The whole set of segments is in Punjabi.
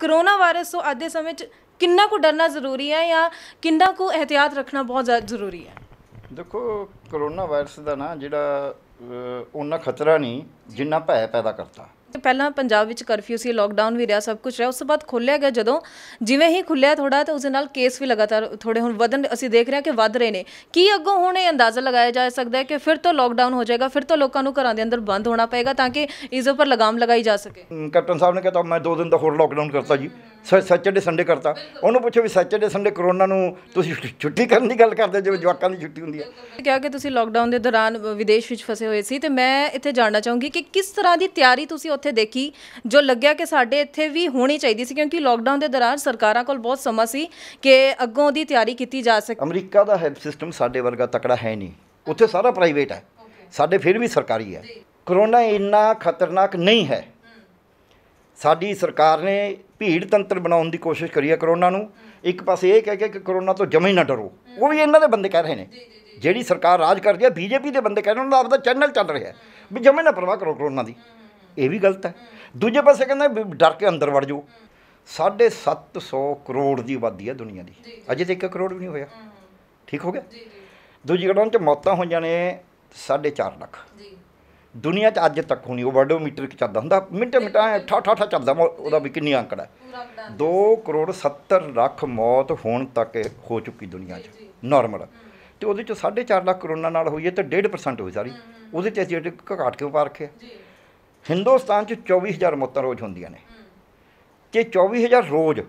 ਕਰੋਨਾ ਵਾਇਰਸ ਤੋਂ ਅੱਜ ਦੇ ਸਮੇਂ 'ਚ ਕਿੰਨਾ ਕੁ ਡਰਨਾ ਜ਼ਰੂਰੀ ਹੈ ਜਾਂ ਕਿੰਨਾ ਕੁ ਇhtiyat ਰੱਖਣਾ ਬਹੁਤ ਜ਼ਿਆਦਾ ਜ਼ਰੂਰੀ ਹੈ ਦੇਖੋ ਕਰੋਨਾ ਵਾਇਰਸ ਦਾ ਨਾ ਜਿਹੜਾ ਉਹਨਾਂ ਖਤਰਾ ਨਹੀਂ ਜਿੰਨਾ ਭੈ ਪੈਦਾ ਕਰਦਾ ਪਹਿਲਾਂ ਪੰਜਾਬ ਵਿੱਚ ਕਰਫਿਊ ਸੀ ਲੋਕਡਾਊਨ ਵੀ ਰਿਹਾ ਸਭ ਕੁਝ ਰਿਹਾ ਉਸ ਤੋਂ ਬਾਅਦ ਖੋਲਿਆ ਗਿਆ ਜਦੋਂ ਜਿਵੇਂ ਹੀ ਖੁੱਲਿਆ ਥੋੜਾ ਤਾਂ ਉਸ ਦੇ ਨਾਲ ਕੇਸ ਵੀ ਲਗਾਤਾਰ ਥੋੜੇ ਹੁਣ ਵਧਣ ਅਸੀਂ ਦੇਖ ਰਹੇ ਹਾਂ ਕਿ ਵੱਧ ਰਹੇ ਨੇ ਕੀ ਅੱਗੋਂ ਹੁਣ ਇਹ ਅੰਦਾਜ਼ਾ ਲਗਾਇਆ ਜਾ ਸਕਦਾ ਹੈ ਕਿ ਫਿਰ ਤੋਂ ਲੋਕਡਾਊਨ ਹੋ ਜਾਏਗਾ ਫਿਰ ਤੋਂ ਲੋਕਾਂ ਨੂੰ ਘਰਾਂ ਦੇ ਅੰਦਰ ਬੰਦ ਹੋਣਾ ਪਏਗਾ ਤਾਂ ਕਿ ਇਸ ਉੱਪਰ ਲਗਾਮ ਲਗਾਈ ਜਾ ਸਕੇ ਕੈਪਟਨ ਸਾਹਿਬ ਨੇ ਕਿਹਾ ਤਾਂ ਮੈਂ 2 ਦਿਨ ਦਾ ਹੋਰ ਲੋਕਡਾਊਨ ਕਰਤਾ ਜੀ ਸੈਚਰਡੇ ਸੰਡੇ ਕਰਤਾ ਉਹਨੂੰ ਪੁੱਛੋ ਵੀ ਸੈਚਰਡੇ ਸੰਡੇ ਕਰੋਨਾ ਨੂੰ ਤੁਸੀਂ ਛੁੱਟੀ ਕਰਨ ਦੀ ਗੱਲ ਕਰਦੇ ਜਿਵੇਂ ਜਵਾਕਾਂ ਦੀ ਛੁੱਟੀ ਹੁੰਦੀ ਹੈ ਕਿਹਾ ਕਿ ਤੁਸੀਂ ਲਾਕਡਾਊਨ ਦੇ ਦੌਰਾਨ ਵਿਦੇਸ਼ ਵਿੱਚ ਫਸੇ ਹੋਏ ਸੀ ਤੇ ਮੈਂ ਇੱਥੇ ਜਾਣਨਾ ਚਾਹੂੰਗੀ ਕਿ ਕਿਸ ਤਰ੍ਹਾਂ ਦੀ ਤਿਆਰੀ ਤੁਸੀਂ ਉੱਥੇ ਦੇਖੀ ਜੋ ਲੱਗਿਆ ਕਿ ਸਾਡੇ ਇੱਥੇ ਵੀ ਹੋਣੀ ਚਾਹੀਦੀ ਸੀ ਕਿਉਂਕਿ ਲਾਕਡਾਊਨ ਦੇ ਦੌਰਾਨ ਸਰਕਾਰਾਂ ਕੋਲ ਬਹੁਤ ਸਮਾਂ ਸੀ ਕਿ ਅੱਗੋਂ ਦੀ ਤਿਆਰੀ ਕੀਤੀ ਜਾ ਸਕੇ ਅਮਰੀਕਾ ਦਾ ਹੈਲਥ ਸਿਸਟਮ ਸਾਡੇ ਵਰਗਾ ਤਕੜਾ ਹੈ ਨਹੀਂ ਉੱਥੇ ਸਾਰਾ ਪ੍ਰਾਈਵੇਟ ਹੈ ਸਾਡੇ ਫਿਰ ਵੀ ਸਰਕਾਰੀ ਹੈ ਕਰੋਨਾ ਇੰਨਾ ਖਤਰਨਾਕ ਨਹੀਂ ਹੈ ਸਾਡੀ ਸਰਕਾਰ ਨੇ ਭੀੜ ਤੰਤਰ ਬਣਾਉਣ ਦੀ ਕੋਸ਼ਿਸ਼ ਕਰੀ ਕਰੋਨਾ ਨੂੰ ਇੱਕ ਪਾਸੇ ਇਹ ਕਹਿ ਕੇ ਕਿ ਕਰੋਨਾ ਤੋਂ ਜਮੇ ਨਾ ਡਰੋ ਉਹ ਵੀ ਇਹਨਾਂ ਦੇ ਬੰਦੇ ਕਹਿ ਰਹੇ ਨੇ ਜਿਹੜੀ ਸਰਕਾਰ ਰਾਜ ਕਰਦੀ ਹੈ ਬੀਜੇਪੀ ਦੇ ਬੰਦੇ ਕਹਿ ਰਹੇ ਉਹਨਾਂ ਦਾ ਆਪਦਾ ਚੈਨਲ ਚੱਲ ਰਿਹਾ ਵੀ ਜਮੇ ਨਾ ਪਰਵਾਹ ਕਰੋ ਕਰੋਨਾ ਦੀ ਇਹ ਵੀ ਗਲਤ ਹੈ ਦੂਜੇ ਪਾਸੇ ਕਹਿੰਦਾ ਡਰ ਕੇ ਅੰਦਰ ਵੜ ਜਾਓ 750 ਕਰੋੜ ਦੀ ਆਬਾਦੀ ਹੈ ਦੁਨੀਆ ਦੀ ਅਜੇ ਤੱਕ 1 ਕਰੋੜ ਵੀ ਨਹੀਂ ਹੋਇਆ ਠੀਕ ਹੋ ਗਿਆ ਦੂਜੀ ਉਹਨਾਂ ਚ ਮੌਤਾਂ ਹੋ ਜਾਣੇ 4.5 ਲੱਖ ਜੀ ਦੁਨੀਆ 'ਚ ਅੱਜ ਤੱਕ ਹੋਣੀ ਉਹ ਵਾਡੋਮੀਟਰ ਕਿ ਚੱਲਦਾ ਹੁੰਦਾ ਮਿੰਟ ਮਿੰਟਾਂ ਠਾ ਠਾ ਠਾ ਚੱਲਦਾ ਉਹਦਾ ਵੀ ਕਿੰਨੀ ਅੰਕੜਾ 2 ਕਰੋੜ 70 ਲੱਖ ਮੌਤ ਹੋਣ ਤੱਕ ਹੋ ਚੁੱਕੀ ਦੁਨੀਆ 'ਚ ਨਾਰਮਲ ਤੇ ਉਹਦੇ 'ਚ 4.5 ਲੱਖ ਕਰੋਨਾ ਨਾਲ ਹੋਈ ਹੈ ਤੇ 1.5% ਹੋਈ ਸਾਰੀ ਉਹਦੇ 'ਚ ਜਿਹੜੇ ਘਾਟ ਕਿਉਂ ਪਾ ਰੱਖਿਆ ਹਿੰਦੁਸਤਾਨ 'ਚ 24000 ਮੌਤਾਂ ਰੋਜ਼ ਹੁੰਦੀਆਂ ਨੇ ਤੇ 24000 ਰੋਜ਼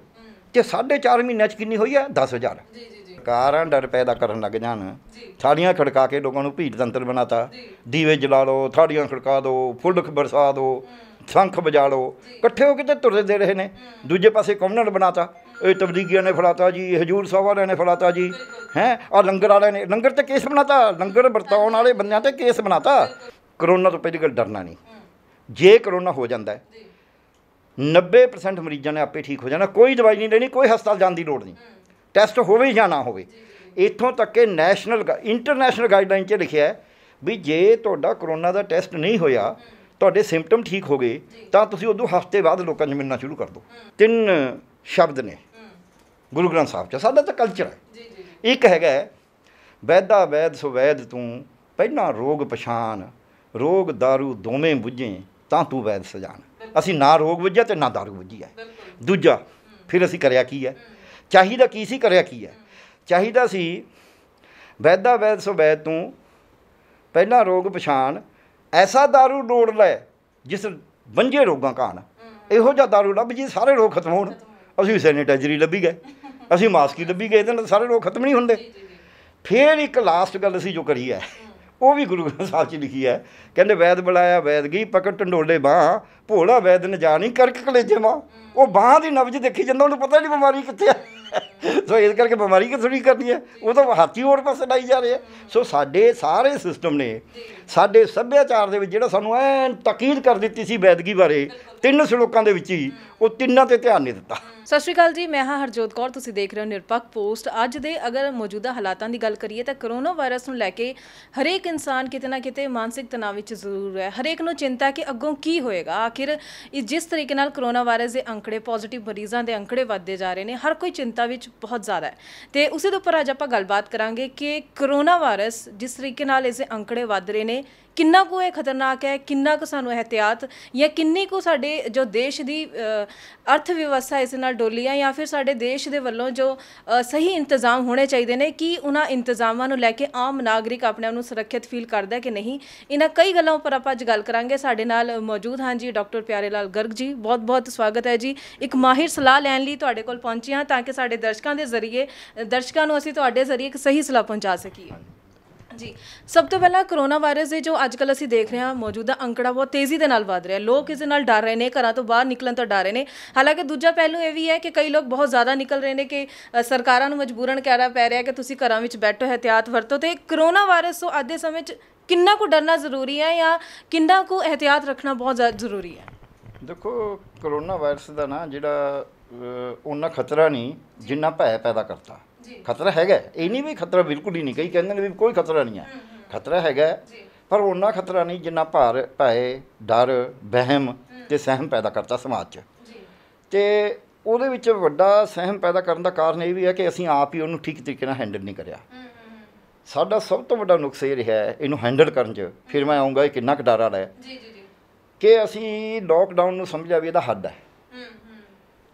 ਤੇ 4.5 ਮਹੀਨਿਆਂ 'ਚ ਕਿੰਨੀ ਹੋਈ ਹੈ 10000 ਜੀ ਜੀ ਸਰਕਾਰਾਂ ਡਰ ਪੈਦਾ ਕਰਨ ਲੱਗ ਜਾਣ ਥਾੜੀਆਂ ਖੜਕਾ ਕੇ ਲੋਕਾਂ ਨੂੰ ਭੀੜ ਤੰਤਰ ਬਣਾਤਾ ਦੀਵੇ ਜਲਾ ਲੋ ਥਾੜੀਆਂ ਖੜਕਾ ਦਿਓ ਫੁੱਲ ਬਰਸਾ ਦਿਓ ਸੰਖ ਵਜਾ ਲੋ ਇਕੱਠੇ ਹੋ ਕੇ ਤੇ ਤੁਰਦੇ ਰਹੇ ਨੇ ਦੂਜੇ ਪਾਸੇ ਕਮਨਲ ਬਣਾਤਾ ਇਹ ਤਬਦੀਲੀਆਂ ਨੇ ਫੜਾਤਾ ਜੀ ਹਜੂਰ ਸਾਹਿਬ ਵਾਲਿਆਂ ਨੇ ਫੜਾਤਾ ਜੀ ਹੈ ਆ ਲੰਗਰ ਵਾਲਿਆਂ ਨੇ ਲੰਗਰ ਤੇ ਕੇਸ ਬਣਾਤਾ ਲੰਗਰ ਵਰਤਾਉਣ ਵਾਲੇ ਬੰਦਿਆਂ ਤੇ ਕੇਸ ਬਣਾਤਾ ਕਰੋਨਾ ਤੋਂ ਪਹਿਲੀ ਗੱਲ ਡਰਨਾ ਨਹੀਂ ਜੇ ਕਰੋਨਾ ਹੋ ਜਾਂਦਾ ਹੈ 90% ਮਰੀਜ਼ਾਂ ਨੇ ਆਪੇ ਠੀਕ ਹੋ ਜਾਣਾ ਕੋਈ ਦਵਾਈ ਨਹੀਂ ਲੈਣੀ ਕੋਈ ਹਸਪਤਾਲ ਜਾਣ ਦੀ ਲੋੜ ਨਹੀਂ ਟੈਸਟ ਹੋਵੇ ਜਾਂ ਨਾ ਹੋਵੇ ਇੱਥੋਂ ਤੱਕ ਕਿ ਨੈਸ਼ਨਲ ਇੰਟਰਨੈਸ਼ਨਲ ਗਾਈਡਲਾਈਨ 'ਚ ਲਿਖਿਆ ਹੈ ਵੀ ਜੇ ਤੁਹਾਡਾ ਕਰੋਨਾ ਦਾ ਟੈਸਟ ਨਹੀਂ ਹੋਇਆ ਤੁਹਾਡੇ ਸਿੰਪਟਮ ਠੀਕ ਹੋ ਗਏ ਤਾਂ ਤੁਸੀਂ ਉਦੋਂ ਹਫ਼ਤੇ ਬਾਅਦ ਲੋਕਾਂ 'ਚ ਮਿਲਣਾ ਸ਼ੁਰੂ ਕਰ ਦਿਓ ਤਿੰਨ ਸ਼ਬਦ ਨੇ ਗੁਰੂ ਗ੍ਰੰਥ ਸਾਹਿਬ 'ਚ ਸਾਡਾ ਤਾਂ ਕਲਚਰ ਹੈ ਜੀ ਜੀ ਇੱਕ ਹੈਗਾ ਵੈਦਾ ਵੈਦ ਸੋ ਵੈਦ ਤੂੰ ਪਹਿਲਾਂ ਰੋਗ ਪਛਾਨ ਰੋਗ दारू ਦੋਵੇਂ ਬੁੱਝੇ ਤਾਂ ਤੂੰ ਵੈਦ ਸਜਾਨ ਅਸੀਂ ਨਾ ਰੋਗ ਬੁੱਝਿਆ ਤੇ ਨਾ दारू ਬੁੱਝੀ ਹੈ ਦੂਜਾ ਫਿਰ ਅਸੀਂ ਕਰਿਆ ਕੀ ਹੈ ਚਾਹੀਦਾ ਕੀ ਸੀ ਕਰਿਆ ਕੀ ਹੈ ਚਾਹੀਦਾ ਸੀ ਵੈਦਾ ਵੈਦ ਸੋ ਵੈਦ ਤੂੰ ਪਹਿਲਾ ਰੋਗ ਪਛਾਣ ਐਸਾ दारू ਡੋੜ ਲੈ ਜਿਸ ਵੰਜੇ ਰੋਗਾਂ ਕਾਣ ਇਹੋ ਜਿਹਾ दारू ਲੱਭ ਜੀ ਸਾਰੇ ਰੋਗ ਖਤਮ ਹੋਣ ਅਸੀਂ ਸੈਨੀਟਾਈਜ਼ਰੀ ਲੱਭੀ ਗਏ ਅਸੀਂ ਮਾਸਕ ਹੀ ਲੱਭੀ ਗਏ ਤਾਂ ਸਾਰੇ ਰੋਗ ਖਤਮ ਨਹੀਂ ਹੁੰਦੇ ਫੇਰ ਇੱਕ ਲਾਸਟ ਗੱਲ ਅਸੀਂ ਜੋ ਕਰੀ ਹੈ ਉਹ ਵੀ ਗੁਰੂ ਗ੍ਰੰਥ ਸਾਹਿਬ 'ਚ ਲਿਖੀ ਹੈ ਕਹਿੰਦੇ ਵੈਦ ਬੁਲਾਇਆ ਵੈਦ ਗਈ ਪਕੜ ਟੰਡੋਲੇ ਬਾਹ ਭੋਲਾ ਵੈਦ ਨ ਜਾਣੀ ਕਰਕ ਕਲੇਜੇ ਮਾਂ ਉਹ ਬਾਹ ਦੀ ਨਬਜ ਦੇਖੀ ਜਾਂਦਾ ਉਹਨੂੰ ਪਤਾ ਨਹੀਂ ਬਿਮਾਰੀ ਕਿੱਥੇ ਆ ਸੋ ਇਸ ਕਰਕੇ ਬਿਮਾਰੀ ਕਿਥੋਂ ਨਹੀਂ ਕਰਨੀ ਹੈ ਉਹ ਤਾਂ ਹਾਥੀ ਹੋਰ ਪਾਸੇ ਲਾਈ ਜਾ ਰਹੇ ਸੋ ਸਾਡੇ ਸਾਰੇ ਸਿਸਟਮ ਨੇ ਸਾਡੇ ਸੱਭਿਆਚਾਰ ਦੇ ਵਿੱਚ ਜਿਹੜਾ ਸਾਨੂੰ ਐਨ ਤਕੀਦ ਕਰ ਦਿੱਤੀ ਸੀ ਵੈਦਗੀ ਬਾਰੇ ਤਿੰਨ ਸ਼ਲੋਕਾਂ ਦੇ ਵਿੱਚ ਹੀ ਉਹ ਤਿੰਨਾਂ ਤੇ ਧਿਆਨ ਨਹੀਂ ਦਿੱਤਾ ਸਤਿ ਸ਼੍ਰੀ ਅਕਾਲ ਜੀ ਮੈਂ ਹਾਂ ਹਰਜੋਤ ਕੌਰ ਤੁਸੀਂ ਦੇਖ ਰਹੇ ਹੋ ਨਿਰਪੱਖ ਪੋਸਟ ਅੱਜ ਦੇ ਅਗਰ ਮੌਜੂਦਾ ਹਾਲਾਤਾਂ ਦੀ ਗੱਲ ਕਰੀਏ ਤਾਂ ਕਰੋਨਾ ਵਾਇਰਸ ਨੂੰ ਲੈ ਕੇ ਹਰੇਕ ਇਨਸਾਨ ਕਿਤੇ ਨਾ ਕਿਤੇ ਮਾਨਸਿਕ ਤਣਾਅ ਵਿੱਚ ਜ਼ਰੂਰ ਹੈ ਹਰੇਕ ਨੂੰ ਚਿੰਤਾ ਕਿ ਅੱਗੋਂ ਕੀ ਹੋਏਗਾ ਆਖਿਰ ਜਿਸ ਤਰੀਕੇ ਨਾਲ ਕਰੋਨਾ ਵਾਇਰਸ ਦੇ ਅੰਕੜੇ ਪੋਜ਼ਿਟਿਵ ਮਰੀਜ਼ਾਂ ਦੇ ਅੰਕੜੇ ਵੱਧਦੇ ਜਾ ਰਹੇ ਨੇ ਹਰ ਕੋਈ ਚਿੰਤਾ ਵਿੱਚ ਬਹੁਤ ਜ਼ਿਆਦਾ ਹੈ ਤੇ ਉਸੇ ਦੇ ਉੱਪਰ ਅੱਜ ਆਪਾਂ ਗੱਲਬਾਤ ਕਰਾਂਗੇ ਕਿ ਕਰੋਨਾ ਵਾਇਰਸ ਜਿਸ ਤਰੀਕੇ ਨਾਲ ਇਸ ਅੰਕੜੇ ਵੱਧ ਰਹੇ ਨੇ ਨੇ ਕਿੰਨਾ ਕੁ ਇਹ ਖਤਰਨਾਕ ਹੈ ਕਿੰਨਾ ਕੁ ਸਾਨੂੰ ਇhtiyat ਜਾਂ ਕਿੰਨੀ ਕੁ ਸਾਡੇ ਜੋ ਦੇਸ਼ ਦੀ ਅਰਥ ਵਿਵਸਥਾ ਇਸ ਨਾਲ ਡੋਲੀ ਆ ਜਾਂ ਫਿਰ ਸਾਡੇ ਦੇਸ਼ ਦੇ ਵੱਲੋਂ ਜੋ ਸਹੀ ਇੰਤਜ਼ਾਮ ਹੋਣੇ ਚਾਹੀਦੇ ਨੇ ਕਿ ਉਹਨਾਂ ਇੰਤਜ਼ਾਮਾਂ ਨੂੰ ਲੈ ਕੇ ਆਮ ਨਾਗਰਿਕ ਆਪਣੇ ਆਪ ਨੂੰ ਸੁਰੱਖਿਅਤ ਫੀਲ ਕਰਦਾ ਕਿ ਨਹੀਂ ਇਹਨਾਂ ਕਈ ਗੱਲਾਂ ਉੱਪਰ ਆਪਾਂ ਅੱਜ ਗੱਲ ਕਰਾਂਗੇ ਸਾਡੇ ਨਾਲ ਮੌਜੂਦ ਹਾਂ ਜੀ ਡਾਕਟਰ ਪਿਆਰੇ ਲਾਲ ਗਰਗ ਜੀ ਬਹੁਤ ਬਹੁਤ ਸਵਾਗਤ ਹੈ ਜੀ ਇੱਕ ਮਾਹਿਰ ਸਲਾਹ ਲੈਣ ਲਈ ਤੁਹਾਡੇ ਕੋਲ ਪਹੁੰਚੇ ਹਾਂ ਤਾਂ ਕਿ ਸਾਡੇ ਦਰਸ਼ਕਾਂ ਦੇ ਜ਼ਰੀਏ ਦਰਸ਼ਕਾਂ ਨੂੰ ਅਸੀਂ ਤੁਹਾਡੇ ਜ਼ਰੀਏ ਇੱਕ ਸਹੀ ਸਲਾਹ ਪਹੁੰਚਾ ਸਕੀਏ ਜੀ ਸਭ ਤੋਂ ਪਹਿਲਾਂ ਕਰੋਨਾ ਵਾਇਰਸ ਦੇ ਜੋ ਅੱਜ ਕੱਲ ਅਸੀਂ ਦੇਖ ਰਹੇ ਹਾਂ ਮੌਜੂਦਾ ਅੰਕੜਾ ਬਹੁਤ ਤੇਜ਼ੀ ਦੇ ਨਾਲ ਵਧ ਰਿਹਾ ਲੋਕ ਇਸ ਨਾਲ ਡਰ ਰਹੇ ਨੇ ਘਰਾਂ ਤੋਂ ਬਾਹਰ ਨਿਕਲਣ ਤੋਂ ਡਰ ਰਹੇ ਨੇ ਹਾਲਾਂਕਿ ਦੂਜਾ ਪਹਿਲੂ ਇਹ ਵੀ ਹੈ ਕਿ ਕਈ ਲੋਕ ਬਹੁਤ ਜ਼ਿਆਦਾ ਨਿਕਲ ਰਹੇ ਨੇ ਕਿ ਸਰਕਾਰਾਂ ਨੂੰ ਮਜਬੂਰਨ ਕਹਿਣਾ ਪੈ ਰਿਹਾ ਕਿ ਤੁਸੀਂ ਘਰਾਂ ਵਿੱਚ ਬੈਠੋ ਇਹਤਿਆਤ ਵਰਤੋ ਤੇ ਕਰੋਨਾ ਵਾਇਰਸ ਤੋਂ ਅੱਜ ਦੇ ਸਮੇਂ 'ਚ ਕਿੰਨਾ ਕੁ ਡਰਨਾ ਜ਼ਰੂਰੀ ਹੈ ਜਾਂ ਕਿੰਨਾ ਕੁ ਇਹਤਿਆਤ ਰੱਖਣਾ ਬਹੁਤ ਜ਼ਿਆਦਾ ਜ਼ਰੂਰੀ ਹੈ ਦੇਖੋ ਕਰੋਨਾ ਵਾਇਰਸ ਦਾ ਨਾ ਜਿਹੜਾ ਉਹਨਾਂ ਖਤਰਾ ਨਹੀਂ ਜਿੰਨਾ ਭੈ ਪੈਦਾ ਕਰਦਾ ਖਤਰਾ ਹੈਗਾ ਇਹ ਨਹੀਂ ਵੀ ਖਤਰਾ ਬਿਲਕੁਲ ਹੀ ਨਹੀਂ ਕਈ ਕਹਿੰਦੇ ਨੇ ਵੀ ਕੋਈ ਖਤਰਾ ਨਹੀਂ ਹੈ ਖਤਰਾ ਹੈਗਾ ਪਰ ਉਹਨਾਂ ਖਤਰਾ ਨਹੀਂ ਜਿੰਨਾ ਭਾਰ ਪਾਏ ਡਰ ਵਹਿਮ ਤੇ ਸਹਿਮ ਪੈਦਾ ਕਰਦਾ ਸਮਾਜ 'ਚ ਤੇ ਉਹਦੇ ਵਿੱਚ ਵੱਡਾ ਸਹਿਮ ਪੈਦਾ ਕਰਨ ਦਾ ਕਾਰਨ ਇਹ ਵੀ ਹੈ ਕਿ ਅਸੀਂ ਆਪ ਹੀ ਉਹਨੂੰ ਠੀਕ ਤਰੀਕੇ ਨਾਲ ਹੈਂਡਲ ਨਹੀਂ ਕਰਿਆ ਸਾਡਾ ਸਭ ਤੋਂ ਵੱਡਾ ਨੁਕਸ ਇਹ ਰਿਹਾ ਇਹਨੂੰ ਹੈਂਡਲ ਕਰਨ 'ਚ ਫਿਰ ਮੈਂ ਆਉਂਗਾ ਕਿੰਨਾ ਕੁ ਡਰ ਆ ਰਿਹਾ ਜੀ ਜੀ ਜੀ ਕਿ ਅਸੀਂ ਲੋਕਡਾਊਨ ਨੂੰ ਸਮਝਿਆ ਵੀ ਇਹਦਾ ਹੱਦ ਹੈ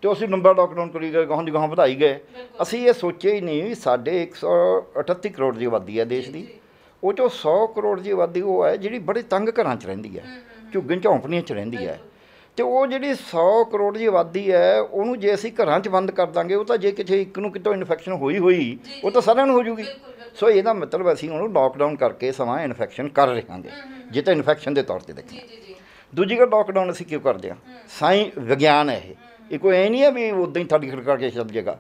ਤੇ ਅਸੀਂ ਨੰਬਰ ਲੋਕਡਾਊਨ ਕਰੀ ਗਏ ਗਾਹਾਂ ਦੀ ਗਾਹਾਂ ਵਧਾਈ ਗਏ ਅਸੀਂ ਇਹ ਸੋਚਿਆ ਹੀ ਨਹੀਂ ਵੀ ਸਾਡੇ 138 ਕਰੋੜ ਦੀ ਆਬਾਦੀ ਹੈ ਦੇਸ਼ ਦੀ ਉਹ ਚੋਂ 100 ਕਰੋੜ ਦੀ ਆਬਾਦੀ ਉਹ ਹੈ ਜਿਹੜੀ ਬੜੇ ਤੰਗ ਘਰਾਂ 'ਚ ਰਹਿੰਦੀ ਹੈ ਝੁੱਗਣ ਝੌਂਪੜੀਆਂ 'ਚ ਰਹਿੰਦੀ ਹੈ ਤੇ ਉਹ ਜਿਹੜੀ 100 ਕਰੋੜ ਦੀ ਆਬਾਦੀ ਹੈ ਉਹਨੂੰ ਜੇ ਅਸੀਂ ਘਰਾਂ 'ਚ ਬੰਦ ਕਰ ਦਾਂਗੇ ਉਹ ਤਾਂ ਜੇ ਕਿਤੇ ਇੱਕ ਨੂੰ ਕਿਤੋਂ ਇਨਫੈਕਸ਼ਨ ਹੋਈ ਹੋਈ ਉਹ ਤਾਂ ਸਾਰਿਆਂ ਨੂੰ ਹੋ ਜੂਗੀ ਸੋ ਇਹਦਾ ਮਤਲਬ ਅਸੀਂ ਉਹਨੂੰ ਲਾਕਡਾਊਨ ਕਰਕੇ ਸਮਾਂ ਇਨਫੈਕਸ਼ਨ ਕਰ ਰਹਾਂਗੇ ਜੇ ਤਾਂ ਇਨਫੈਕਸ਼ਨ ਦੇ ਤੌਰ ਤੇ ਦੇਖਣਾ ਦੂਜੀ ਗੱਲ ਲਾਕਡਾਊਨ ਅਸੀਂ ਕਿਉਂ ਕਰਦੇ ਆ ਸਾਇੰ ਵਿਗਿਆਨ ਹੈ ਇਹ ਇਹ ਕੋਈ ਐ ਨਹੀਂ ਹੈ ਵੀ ਉਦਾਂ ਹੀ ਤੁਹਾਡੀ ਖੜਕਾ ਕੇ ਛੱਡ ਜਾਏਗਾ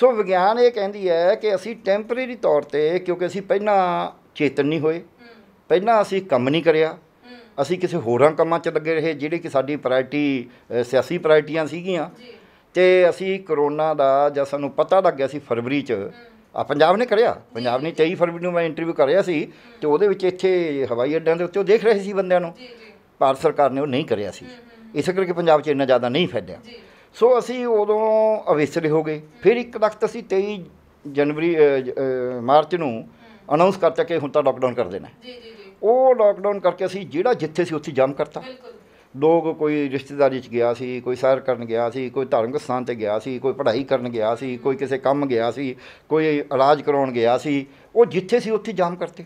ਸੋ ਵਿਗਿਆਨ ਇਹ ਕਹਿੰਦੀ ਹੈ ਕਿ ਅਸੀਂ ਟੈਂਪਰੇਰੀ ਤੌਰ ਤੇ ਕਿਉਂਕਿ ਅਸੀਂ ਪਹਿਲਾਂ ਚੇਤਨ ਨਹੀਂ ਹੋਏ ਪਹਿਲਾਂ ਅਸੀਂ ਕੰਮ ਨਹੀਂ ਕਰਿਆ ਅਸੀਂ ਕਿਸੇ ਹੋਰਾਂ ਕੰਮਾਂ 'ਚ ਲੱਗੇ ਰਹੇ ਜਿਹੜੇ ਕਿ ਸਾਡੀ ਪ੍ਰਾਇਰਟੀ ਸਿਆਸੀ ਪ੍ਰਾਇਰਟੀਆਂ ਸੀਗੀਆਂ ਤੇ ਅਸੀਂ ਕਰੋਨਾ ਦਾ ਜਦ ਸਾਨੂੰ ਪਤਾ ਲੱਗ ਗਿਆ ਸੀ ਫਰਵਰੀ 'ਚ ਆ ਪੰਜਾਬ ਨੇ ਕਰਿਆ ਪੰਜਾਬ ਨੇ 23 ਫਰਵਰੀ ਨੂੰ ਮੈਂ ਇੰਟਰਵਿਊ ਕਰਿਆ ਸੀ ਤੇ ਉਹਦੇ ਵਿੱਚ ਇੱਥੇ ਹਵਾਈ ਅੱਡਿਆਂ ਦੇ ਉੱਤੇ ਉਹ ਦੇਖ ਰਹੇ ਸੀ ਬੰਦਿਆਂ ਨੂੰ ਭਾਰਤ ਸਰਕਾਰ ਨੇ ਉਹ ਨਹੀਂ ਕਰਿਆ ਸੀ ਇਸ ਕਰਕੇ ਪੰਜਾਬ 'ਚ ਇੰਨਾ ਜ਼ਿਆਦਾ ਨਹੀਂ ਫੈਲਿਆ ਸੋ ਅਸੀਂ ਉਦੋਂ ਅਵੇਸਲੇ ਹੋ ਗਏ ਫਿਰ ਇੱਕ ਵਕਤ ਅਸੀਂ 23 ਜਨਵਰੀ ਮਾਰਚ ਨੂੰ ਅਨਾਉਂਸ ਕਰਤਾ ਕਿ ਹੁਣ ਤਾਂ ਲਾਕਡਾਊਨ ਕਰ ਦੇਣਾ ਜੀ ਜੀ ਜੀ ਉਹ ਲਾਕਡਾਊਨ ਕਰਕੇ ਅਸੀਂ ਜਿਹੜਾ ਜਿੱਥੇ ਸੀ ਉੱਥੇ ਜਮ ਕਰਤਾ ਲੋਕ ਕੋਈ ਰਿਸ਼ਤੇਦਾਰੀ 'ਚ ਗਿਆ ਸੀ ਕੋਈ ਸੈਰ ਕਰਨ ਗਿਆ ਸੀ ਕੋਈ ਧਾਰਮਿਕ ਸਥਾਨ ਤੇ ਗਿਆ ਸੀ ਕੋਈ ਪੜ੍ਹਾਈ ਕਰਨ ਗਿਆ ਸੀ ਕੋਈ ਕਿਸੇ ਕੰਮ ਗਿਆ ਸੀ ਕੋਈ ਇਲਾਜ ਕਰਾਉਣ ਗਿਆ ਸੀ ਉਹ ਜਿੱਥੇ ਸੀ ਉੱਥੇ ਜਮ ਕਰਤੇ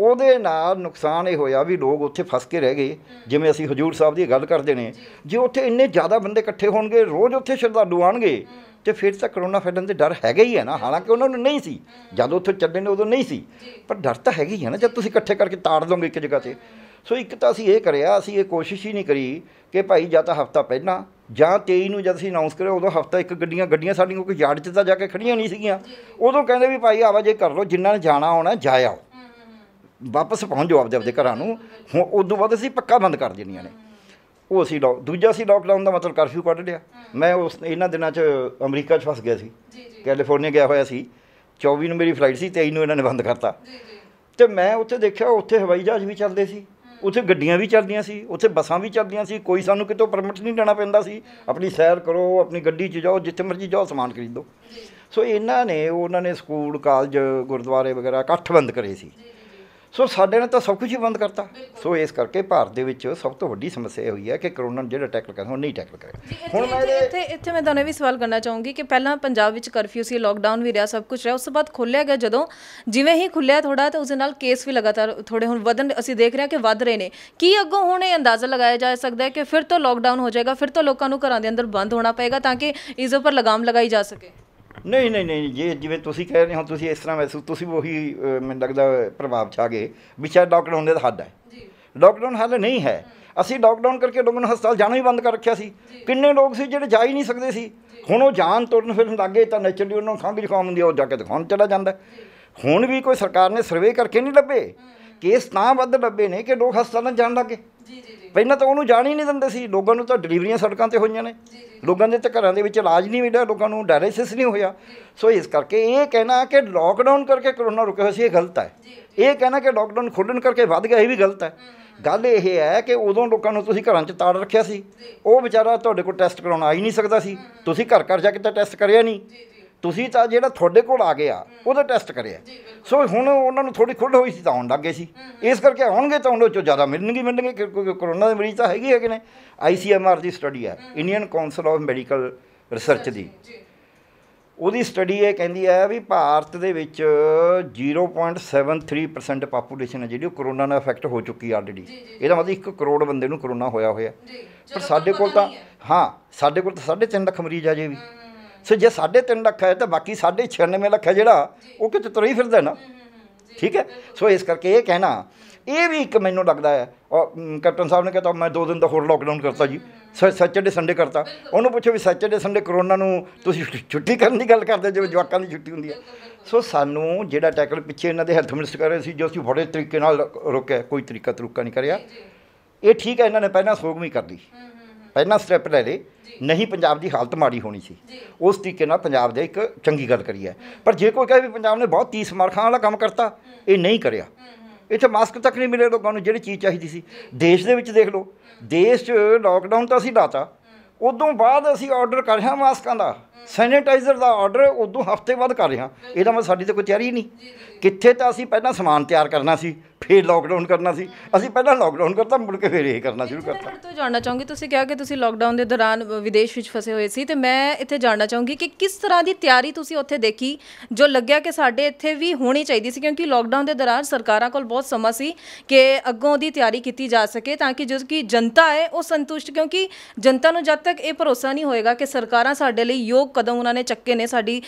ਉਹਦੇ ਨਾਲ ਨੁਕਸਾਨ ਇਹ ਹੋਇਆ ਵੀ ਲੋਕ ਉੱਥੇ ਫਸ ਕੇ ਰਹਿ ਗਏ ਜਿਵੇਂ ਅਸੀਂ ਹਜੂਰ ਸਾਹਿਬ ਦੀ ਗੱਲ ਕਰਦੇ ਨੇ ਜੇ ਉੱਥੇ ਇੰਨੇ ਜ਼ਿਆਦਾ ਬੰਦੇ ਇਕੱਠੇ ਹੋਣਗੇ ਰੋਜ਼ ਉੱਥੇ ਸ਼ਰਧਾਲੂ ਆਣਗੇ ਤੇ ਫਿਰ ਤਾਂ ਕਰੋਨਾ ਫੈਲਣ ਦੇ ਡਰ ਹੈਗਾ ਹੀ ਹੈ ਨਾ ਹਾਲਾਂਕਿ ਉਹਨਾਂ ਨੂੰ ਨਹੀਂ ਸੀ ਜਦ ਉੱਥੇ ਚੱਲੇ ਨੇ ਉਦੋਂ ਨਹੀਂ ਸੀ ਪਰ ਡਰ ਤਾਂ ਹੈਗਾ ਹੀ ਹੈ ਨਾ ਜਦ ਤੁਸੀਂ ਇਕੱਠੇ ਕਰਕੇ ਤਾੜ ਲਓਗੇ ਇੱਕ ਜਗ੍ਹਾ ਤੇ ਸੋ ਇੱਕ ਤਾਂ ਅਸੀਂ ਇਹ ਕਰਿਆ ਅਸੀਂ ਇਹ ਕੋਸ਼ਿਸ਼ ਹੀ ਨਹੀਂ ਕਰੀ ਕਿ ਭਾਈ ਜਾਂ ਤਾਂ ਹਫਤਾ ਪਹਿਲਾਂ ਜਾਂ 23 ਨੂੰ ਜਦ ਅਸੀਂ ਅਨਾਉਂਸ ਕਰਿਆ ਉਦੋਂ ਹਫਤਾ ਇੱਕ ਗੱਡੀਆਂ ਗੱਡੀਆਂ ਸਾਡੀਆਂ ਕੋਈ ਯਾਰਡ 'ਚ ਤਾਂ ਜਾ ਕੇ ਖੜੀਆਂ ਨਹੀਂ ਸੀਗੀਆਂ ਉਦੋਂ ਕਹਿੰਦੇ ਵੀ ਭਾਈ ਆਵਾਜੇ ਕਰ ਲਓ ਜਿਨ੍ਹਾਂ ਨੇ ਜਾਣਾ ਹੋਣਾ ਜਾਇਆ ਵਾਪਸ ਪਹੁੰਚ ਜਾਓ ਆਪਦੇ ਆਪਦੇ ਘਰਾਂ ਨੂੰ ਹੁਣ ਉਦੋਂ ਬਾਅਦ ਅਸੀਂ ਪੱਕਾ ਬੰਦ ਕਰ ਦੇਣੀਆਂ ਨੇ ਉਹ ਅਸੀਂ ਦੂਜਾ ਸੀ ਲੌਕਡਾਊਨ ਦਾ ਮਤਲਬ ਕਰਫਿਊ ਕੱਢ ਲਿਆ ਮੈਂ ਉਸ ਇਹਨਾਂ ਦਿਨਾਂ 'ਚ ਅਮਰੀਕਾ 'ਚ ਫਸ ਗਿਆ ਸੀ ਕੈਲੀਫੋਰਨੀਆ ਗਿਆ ਹੋਇਆ ਸੀ 24 ਨੂੰ ਮੇਰੀ ਫਲਾਈਟ ਸੀ 23 ਨੂੰ ਇਹਨਾਂ ਨੇ ਬੰਦ ਕਰਤਾ ਤੇ ਮੈਂ ਉੱਥੇ ਦੇਖਿਆ ਉੱਥੇ ਹਵਾਈ ਜਹਾਜ਼ ਵੀ ਚੱਲਦੇ ਸੀ ਉੱਥੇ ਗੱਡੀਆਂ ਵੀ ਚੱਲਦੀਆਂ ਸੀ ਉੱਥੇ ਬੱਸਾਂ ਵੀ ਚੱਲਦੀਆਂ ਸੀ ਕੋਈ ਸਾਨੂੰ ਕਿਤੋਂ ਪਰਮਿਟ ਨਹੀਂ ਲੈਣਾ ਪੈਂਦਾ ਸੀ ਆਪਣੀ ਸੈਰ ਕਰੋ ਆਪਣੀ ਗੱਡੀ 'ਚ ਜਾਓ ਜਿੱਥੇ ਮਰਜ਼ੀ ਜਾਓ ਸਮਾਨ ਖਰੀਦੋ ਸੋ ਇਹਨਾਂ ਨੇ ਉਹਨਾਂ ਨੇ ਸਕੂਲ ਕਾਲਜ ਗੁਰਦੁਆਰੇ ਵਗੈਰਾ ਇਕੱਠ ਬੰਦ ਕਰੇ ਸੀ ਸੋ ਸਾਡੇ ਨੇ ਤਾਂ ਸਭ ਕੁਝ ਹੀ ਬੰਦ ਕਰਤਾ ਸੋ ਇਸ ਕਰਕੇ ਭਾਰਤ ਦੇ ਵਿੱਚ ਸਭ ਤੋਂ ਵੱਡੀ ਸਮੱਸਿਆ ਇਹ ਹੋਈ ਹੈ ਕਿ ਕਰੋਨਾ ਨੂੰ ਜਿਹੜਾ ਟੈਕਲ ਕਰਨਾ ਉਹ ਨਹੀਂ ਟੈਕਲ ਕਰਿਆ ਹੁਣ ਮੈਂ ਇੱਥੇ ਇੱਥੇ ਮੈਂ ਤੁਹਾਨੂੰ ਵੀ ਸਵਾਲ ਕਰਨਾ ਚਾਹੂੰਗੀ ਕਿ ਪਹਿਲਾਂ ਪੰਜਾਬ ਵਿੱਚ ਕਰਫਿਊ ਸੀ ਲੋਕਡਾਊਨ ਵੀ ਰਿਹਾ ਸਭ ਕੁਝ ਰਿਹਾ ਉਸ ਤੋਂ ਬਾਅਦ ਖੁੱਲਿਆ ਗਿਆ ਜਦੋਂ ਜਿਵੇਂ ਹੀ ਖੁੱਲਿਆ ਥੋੜਾ ਤਾਂ ਉਸ ਦੇ ਨਾਲ ਕੇਸ ਵੀ ਲਗਾਤਾਰ ਥੋੜੇ ਹੁਣ ਵਧਣ ਅਸੀਂ ਦੇਖ ਰਹੇ ਹਾਂ ਕਿ ਵੱਧ ਰਹੇ ਨੇ ਕੀ ਅੱਗੋਂ ਹੁਣ ਇਹ ਅੰਦਾਜ਼ਾ ਲਗਾਇਆ ਜਾ ਸਕਦਾ ਹੈ ਕਿ ਫਿਰ ਤੋਂ ਲੋਕਡਾਊਨ ਹੋ ਜਾਏਗਾ ਫਿਰ ਤੋਂ ਲੋਕਾਂ ਨੂੰ ਘਰਾਂ ਦੇ ਅੰਦਰ ਬੰਦ ਹੋਣਾ ਪਏਗਾ ਤਾਂ ਕਿ ਇਸ ਉੱਪਰ ਲਗਾਮ ਲਗਾਈ ਜਾ ਸਕੇ ਨਹੀਂ ਨਹੀਂ ਨਹੀਂ ਜੇ ਜਿਵੇਂ ਤੁਸੀਂ ਕਹਿ ਰਹੇ ਹੋ ਤੁਸੀਂ ਇਸ ਤਰ੍ਹਾਂ ਮਹਿਸੂਸ ਤੁਸੀਂ ਉਹੀ ਮੈਨੂੰ ਲੱਗਦਾ ਪ੍ਰਭਾਵ ਚ ਆ ਗਏ ਵਿਚਾਰ ਹੁੰਦੇ ਦੇ ਹੱਦ ਹੈ ਜੀ ਲਾਕਡਾਊਨ ਹੱਲ ਨਹੀਂ ਹੈ ਅਸੀਂ ਲੋਕਡਾਊਨ ਕਰਕੇ ਡੋਮਨ ਹਸਪਤਾਲ ਜਾਣਾ ਹੀ ਬੰਦ ਕਰ ਰੱਖਿਆ ਸੀ ਕਿੰਨੇ ਲੋਕ ਸੀ ਜਿਹੜੇ ਜਾ ਹੀ ਨਹੀਂ ਸਕਦੇ ਸੀ ਹੁਣ ਉਹ ਜਾਣ ਤੁਰਨ ਫਿਰਨ ਲੱਗੇ ਤਾਂ ਨੈਚਰਲੀ ਉਹਨਾਂ ਨੂੰ ਖੰਗ ਜ਼ੁਕਾਮ ਹੁੰਦੀ ਉਹ ਜਾ ਕੇ ਦਿਖਾਉਣ ਚਲਾ ਜਾਂਦਾ ਹੁਣ ਵੀ ਕੋਈ ਸਰਕਾਰ ਨੇ ਸਰਵੇ ਕਰਕੇ ਨਹੀਂ ਲੱਭੇ ਕੇਸ ਤਾਂ ਵੱਧ ਡੱਬੇ ਨੇ ਕਿ ਲੋਕ ਨਾਲ ਜਾਣ ਲੱਗੇ ਜੀ ਜੀ ਪਹਿਲਾਂ ਤਾਂ ਉਹਨੂੰ ਜਾਣ ਹੀ ਨਹੀਂ ਦਿੰਦੇ ਸੀ ਲੋਕਾਂ ਨੂੰ ਤਾਂ ਡਿਲੀਵਰੀਆਂ ਸੜਕਾਂ ਤੇ ਹੋਈਆਂ ਨੇ ਲੋਕਾਂ ਦੇ ਤਾਂ ਘਰਾਂ ਦੇ ਵਿੱਚ ਇਲਾਜ ਨਹੀਂ ਮਿਲਿਆ ਲੋਕਾਂ ਨੂੰ ਡਾਇਲਿਸਿਸ ਨਹੀਂ ਹੋਇਆ ਸੋ ਇਸ ਕਰਕੇ ਇਹ ਕਹਿਣਾ ਕਿ ਲਾਕਡਾਊਨ ਕਰਕੇ ਕਰੋਨਾ ਰੁਕਿਆ ਹੋਇਆ ਸੀ ਇਹ ਗਲਤ ਹੈ ਇਹ ਕਹਿਣਾ ਕਿ ਲਾਕਡਾਊਨ ਖੋਲਣ ਕਰਕੇ ਵੱਧ ਗਿਆ ਇਹ ਵੀ ਗਲਤ ਹੈ ਗੱਲ ਇਹ ਹੈ ਕਿ ਉਦੋਂ ਲੋਕਾਂ ਨੂੰ ਤੁਸੀਂ ਘਰਾਂ 'ਚ ਤਾੜ ਰੱਖਿਆ ਸੀ ਉਹ ਵਿਚਾਰਾ ਤੁਹਾਡੇ ਕੋਲ ਟੈਸਟ ਕਰਾਉਣ ਆ ਹੀ ਨਹੀਂ ਸਕਦਾ ਸੀ ਤੁਸੀਂ ਘਰ ਘਰ ਜਾ ਕੇ ਤਾਂ ਟੈਸਟ ਕਰਿਆ ਨਹੀਂ ਤੁਸੀਂ ਤਾਂ ਜਿਹੜਾ ਤੁਹਾਡੇ ਕੋਲ ਆ ਗਿਆ ਉਹਦਾ ਟੈਸਟ ਕਰਿਆ ਸੋ ਹੁਣ ਉਹਨਾਂ ਨੂੰ ਥੋੜੀ ਖੁੱਲ੍ਹ ਹੋਈ ਸੀ ਤਾਂ ਆਉਣ ਲੱਗ ਗਏ ਸੀ ਇਸ ਕਰਕੇ ਆਉਣਗੇ ਤਾਂ ਉਹਨਾਂ ਚੋਂ ਜ਼ਿਆਦਾ ਮਿਲਣਗੇ ਮਿਲਣਗੇ ਕਿਉਂਕਿ ਕਰੋਨਾ ਦੇ ਮਰੀਜ਼ ਤਾਂ ਹੈਗੇ ਹੈਗੇ ਨੇ ਆਈਸੀਐਮਆਰ ਦੀ ਸਟੱਡੀ ਹੈ Indian council of medical research ਦੀ ਉਹਦੀ ਸਟੱਡੀ ਇਹ ਕਹਿੰਦੀ ਹੈ ਵੀ ਭਾਰਤ ਦੇ ਵਿੱਚ 0.73% ਪਾਪੂਲੇਸ਼ਨ ਹੈ ਜਿਹੜੀ ਉਹ ਕਰੋਨਾ ਨਾਲ ਅਫੈਕਟ ਹੋ ਚੁੱਕੀ ਆਲਰੇਡੀ ਇਹਦਾ ਮਤਲਬ 1 ਕਰੋੜ ਬੰਦੇ ਨੂੰ ਕਰੋਨਾ ਹੋਇਆ ਹੋਇਆ ਪਰ ਸਾਡੇ ਕੋਲ ਤਾਂ ਹਾਂ ਸਾਡੇ ਕੋਲ ਤਾਂ 3.5 ਲੱਖ ਮਰੀਜ਼ ਆ ਜੇ ਵੀ ਸੋ ਜੇ 3.5 ਲੱਖ ਹੈ ਤਾਂ ਬਾਕੀ 96 ਲੱਖ ਹੈ ਜਿਹੜਾ ਉਹ ਕਿਤੇ ਤੁਰੇ ਹੀ ਫਿਰਦਾ ਨਾ ਠੀਕ ਹੈ ਸੋ ਇਸ ਕਰਕੇ ਇਹ ਕਹਿਣਾ ਇਹ ਵੀ ਇੱਕ ਮੈਨੂੰ ਲੱਗਦਾ ਹੈ ਕੈਪਟਨ ਸਾਹਿਬ ਨੇ ਕਿਹਾ ਮੈਂ 2 ਦਿਨ ਦਾ ਹੋਰ ਲਾਕਡਾਊਨ ਕਰਤਾ ਜੀ ਸੈਚਰਡੇ ਸੰਡੇ ਕਰਤਾ ਉਹਨੂੰ ਪੁੱਛੋ ਵੀ ਸੈਚਰਡੇ ਸੰਡੇ ਕਰੋਨਾ ਨੂੰ ਤੁਸੀਂ ਛੁੱਟੀ ਕਰਨ ਦੀ ਗੱਲ ਕਰਦੇ ਜਿਵੇਂ ਜਵਾਕਾਂ ਦੀ ਛੁੱਟੀ ਹੁੰਦੀ ਹੈ ਸੋ ਸਾਨੂੰ ਜਿਹੜਾ ਟੈਕਲ ਪਿੱਛੇ ਇਹਨਾਂ ਦੇ ਹੈਲਥ ਮਿਨਿਸਟਰ ਕਰ ਰਹੇ ਸੀ ਜੋ ਅਸੀਂ ਬੜੇ ਤਰੀਕੇ ਨਾਲ ਰੋਕਿਆ ਕੋਈ ਤਰੀਕਾ ਤਰੁਕਾ ਨਹੀਂ ਕਰਿਆ ਇਹ ਠੀਕ ਹੈ ਇਹਨਾਂ ਨੇ ਪਹਿਲਾਂ ਸੋਗਮੀ ਕਰ ਲਈ ਪਹਿਲਾਂ ਸਟੈਪ ਲੈ ਲਈ ਨਹੀਂ ਪੰਜਾਬ ਦੀ ਹਾਲਤ ਮਾੜੀ ਹੋਣੀ ਸੀ ਉਸ ਤਰੀਕੇ ਨਾਲ ਪੰਜਾਬ ਦੇ ਇੱਕ ਚੰਗੀ ਗੱਲ ਕਰੀ ਹੈ ਪਰ ਜੇ ਕੋਈ ਕਹੇ ਵੀ ਪੰਜਾਬ ਨੇ ਬਹੁਤ ਤੀਸ ਮਾਰਖਾਂ ਵਾਲਾ ਕੰਮ ਕਰਤਾ ਇਹ ਨਹੀਂ ਕਰਿਆ ਇੱਥੇ ਮਾਸਕ ਤੱਕ ਨਹੀਂ ਮਿਲੇ ਲੋਕਾਂ ਨੂੰ ਜਿਹੜੀ ਚੀਜ਼ ਚਾਹੀਦੀ ਸੀ ਦੇਸ਼ ਦੇ ਵਿੱਚ ਦੇਖ ਲਓ ਦੇਸ਼ 'ਚ ਲਾਕਡਾਊਨ ਤਾਂ ਅਸੀਂ ਲਾਤਾ ਉਦੋਂ ਬਾਅਦ ਅਸੀਂ ਆਰਡਰ ਕਰਿਆ ਮਾਸਕਾਂ ਦਾ ਸੈਨੀਟਾਈਜ਼ਰ ਦਾ ਆਰਡਰ ਉਦੋਂ ਹਫ਼ਤੇ ਬਾਅਦ ਕਰ ਰਿਹਾ ਇਹਦਾ ਮੈਂ ਸਾਡੀ ਤਾਂ ਕੋਈ ਤਿਆਰੀ ਨਹੀਂ ਕਿੱਥੇ ਤਾਂ ਅਸੀਂ ਪਹਿਲਾਂ ਸਮਾਨ ਤਿਆਰ ਕਰਨਾ ਸੀ ਫਿਰ ਲਾਕਡਾਊਨ ਕਰਨਾ ਸੀ ਅਸੀਂ ਪਹਿਲਾਂ ਲਾਕਡਾਊਨ ਕਰਤਾ ਮੁੜ ਕੇ ਫੇਰ ਇਹ ਕਰਨਾ ਸ਼ੁਰੂ ਕਰਤਾ ਮੈਂ ਤੋਂ ਜਾਣਨਾ ਚਾਹੂੰਗੀ ਤੁਸੀਂ ਕਿਹਾ ਕਿ ਤੁਸੀਂ ਲਾਕਡਾਊਨ ਦੇ ਦੌਰਾਨ ਵਿਦੇਸ਼ ਵਿੱਚ ਫਸੇ ਹੋਏ ਸੀ ਤੇ ਮੈਂ ਇੱਥੇ ਜਾਣਨਾ ਚਾਹੂੰਗੀ ਕਿ ਕਿਸ ਤਰ੍ਹਾਂ ਦੀ ਤਿਆਰੀ ਤੁਸੀਂ ਉੱਥੇ ਦੇਖੀ ਜੋ ਲੱਗਿਆ ਕਿ ਸਾਡੇ ਇੱਥੇ ਵੀ ਹੋਣੀ ਚਾਹੀਦੀ ਸੀ ਕਿਉਂਕਿ ਲਾਕਡਾਊਨ ਦੇ ਦੌਰਾਨ ਸਰਕਾਰਾਂ ਕੋਲ ਬਹੁਤ ਸਮਾਂ ਸੀ ਕਿ ਅੱਗੋਂ ਦੀ ਤਿਆਰੀ ਕੀਤੀ ਜਾ ਸਕੇ ਤਾਂ ਕਿ ਜੋ ਕਿ ਜਨਤਾ ਹੈ ਉਹ ਸੰਤੁਸ਼ਟ ਕਿਉਂਕਿ ਜਨਤਾ ਨੂੰ ਜਦ ਤੱਕ ਇਹ ਭਰੋਸਾ ਨਹੀਂ ਹੋਏਗਾ ਕਿ ਸਰਕਾਰਾਂ ਸਾਡੇ ਲਈ ਯੋਗ ਕਦਮ ਉਹਨਾਂ ਨੇ ਚੱਕੇ ਨੇ ਸਾਡੀ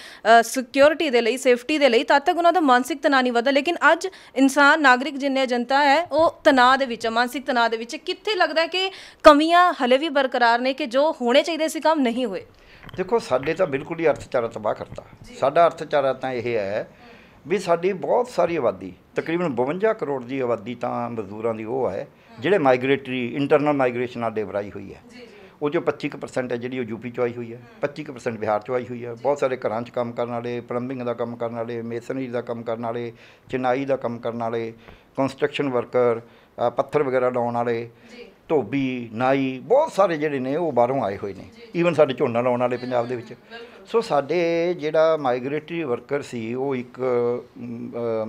ਸਿਕਿਉਰਿਟੀ ਦੇ ਲਈ ਸੇਫਟੀ ਦੇ ਲਈ ਤਦ ਤੱਕ ਉਹਨਾਂ ਦਾ ਮਾਨਸਿਕ ਤਣਾਅ ਨਹੀਂ ਵਧਦਾ ਲੇਕਿਨ ਅੱਜ ਇਨਸਾਨ ਨਾਗਰਿਕ ਜਿੰਨੇ ਜਨਤਾ ਹੈ ਉਹ ਤਣਾਅ ਦੇ ਵਿੱਚ ਮਾਨਸਿਕ ਤਣਾਅ ਦੇ ਵਿੱਚ ਕਿੱਥੇ ਲੱਗਦਾ ਕਿ ਕਮੀਆਂ ਹਲੇ ਵੀ ਬਰਕਰਾਰ ਨੇ ਕਿ ਜੋ ਹੋਣੇ ਚਾਹੀਦੇ ਸੀ ਕੰਮ ਨਹੀਂ ਹੋਏ ਦੇਖੋ ਸਾਡੇ ਤਾਂ ਬਿਲਕੁਲ ਹੀ ਅਰਥਚਾਰਾ ਤਬਾਹ ਕਰਤਾ ਸਾਡਾ ਅਰਥਚਾਰਾ ਤਾਂ ਇਹ ਹੈ ਵੀ ਸਾਡੀ ਬਹੁਤ ਸਾਰੀ ਆਬਾਦੀ ਤਕਰੀਬਨ 52 ਕਰੋੜ ਦੀ ਆਬਾਦੀ ਤਾਂ ਮਜ਼ਦੂਰਾਂ ਦੀ ਉਹ ਹੈ ਜਿਹੜੇ ਮਾਈਗ੍ਰੇਟਰੀ ਇੰਟਰਨਲ ਮਾਈਗ੍ਰੇਸ਼ਨ ਨਾਲ ਡੇਵਰਾਈ ਹੋਈ ਹੈ ਉਹ ਜੋ 25% ਹੈ ਜਿਹੜੀ ਉਹ ਯੂਪੀ ਚੋਂ ਆਈ ਹੋਈ ਹੈ 25% ਬਿਹਾਰ ਚੋਂ ਆਈ ਹੋਈ ਹੈ ਬਹੁਤ ਸਾਰੇ ਘਰਾਂ 'ਚ ਕੰਮ ਕਰਨ ਵਾਲੇ ਪਲੰਬਿੰਗ ਦਾ ਕੰਮ ਕਰਨ ਵਾਲੇ ਮੇਸਨਰੀ ਦਾ ਕੰਮ ਕਰਨ ਵਾਲੇ ਚਿਨਾਈ ਦਾ ਕੰਮ ਕਰਨ ਵਾਲੇ ਕੰਸਟਰਕਸ਼ਨ ਵਰਕਰ ਪੱਥਰ ਵਗੈਰਾ ਲਾਉਣ ਵਾਲੇ ਧੋਬੀ ਨਾਈ ਬਹੁਤ ਸਾਰੇ ਜਿਹੜੇ ਨੇ ਉਹ ਬਾਹਰੋਂ ਆਏ ਹੋਏ ਨੇ ਈਵਨ ਸਾਡੇ ਝੋਨਾ ਲਾਉਣ ਵਾਲੇ ਪੰਜਾਬ ਦੇ ਵਿੱਚ ਸੋ ਸਾਡੇ ਜਿਹੜਾ ਮਾਈਗ੍ਰੇਟਰੀ ਵਰਕਰ ਸੀ ਉਹ ਇੱਕ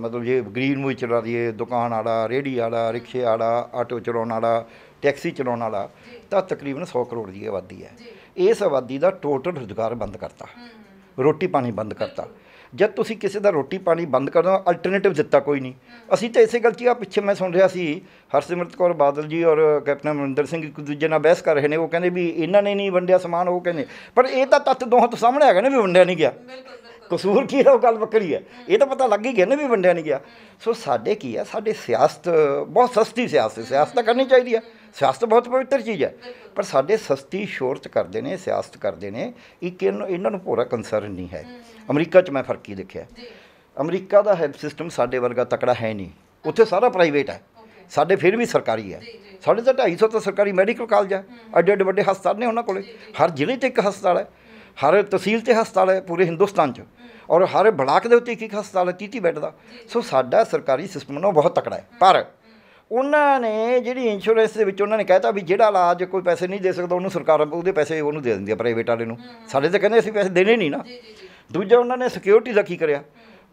ਮਤਲਬ ਜੇ ਗ੍ਰੀਨ ਮੂਵੀ ਚਲਾ ਦਈਏ ਦੁਕਾਨ ਵਾਲਾ ਰੇੜੀ ਵਾਲਾ ਰਿਕਸ਼ੇ ਵਾਲਾ ਆਟੋ ਚਲਾਉਣ ਵਾਲਾ ਟੈਕਸੀ ਚਲਾਉਣ ਵਾਲਾ ਤਾਂ ਤਕਰੀਬਨ 100 ਕਰੋੜ ਦੀ ਆਬਾਦੀ ਹੈ ਇਸ ਆਬਾਦੀ ਦਾ ਟੋਟਲ ਰੁਜ਼ਗਾਰ ਬੰਦ ਕਰਤਾ ਰੋਟੀ ਪਾਣੀ ਬੰਦ ਕਰਤਾ ਜਦ ਤੁਸੀਂ ਕਿਸੇ ਦਾ ਰੋਟੀ ਪਾਣੀ ਬੰਦ ਕਰ ਦੋ ਅਲਟਰਨੇਟਿਵ ਦਿੱਤਾ ਕੋਈ ਨਹੀਂ ਅਸੀਂ ਤਾਂ ਇਸੇ ਗੱਲ 'ਚ ਆ ਪਿੱਛੇ ਮੈਂ ਸੁਣ ਰਿਹਾ ਸੀ ਹਰਸਿਮਰਤ ਕੌਰ ਬਾਦਲ ਜੀ ਔਰ ਕੈਪਟਨ ਅਮਰਿੰਦਰ ਸਿੰਘ ਇੱਕ ਦੂਜੇ ਨਾਲ ਬਹਿਸ ਕਰ ਰਹੇ ਨੇ ਉਹ ਕਹਿੰਦੇ ਵੀ ਇਹਨਾਂ ਨੇ ਨਹੀਂ ਵੰਡਿਆ ਸਮਾਨ ਉਹ ਕਹਿੰਦੇ ਪਰ ਇਹ ਤਾਂ ਤੱਤ ਦੋਹਾਂ ਤੋਂ ਸਾਹਮਣੇ ਹੈਗਾ ਨਾ ਵੀ ਵੰਡਿਆ ਨਹੀਂ ਗਿਆ ਕਸੂਰ ਕੀ ਹੈ ਉਹ ਗੱਲ ਬੱਕਰੀ ਹੈ ਇਹ ਤਾਂ ਪਤਾ ਲੱਗ ਹੀ ਗਿਆ ਨਾ ਵੀ ਵੰਡਿਆ ਨਹੀਂ ਗਿਆ ਸੋ ਸਾਡੇ ਕੀ ਹੈ ਸਾਡੇ ਸਿਆਸਤ ਬਹੁਤ ਸਸਤੀ ਸਿਆਸਤ ਸਿਆਸਤ ਤਾਂ ਕਰਨੀ ਚਾਹੀਦੀ ਆ ਸਿਆਸਤ ਬਹੁਤ ਪਵਿੱਤਰ ਚੀਜ਼ ਹੈ ਪਰ ਸਾਡੇ ਸਸਤੀ ਸ਼ੋਰਤ ਕਰਦੇ ਨੇ ਸਿਆਸਤ ਕਰਦੇ ਨੇ ਇੱਕ ਇਹਨਾਂ ਨੂੰ ਪੂਰਾ ਕੰਸਰਨ ਨਹੀਂ ਹੈ ਅਮਰੀਕਾ 'ਚ ਮੈਂ ਫਰਕ ਹੀ ਦੇਖਿਆ ਅਮਰੀਕਾ ਦਾ ਹੈਲਥ ਸਿਸਟਮ ਸਾਡੇ ਵਰਗਾ ਤਕੜਾ ਹੈ ਨਹੀਂ ਉੱਥੇ ਸਾਰਾ ਪ੍ਰਾਈਵੇਟ ਹੈ ਸਾਡੇ ਫਿਰ ਵੀ ਸਰਕਾਰੀ ਹੈ ਸਾਡੇ ਤਾਂ 250 ਤਾਂ ਸਰਕਾਰੀ ਮੈਡੀਕਲ ਕਾਲਜ ਹੈ ਐਡੇ ਐਡੇ ਵੱਡੇ ਹਸਪਤਾਲ ਨੇ ਉਹਨਾਂ ਕੋਲੇ ਹਰ ਜ਼ਿਲ੍ਹੇ 'ਚ ਇੱਕ ਹਸਪਤਾਲ ਹੈ ਹਰ ਤਹਿਸੀਲ ਤੇ ਹਸਪਤਾਲ ਹੈ ਪੂਰੇ ਹਿੰਦੁਸਤਾਨ 'ਚ ਔਰ ਹਰ ਬਲਾਕ ਦੇ ਉੱਤੇ ਇੱਕ ਇੱਕ ਹਸਪਤਾਲ ਹੈ 30 ਬੈੱਡ ਦਾ ਸੋ ਸਾਡਾ ਸਰਕਾਰੀ ਸਿਸਟਮ ਨਾ ਬਹੁਤ ਤਕੜਾ ਹੈ ਪਰ ਉਹਨਾਂ ਨੇ ਜਿਹੜੀ ਇੰਸ਼ੋਰੈਂਸ ਦੇ ਵਿੱਚ ਉਹਨਾਂ ਨੇ ਕਹਿਤਾ ਵੀ ਜਿਹੜਾ ਇਲਾਜ ਕੋਈ ਪੈਸੇ ਨਹੀਂ ਦੇ ਸਕਦਾ ਉਹਨੂੰ ਸਰਕਾਰ ਉਹਦੇ ਪੈਸੇ ਉਹਨੂੰ ਦੇ ਦਿੰਦੀ ਆ ਪ੍ਰਾਈਵੇਟ ਵਾਲੇ ਨੂੰ ਸਾਡੇ ਤਾਂ ਕਹਿੰਦੇ ਅਸੀਂ ਪੈਸੇ ਦੇਣੇ ਨਹੀਂ ਨਾ ਦੂਜਾ ਉਹਨਾਂ ਨੇ ਸਿਕਿਉਰਿਟੀ ਦਾ ਕੀ ਕਰਿਆ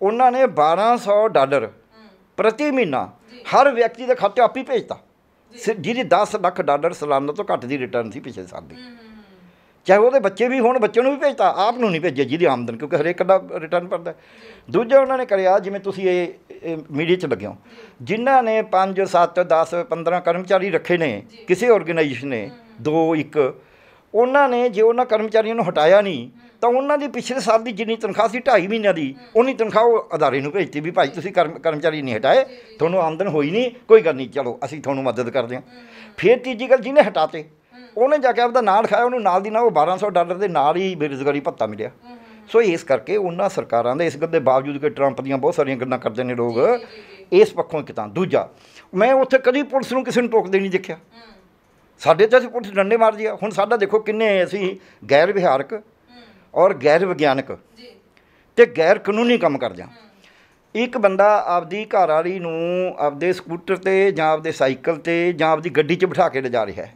ਉਹਨਾਂ ਨੇ 1200 ਡਾਲਰ ਪ੍ਰਤੀ ਮਹੀਨਾ ਹਰ ਵਿਅਕਤੀ ਦੇ ਖਾਤੇ ਆਪੀ ਭੇਜਤਾ ਜਿਹਦੀ 10 ਲੱਖ ਡਾਲਰ ਸਾਲਾਨਾ ਤੋਂ ਘੱਟ ਦੀ ਰਿਟਰਨ ਸੀ ਪਿਛਲੇ ਸਾਲ ਦੀ ਚਾਹੇ ਉਹਦੇ ਬੱਚੇ ਵੀ ਹੋਣ ਬੱਚੇ ਨੂੰ ਵੀ ਭੇਜਤਾ ਆਪ ਨੂੰ ਨਹੀਂ ਭੇਜਿਆ ਜਿਹਦੀ ਆਮਦਨ ਕਿਉਂਕਿ ਹਰੇਕ ਦਾ ਰਿਟਰਨ ਭਰਦਾ ਦੂਜਾ ਉਹਨਾਂ ਨੇ ਕਰਿਆ ਜਿਵੇਂ ਤੁਸੀਂ ਇਹ ਮੀਡੀਆ 'ਚ ਲੱਗਿਓ ਜਿਨ੍ਹਾਂ ਨੇ 5 7 10 15 ਕਰਮਚਾਰੀ ਰੱਖੇ ਨੇ ਕਿਸੇ ਆਰਗੇਨਾਈਜੇਸ਼ਨ ਨੇ ਦੋ ਇੱਕ ਉਹਨਾਂ ਨੇ ਜੇ ਉਹਨਾਂ ਕਰਮਚਾਰੀਆਂ ਨੂੰ ਹਟਾਇਆ ਨਹੀਂ ਤਾਂ ਉਹਨਾਂ ਦੀ ਪਿਛਲੇ ਸਾਲ ਦੀ ਜਿੰਨੀ ਤਨਖਾਹ ਸੀ 2.5 ਮਹੀਨਿਆਂ ਦੀ ਉਹਨੀ ਤਨਖਾਹ ਉਹ ਅਦਾਰੇ ਨੂੰ ਭੇਜਤੀ ਵੀ ਭਾਈ ਤੁਸੀਂ ਕਰਮਚਾਰੀ ਨਹੀਂ ਹਟਾਏ ਤੁਹਾਨੂੰ ਆਮਦਨ ਹੋਈ ਨਹੀਂ ਕੋਈ ਗੱਲ ਨਹੀਂ ਚਲੋ ਅਸੀਂ ਤੁਹਾਨੂੰ ਮਦਦ ਕਰਦੇ ਹਾਂ ਫਿਰ ਤੀਜੀ ਗੱਲ ਜਿਹਨੇ ਹਟਾਤੇ ਉਹਨੇ ਜਾ ਕੇ ਆਪਦਾ ਨਾਂ ਲਿਖਾਇਆ ਉਹਨੂੰ ਨਾਲ ਦੀ ਨਾਲ ਉਹ 1200 ਡਾਲਰ ਦੇ ਨਾਲ ਹੀ ਬੇਰੁਜ਼ਗਾਰੀ ਭੱਤਾ ਮਿਲਿਆ ਸੋ ਇਸ ਕਰਕੇ ਉਹਨਾਂ ਸਰਕਾਰਾਂ ਦੇ ਇਸ ਗੱਲ ਦੇ ਬਾਵਜੂਦ ਕਿ ਟਰੰਪ ਦੀਆਂ ਬਹੁਤ ਸਾਰੀਆਂ ਗੱਲਾਂ ਕਰਦੇ ਨੇ ਲੋਕ ਇਸ ਪੱਖੋਂ ਕਿਤਾ ਤਾਂ ਦੂਜਾ ਮੈਂ ਉੱਥੇ ਕਦੀ ਪੁਲਿਸ ਨੂੰ ਕਿਸੇ ਨੂੰ ਟੋਕਦੇ ਨਹੀਂ ਦੇਖਿਆ ਸਾਡੇ ਤਾਂ ਪੁਲਿਸ ਡੰਡੇ ਮਾਰਦੀ ਆ ਹੁਣ ਸਾਡਾ ਦੇਖੋ ਕਿੰਨੇ ਅਸੀਂ ਗੈਰ ਵਿਹਾਰਕ ਔਰ ਗੈਰ ਵਿਗਿਆਨਕ ਤੇ ਗੈਰ ਕਾਨੂੰਨੀ ਕੰਮ ਕਰਦੇ ਆ ਇੱਕ ਬੰਦਾ ਆਪਦੀ ਘਰ ਵਾਲੀ ਨੂੰ ਆਪਦੇ ਸਕੂਟਰ ਤੇ ਜਾਂ ਆਪਦੇ ਸਾਈਕਲ ਤੇ ਜਾਂ ਆਪਦੀ ਗੱਡੀ 'ਚ ਬਿਠਾ ਕੇ ਲਿਜਾ ਰਿਹਾ ਹੈ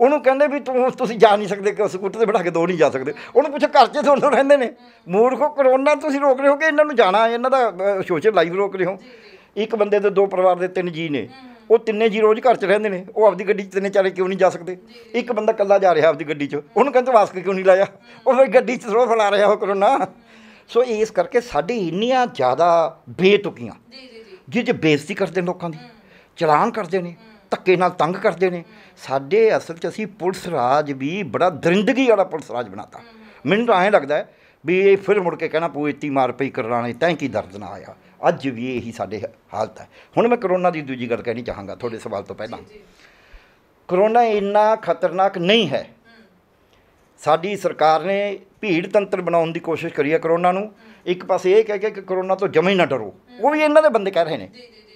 ਉਹਨੂੰ ਕਹਿੰਦੇ ਵੀ ਤੂੰ ਤੁਸੀਂ ਜਾ ਨਹੀਂ ਸਕਦੇ ਸਕੂਟਰ ਤੇ ਬਿਠਾ ਕੇ ਦੋ ਨਹੀਂ ਜਾ ਸਕਦੇ ਉਹਨੂੰ ਪੁੱਛੋ ਘਰ 'ਚ ਤੁਹਾਨੂੰ ਰਹਿੰਦੇ ਨੇ ਮੂਰਖੋ ਕਰੋਨਾ ਤੁਸੀਂ ਰੋਕ ਰਹੇ ਹੋ ਕਿ ਇਹਨਾਂ ਨੂੰ ਜਾਣਾ ਇਹਨਾਂ ਦਾ ਸੋਸ਼ਲ ਲਾਈਫ ਰੋਕ ਰਹੇ ਹੋ ਇੱਕ ਬੰਦੇ ਦੇ ਦੋ ਪਰਿਵਾਰ ਦੇ ਤਿੰਨ ਜੀ ਨੇ ਉਹ ਤਿੰਨੇ ਜੀ ਰੋਜ਼ ਘਰ 'ਚ ਰਹਿੰਦੇ ਨੇ ਉਹ ਆਪਦੀ ਗੱਡੀ 'ਚ ਤਿੰਨੇ ਚਾਰੇ ਕਿਉਂ ਨਹੀਂ ਜਾ ਸਕਦੇ ਇੱਕ ਬੰਦਾ ਇਕੱਲਾ ਜਾ ਰਿਹਾ ਆਪਦੀ ਗੱਡੀ 'ਚ ਉਹਨੂੰ ਕਹਿੰਦੇ ਵਾਸਕ ਕਿਉਂ ਨਹੀਂ ਲਾਇਆ ਉਹ ਫਿਰ ਗੱਡੀ 'ਚ ਸਰੋ ਫਲਾ ਰਿਹਾ ਉਹ ਕਰੋਨਾ ਸੋ ਇਸ ਕਰਕੇ ਸਾਡੀ ਇੰਨੀਆਂ ਜ਼ਿਆਦਾ ਬੇਤੁਕੀਆਂ ਜੀ ਜੀ ਜੀ ਜਿਹ ਬੇਇੱਜ਼ਤੀ ਕਰਦੇ ਲੋਕਾਂ ਦੀ ਚਲਾਨ ਕਰਦੇ ਨੇ ਧੱਕੇ ਨਾਲ ਤੰਗ ਕਰਦੇ ਨੇ ਸਾਡੇ ਅਸਲ 'ਚ ਅਸੀਂ ਪੁਲਿਸ ਰਾਜ ਵੀ ਬੜਾ ਦਰਿੰਦਗੀ ਵਾਲਾ ਪੁਲਿਸ ਰਾਜ ਬਣਾਤਾ ਮੈਨੂੰ ਤਾਂ ਐਂ ਲੱਗਦਾ ਹੈ ਵੀ ਇਹ ਫਿਰ ਮੁੜ ਕੇ ਕਹਿਣਾ ਪਊ ਇੱਤੀ ਮਾਰ ਪਈ ਕਰਲਾਣੇ ਤੈਂ ਕੀ ਦਰਦ ਨਾ ਆਇਆ ਅੱਜ ਵੀ ਇਹੀ ਸਾਡੇ ਹਾਲਤ ਹੈ ਹੁਣ ਮੈਂ ਕਰੋਨਾ ਦੀ ਦੂਜੀ ਗੱਲ ਕਹਿਣੀ ਚਾਹਾਂਗਾ ਤੁਹਾਡੇ ਸਵਾਲ ਤੋਂ ਪਹਿਲਾਂ ਕਰੋਨਾ ਇੰਨਾ ਖਤਰਨਾਕ ਨਹੀਂ ਹੈ ਸਾਡੀ ਸਰਕਾਰ ਨੇ ਭੀੜ ਤੰਤਰ ਬਣਾਉਣ ਦੀ ਕੋਸ਼ਿਸ਼ ਕਰੀ ਹੈ ਕਰੋਨਾ ਨੂੰ ਇੱਕ ਪਾਸੇ ਇਹ ਕਹਿ ਕੇ ਕਿ ਕਰੋਨਾ ਤੋਂ ਜਮੇ ਨਾ ਡਰੋ ਉਹ ਵੀ ਇਹਨਾਂ ਦੇ ਬੰਦੇ ਕਹਿ ਰਹੇ ਨੇ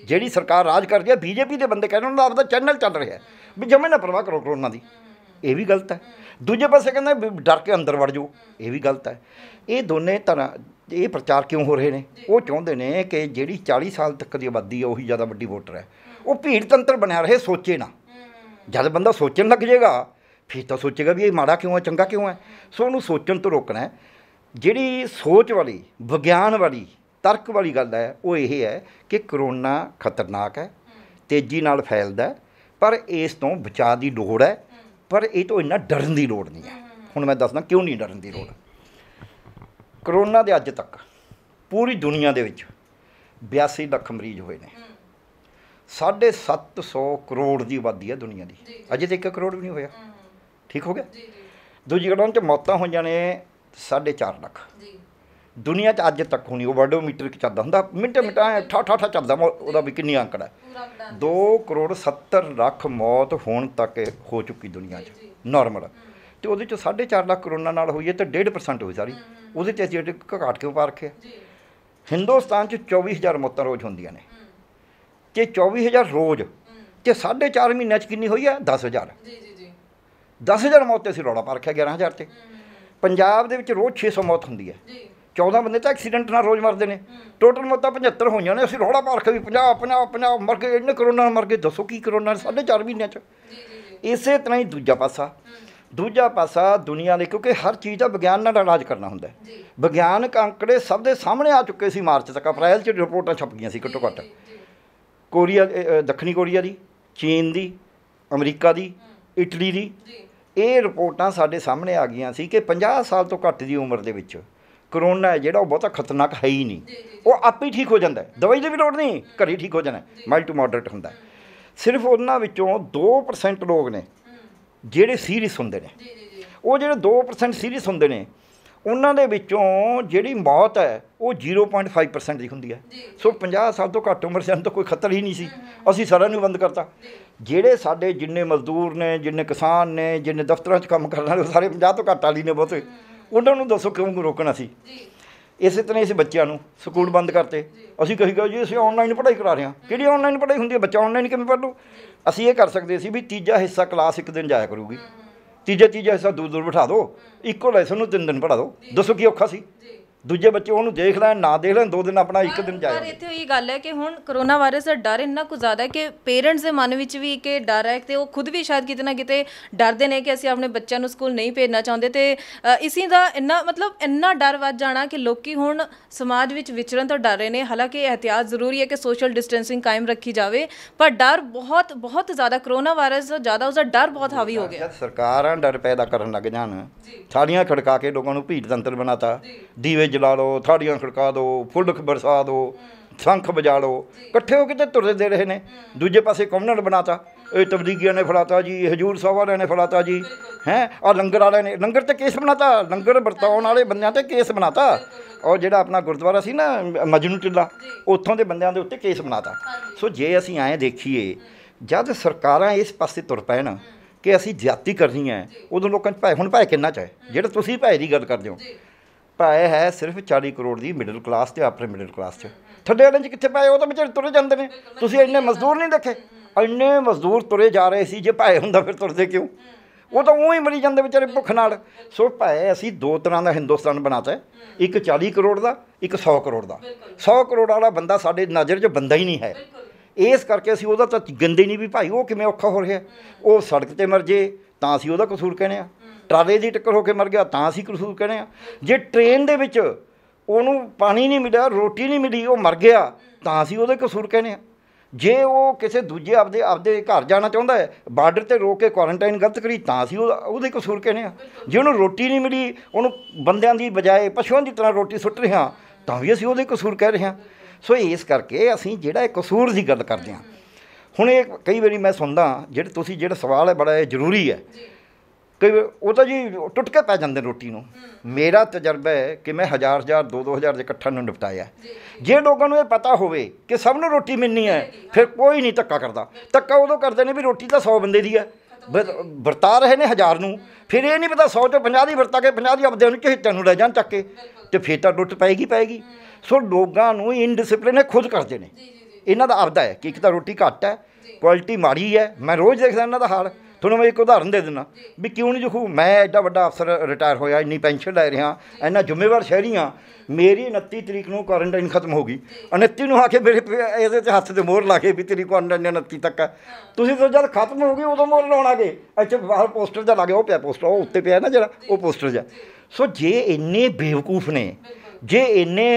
ਜਿਹੜੀ ਸਰਕਾਰ ਰਾਜ ਕਰਦੀ ਹੈ ਬੀਜੇਪੀ ਦੇ ਬੰਦੇ ਕਹਿੰਦੇ ਉਹਨਾਂ ਦਾ ਆਪਦਾ ਚੈਨਲ ਚੱਲ ਰਿਹਾ ਵੀ ਜਮੇ ਨਾ ਪਰਵਾਹ ਕਰੋ ਕਰੋਨਾ ਦੀ ਇਹ ਵੀ ਗਲਤ ਹੈ ਦੂਜੇ ਪਾਸੇ ਕਹਿੰਦੇ ਡਰ ਕੇ ਅੰਦਰ ਵੜ ਜਾਓ ਇਹ ਵੀ ਗਲਤ ਹੈ ਇਹ ਦੋਨੇ ਤਰ੍ਹਾਂ ਇਹ ਪ੍ਰਚਾਰ ਕਿਉਂ ਹੋ ਰਹੇ ਨੇ ਉਹ ਚਾਹੁੰਦੇ ਨੇ ਕਿ ਜਿਹੜੀ 40 ਸਾਲ ਤੱਕ ਦੀ ਆਬਾਦੀ ਹੈ ਉਹੀ ਜ਼ਿਆਦਾ ਵੱਡੀ ਵੋਟਰ ਹੈ ਉਹ ਭੀੜ ਤੰਤਰ ਬਣਿਆ ਰਹੇ ਸੋਚੇ ਨਾ ਜਦ ਬੰਦਾ ਸੋਚਣ ਲੱਗ ਜਾਏਗਾ ਫਿਰ ਤਾਂ ਸੋਚੇਗਾ ਵੀ ਇਹ ਮਾੜਾ ਕਿਉਂ ਹੈ ਚੰਗਾ ਕਿਉਂ ਹੈ ਸੋ ਉਹਨੂੰ ਸੋਚਣ ਤੋਂ ਰੋਕਣਾ ਹੈ ਜਿਹੜੀ ਸੋਚ ਵਾਲੀ ਵਿਗਿਆਨ ਵਾਲੀ ਤਰਕ ਵਾਲੀ ਗੱਲ ਹੈ ਉਹ ਇਹ ਹੈ ਕਿ ਕਰੋਨਾ ਖਤਰਨਾਕ ਹੈ ਤੇਜ਼ੀ ਨਾਲ ਫੈਲਦਾ ਪਰ ਇਸ ਤੋਂ ਬਚਾ ਦੀ ਲੋੜ ਹੈ ਪਰ ਇਹ ਤੋਂ ਇੰਨਾ ਡਰਨ ਦੀ ਲੋੜ ਨਹੀਂ ਹੈ ਹੁਣ ਮੈਂ ਦੱਸਦਾ ਕਿਉਂ ਨਹੀਂ ਡਰਨ ਦੀ ਲੋੜ ਕਰੋਨਾ ਦੇ ਅੱਜ ਤੱਕ ਪੂਰੀ ਦੁਨੀਆ ਦੇ ਵਿੱਚ 82 ਲੱਖ ਮਰੀਜ਼ ਹੋਏ ਨੇ 750 ਕਰੋੜ ਦੀ ਆਬਾਦੀ ਹੈ ਦੁਨੀਆ ਦੀ ਅਜੇ ਤੱਕ 1 ਕਰੋੜ ਵੀ ਨਹੀਂ ਹੋਇਆ ਠੀਕ ਹੋ ਗਿਆ ਦੂਜੀ ਗੱਲ ਉਹਨਾਂ ਚ ਮੌਤਾਂ ਹੋਈਆਂ ਨੇ 4.5 ਲੱਖ ਜੀ ਦੁਨੀਆ 'ਚ ਅੱਜ ਤੱਕ ਹੋਣੀ ਉਹ ਵਾਡੋਮੀਟਰ ਚੱਲਦਾ ਹੁੰਦਾ ਮਿੰਟਾਂ ਮਿੰਟਾਂ ਠਾ ਠਾ ਠਾ ਚੱਲਦਾ ਉਹਦਾ ਵੀ ਕਿੰਨੀ ਅੰਕੜਾ ਹੈ 2 ਕਰੋੜ 70 ਲੱਖ ਮੌਤ ਹੋਣ ਤੱਕ ਹੋ ਚੁੱਕੀ ਦੁਨੀਆ 'ਚ ਨਾਰਮਲ ਤੇ ਉਹਦੇ 'ਚ 4.5 ਲੱਖ ਕਰੋਨਾ ਨਾਲ ਹੋਈ ਹੈ ਤੇ 1.5% ਹੋਈ ਸਾਰੀ ਉਹਦੇ 'ਚ ਅਸੀਂ ਘਾਟ ਕਿਉਂ ਪਾ ਰੱਖਿਆ ਹਿੰਦੁਸਤਾਨ 'ਚ 24000 ਮੌਤਾਂ ਰੋਜ਼ ਹੁੰਦੀਆਂ ਨੇ ਤੇ 24000 ਰੋਜ਼ ਤੇ 4.5 ਮਹੀਨਿਆਂ 'ਚ ਕਿੰਨੀ ਹੋਈ ਹੈ 10000 ਜੀ ਜੀ ਜੀ 10000 ਮੌਤ ਤੇ ਅਸੀਂ ਰੌਲਾ ਪਾ ਰੱਖਿਆ 11000 ਤੇ ਪੰਜਾਬ ਦੇ ਵਿੱਚ ਰੋਜ਼ 600 ਮੌਤ ਹੁੰਦੀ ਹੈ ਜੀ 14 ਬੰਦੇ ਤਾਂ ਐਕਸੀਡੈਂਟ ਨਾਲ ਰੋਜ਼ ਮਰਦੇ ਨੇ ਟੋਟਲ ਮੌਤਾਂ 75 ਹੋਈਆਂ ਨੇ ਅਸੀਂ ਰੋੜਾ ਪਾਰਖ ਵੀ 50 50 50 ਮਰ ਗਏ ਇੰਨੇ ਕਰੋਨਾ ਨਾਲ ਮਰ ਗਏ ਦੱਸੋ ਕੀ ਕਰੋਨਾ ਸਾਢੇ 4 ਮਹੀਨਿਆਂ ਚ ਇਸੇ ਤਰ੍ਹਾਂ ਹੀ ਦੂਜਾ ਪਾਸਾ ਦੂਜਾ ਪਾਸਾ ਦੁਨੀਆ ਦੇ ਕਿਉਂਕਿ ਹਰ ਚੀਜ਼ ਦਾ ਵਿਗਿਆਨ ਨਾਲ ਇਲਾਜ ਕਰਨਾ ਹੁੰਦਾ ਵਿਗਿਆਨਕ ਅੰਕੜੇ ਸਭ ਦੇ ਸਾਹਮਣੇ ਆ ਚੁੱਕੇ ਸੀ ਮਾਰਚ ਤੱਕ ਅਪ੍ਰੈਲ 'ਚ ਰਿਪੋਰਟਾਂ ਛਪ ਗਈਆਂ ਸੀ ਘੱਟੋ ਘੱਟ ਕੋਰੀਆ ਦੱਖਣੀ ਕੋਰੀਆ ਦੀ ਚੀਨ ਦੀ ਅਮਰੀਕਾ ਦੀ ਇਟਲੀ ਦੀ ਇਹ ਰਿਪੋਰਟਾਂ ਸਾਡੇ ਸਾਹਮਣੇ ਆ ਗਈਆਂ ਸੀ ਕਿ 50 ਸਾਲ ਤੋਂ ਘੱਟ ਦੀ ਉਮਰ ਦੇ ਵਿੱਚ ਕਰੋਨਾ ਹੈ ਜਿਹੜਾ ਉਹ ਬਹੁਤਾ ਖਤਰਨਾਕ ਹੈ ਹੀ ਨਹੀਂ ਉਹ ਆਪੇ ਹੀ ਠੀਕ ਹੋ ਜਾਂਦਾ ਦਵਾਈ ਦੀ ਵੀ ਲੋੜ ਨਹੀਂ ਘਰੇ ਠੀਕ ਹੋ ਜਾਣਾ ਮਾਈਲਡ ਟੂ ਮੋਡਰੇਟ ਹੁੰਦਾ ਸਿਰਫ ਉਹਨਾਂ ਵਿੱਚੋਂ 2% ਲੋਕ ਨੇ ਜਿਹੜੇ ਸੀਰੀਅਸ ਹੁੰਦੇ ਨੇ ਉਹ ਜਿਹੜੇ 2% ਸੀਰੀਅਸ ਹੁੰਦੇ ਨੇ ਉਹਨਾਂ ਦੇ ਵਿੱਚੋਂ ਜਿਹੜੀ ਮੌਤ ਹੈ ਉਹ 0.5% ਦੀ ਹੁੰਦੀ ਹੈ ਸੋ 50 ਸਾਲ ਤੋਂ ਘੱਟ ਉਮਰ ਜਾਂ ਤਾਂ ਕੋਈ ਖਤਰ ਹੀ ਨਹੀਂ ਸੀ ਅਸੀਂ ਸਾਰਿਆਂ ਨੂੰ ਬੰਦ ਕਰਤਾ ਜਿਹੜੇ ਸਾਡੇ ਜਿੰਨੇ ਮਜ਼ਦੂਰ ਨੇ ਜਿੰਨੇ ਕਿਸਾਨ ਨੇ ਜਿੰਨੇ ਦਫ਼ਤਰਾਂ 'ਚ ਕੰਮ ਕਰਨ ਵਾਲੇ ਸਾਰੇ 50 ਤੋਂ ਘੱਟ ਵਾਲੀ ਨੇ ਬਹੁਤੇ ਉਹਨਾਂ ਨੂੰ ਦੱਸੋ ਕਿਉਂ ਰੋਕਣਾ ਸੀ ਇਸੇ ਤਰ੍ਹਾਂ ਇਸ ਬੱਚਿਆਂ ਨੂੰ ਸਕੂਲ ਬੰਦ ਕਰਤੇ ਅਸੀਂ ਕਹੀ ਗਏ ਜੀ ਅਸੀਂ ਆਨਲਾਈਨ ਪੜ੍ਹਾਈ ਕਰਾ ਰਹੇ ਹਾਂ ਕਿਹੜੀ ਆਨਲਾਈਨ ਪੜ੍ਹਾਈ ਹੁੰਦੀ ਹੈ ਬੱਚਾ ਆਨਲਾਈਨ ਕਿਵੇਂ ਪੜ੍ਹ ਲੂ ਅਸੀਂ ਇਹ ਕਰ ਸਕਦੇ ਸੀ ਵੀ ਤੀਜਾ ਹਿੱਸਾ ਕਲਾਸ ਇੱਕ ਦਿਨ ਜਾਇਆ ਕਰੂਗੀ ਤੀਜਾ ਤੀਜਾ ਹਿੱਸਾ ਦੂਰ ਦੂਰ ਬਿਠਾ ਦਿਓ ਇੱਕੋ ਲੈਸਨ ਨੂੰ ਤਿੰਨ ਦਿਨ ਪੜ੍ਹਾ ਦਿਓ ਦੱਸੋ ਕੀ ਔਖਾ ਸੀ ਦੂਜੇ ਬੱਚੇ ਉਹਨੂੰ ਦੇਖ ਲੈਣ ਨਾ ਦੇਖ ਲੈਣ ਦੋ ਦਿਨ ਆਪਣਾ ਇੱਕ ਦਿਨ ਜਾਏ ਪਰ ਇੱਥੇ ਇਹ ਗੱਲ ਹੈ ਕਿ ਹੁਣ ਕਰੋਨਾ ਵਾਇਰਸ ਦਾ ਡਰ ਇੰਨਾ ਕੁ ਜ਼ਿਆਦਾ ਹੈ ਕਿ ਪੇਰੈਂਟਸ ਦੇ ਮਨ ਵਿੱਚ ਵੀ ਕਿ ਡਰ ਹੈ ਤੇ ਉਹ ਖੁਦ ਵੀ ਸ਼ਾਇਦ ਕਿਤੇ ਨਾ ਕਿਤੇ ਡਰਦੇ ਨੇ ਕਿ ਅਸੀਂ ਆਪਣੇ ਬੱਚਿਆਂ ਨੂੰ ਸਕੂਲ ਨਹੀਂ ਭੇਜਣਾ ਚਾਹੁੰਦੇ ਤੇ ਇਸੇ ਦਾ ਇੰਨਾ ਮਤਲਬ ਇੰਨਾ ਡਰ ਵੱਜ ਜਾਣਾ ਕਿ ਲੋਕੀ ਹੁਣ ਸਮਾਜ ਵਿੱਚ ਵਿਚਰਨ ਤੋਂ ਡਰ ਰਹੇ ਨੇ ਹਾਲਾਂਕਿ ਇਹਤਿਆਤ ਜ਼ਰੂਰੀ ਹੈ ਕਿ ਸੋਸ਼ਲ ਡਿਸਟੈਂਸਿੰਗ ਕਾਇਮ ਰੱਖੀ ਜਾਵੇ ਪਰ ਡਰ ਬਹੁਤ ਬਹੁਤ ਜ਼ਿਆਦਾ ਕਰੋਨਾ ਵਾਇਰਸ ਦਾ ਜ਼ਿਆਦਾ ਉਸਦਾ ਡਰ ਬਹੁਤ ਹਾਵੀ ਹੋ ਗਿਆ ਸਰਕਾਰਾਂ ਡਰ ਪੈਦਾ ਕਰਨ ਲੱਗ ਜਾਣ ਸਾਡੀਆਂ ਖੜਕਾ ਕੇ ਲੋਕਾਂ ਨੂੰ ਭੀੜ ਤੰਤਰ ਬਣਾਤਾ ਦੀਵੇ ਜਲਾ ਲਓ ਥਾੜੀਆਂ ਖੜਕਾ ਦਿਓ ਫੁੱਲ ਬਰਸਾ ਦਿਓ ਸੰਖ ਵਜਾ ਲਓ ਇਕੱਠੇ ਹੋ ਕੇ ਤੇ ਤੁਰਦੇ ਦੇ ਰਹੇ ਨੇ ਦੂਜੇ ਪਾਸੇ ਕਮਨਲ ਬਣਾਤਾ ਇਹ ਤਬਦੀਗੀਆਂ ਨੇ ਫੜਾਤਾ ਜੀ ਹਜੂਰ ਸਾਹਿਬ ਵਾਲਿਆਂ ਨੇ ਫੜਾਤਾ ਜੀ ਹੈ ਆ ਲੰਗਰ ਵਾਲਿਆਂ ਨੇ ਲੰਗਰ ਤੇ ਕੇਸ ਬਣਾਤਾ ਲੰਗਰ ਵਰਤਾਉਣ ਵਾਲੇ ਬੰਦਿਆਂ ਤੇ ਕੇਸ ਬਣਾਤਾ ਔਰ ਜਿਹੜਾ ਆਪਣਾ ਗੁਰਦੁਆਰਾ ਸੀ ਨਾ ਮਜਨੂ ਟਿੱਲਾ ਉੱਥੋਂ ਦੇ ਬੰਦਿਆਂ ਦੇ ਉੱਤੇ ਕੇਸ ਬਣਾਤਾ ਸੋ ਜੇ ਅਸੀਂ ਆਏ ਦੇਖੀਏ ਜਦ ਸਰਕਾਰਾਂ ਇਸ ਪਾਸੇ ਤੁਰ ਪੈਣ ਕਿ ਅਸੀਂ ਜਾਤੀ ਕਰਨੀ ਹੈ ਉਦੋਂ ਲੋਕਾਂ 'ਚ ਭਾਏ ਹੁਣ ਭਾਏ ਕਿੰਨਾ ਚਾਹੇ ਜਿਹੜਾ ਤੁਸੀਂ ਭਾਏ ਦੀ ਗੱਲ ਕਰਦੇ ਹੋ ਪਾਏ ਹੈ ਸਿਰਫ 40 ਕਰੋੜ ਦੀ ਮਿਡਲ ਕਲਾਸ ਤੇ ਆਪਰੇ ਮਿਡਲ ਕਲਾਸ ਚ ਥੱਡੇ ਵਾਲੇ ਚ ਕਿੱਥੇ ਪਾਏ ਉਹ ਤਾਂ ਵਿਚਾਰੇ ਤੁਰੇ ਜਾਂਦੇ ਨੇ ਤੁਸੀਂ ਇੰਨੇ ਮਜ਼ਦੂਰ ਨਹੀਂ ਦੇਖੇ ਇੰਨੇ ਮਜ਼ਦੂਰ ਤੁਰੇ ਜਾ ਰਹੇ ਸੀ ਜੇ ਪਾਏ ਹੁੰਦਾ ਫਿਰ ਤੁਰਦੇ ਕਿਉਂ ਉਹ ਤਾਂ ਉਹੀ ਮਰੀ ਜਾਂਦੇ ਵਿਚਾਰੇ ਭੁੱਖ ਨਾਲ ਸੋ ਪਾਏ ਅਸੀਂ ਦੋ ਤਰ੍ਹਾਂ ਦਾ ਹਿੰਦੁਸਤਾਨ ਬਣਾਤਾ ਇੱਕ 40 ਕਰੋੜ ਦਾ ਇੱਕ 100 ਕਰੋੜ ਦਾ 100 ਕਰੋੜ ਵਾਲਾ ਬੰਦਾ ਸਾਡੇ ਨਜ਼ਰ 'ਚ ਬੰਦਾ ਹੀ ਨਹੀਂ ਹੈ ਇਸ ਕਰਕੇ ਅਸੀਂ ਉਹਦਾ ਤਾਂ ਗੰਦੇ ਨਹੀਂ ਵੀ ਭਾਈ ਉਹ ਕਿਵੇਂ ਔਖਾ ਹੋ ਰਿਹਾ ਉਹ ਸੜਕ ਤੇ ਮਰ ਜੇ ਤਾਂ ਅਸੀਂ ਉਹਦਾ ਕਸੂਰ ਕਹਿੰਦੇ ਆ ਟਰਾਵੇ ਦੀ ਟੱਕਰ ਹੋ ਕੇ ਮਰ ਗਿਆ ਤਾਂ ਅਸੀਂ ਕਸੂਰ ਕਹਿੰਦੇ ਆ ਜੇ ਟ੍ਰੇਨ ਦੇ ਵਿੱਚ ਉਹਨੂੰ ਪਾਣੀ ਨਹੀਂ ਮਿਲਿਆ ਰੋਟੀ ਨਹੀਂ ਮਿਲੀ ਉਹ ਮਰ ਗਿਆ ਤਾਂ ਅਸੀਂ ਉਹਦੇ ਕਸੂਰ ਕਹਿੰਦੇ ਆ ਜੇ ਉਹ ਕਿਸੇ ਦੂਜੇ ਆਪਦੇ ਆਪਦੇ ਘਰ ਜਾਣਾ ਚਾਹੁੰਦਾ ਹੈ ਬਾਰਡਰ ਤੇ ਰੋਕ ਕੇ ਕੁਆਰੰਟਾਈਨ ਗਲਤ ਕਰੀ ਤਾਂ ਅਸੀਂ ਉਹਦੇ ਕਸੂਰ ਕਹਿੰਦੇ ਆ ਜੇ ਉਹਨੂੰ ਰੋਟੀ ਨਹੀਂ ਮਿਲੀ ਉਹਨੂੰ ਬੰਦਿਆਂ ਦੀ ਬਜਾਏ ਪਸ਼ੂਆਂ ਦੀ ਤਰ੍ਹਾਂ ਰੋਟੀ ਸੁੱਟ ਰਿਹਾ ਤਾਂ ਵੀ ਅਸੀਂ ਉਹਦੇ ਕਸੂਰ ਕਹਿ ਰਹੇ ਹਾਂ ਸੋ ਇਸ ਕਰਕੇ ਅਸੀਂ ਜਿਹੜਾ ਇਹ ਕਸੂਰ ਦੀ ਗੱਲ ਕਰਦੇ ਹਾਂ ਹੁਣ ਇਹ ਕਈ ਵਾਰੀ ਮੈਂ ਸੁਣਦਾ ਜਿਹੜੇ ਤੁਸੀਂ ਜਿਹੜਾ ਸਵਾਲ ਹੈ ਬੜਾ ਜ਼ਰੂਰੀ ਹੈ ਕਈ ਉਹ ਤਾਂ ਜੀ ਟੁੱਟ ਕੇ ਪੈ ਜਾਂਦੇ ਰੋਟੀ ਨੂੰ ਮੇਰਾ ਤਜਰਬਾ ਹੈ ਕਿ ਮੈਂ ਹਜ਼ਾਰ ਹਜ਼ਾਰ 2-2000 ਦੇ ਇਕੱਠਾ ਨੂੰ ਨਿਪਟਾਇਆ ਜੇ ਲੋਕਾਂ ਨੂੰ ਇਹ ਪਤਾ ਹੋਵੇ ਕਿ ਸਭ ਨੂੰ ਰੋਟੀ ਮਿਲਣੀ ਹੈ ਫਿਰ ਕੋਈ ਨਹੀਂ ਧੱਕਾ ਕਰਦਾ ਧੱਕਾ ਉਦੋਂ ਕਰਦੇ ਨੇ ਵੀ ਰੋਟੀ ਤਾਂ 100 ਬੰਦੇ ਦੀ ਹੈ ਵਰਤਾ ਰਹੇ ਨੇ ਹਜ਼ਾਰ ਨੂੰ ਫਿਰ ਇਹ ਨਹੀਂ ਪਤਾ 100 ਤੋਂ 50 ਦੀ ਵਰਤਾ ਕੇ 50 ਦੀ ਆਪਦੇ ਨੂੰ ਕਿਸੇ ਨੂੰ ਲੈ ਜਾਣ ਚੱਕ ਕੇ ਤੇ ਫੇਰ ਤਾਂ ਟੁੱਟ ਪੈਗੀ ਪੈਗੀ ਸੋ ਲੋਕਾਂ ਨੂੰ ਇਨਡਿਸਪਲਿਨ ਖੁਦ ਕਰਦੇ ਨੇ ਇਹਨਾਂ ਦਾ ਆਪਦਾ ਹੈ ਕਿ ਇੱਕ ਤਾਂ ਰੋਟੀ ਘੱਟ ਹੈ ਕੁਆਲਿਟੀ ਮਾੜੀ ਹੈ ਮੈਂ ਰੋਜ਼ ਦੇਖਦਾ ਇਹਨਾਂ ਦਾ ਹਾਲ ਤੁਹਾਨੂੰ ਮੈਂ ਇੱਕ ਉਦਾਹਰਨ ਦੇ ਦਿੰਦਾ ਵੀ ਕਿਉਂ ਨਹੀਂ ਜਖੂ ਮੈਂ ਐਡਾ ਵੱਡਾ ਅਫਸਰ ਰਿਟਾਇਰ ਹੋਇਆ ਇੰਨੀ ਪੈਨਸ਼ਨ ਲੈ ਰਿਹਾ ਇੰਨਾ ਜ਼ਿੰਮੇਵਾਰ ਸ਼ਹਿਰੀ ਆ ਮੇਰੀ 29 ਤਰੀਕ ਨੂੰ ਕੁਆਰੰਟਾਈਨ ਖਤਮ ਹੋ ਗਈ 29 ਨੂੰ ਆ ਕੇ ਮੇਰੇ ਇਹਦੇ ਤੇ ਹੱਥ ਤੇ ਮੋਹਰ ਲਾ ਕੇ ਵੀ ਤੇਰੀ ਕੁਆਰੰਟਾਈਨ 29 ਤੱਕ ਤੁਸੀਂ ਤਾਂ ਜਦ ਖਤਮ ਹੋ ਗਈ ਉਦੋਂ ਮੋਹਰ ਲਾਉਣਾਗੇ ਅੱਛਾ ਬਾਹਰ ਪੋਸਟਰ ਦਾ ਲੱਗਿਆ ਉਹ ਪਿਆ ਪੋਸਟਰ ਉਹ ਉੱਤੇ ਪਿਆ ਨਾ ਜਿਹੜਾ ਉਹ ਪੋਸਟਰ ਜਾ ਸੋ ਜੇ ਇੰਨੇ ਬੇਵਕੂਫ ਨੇ ਜੇ ਇੰਨੇ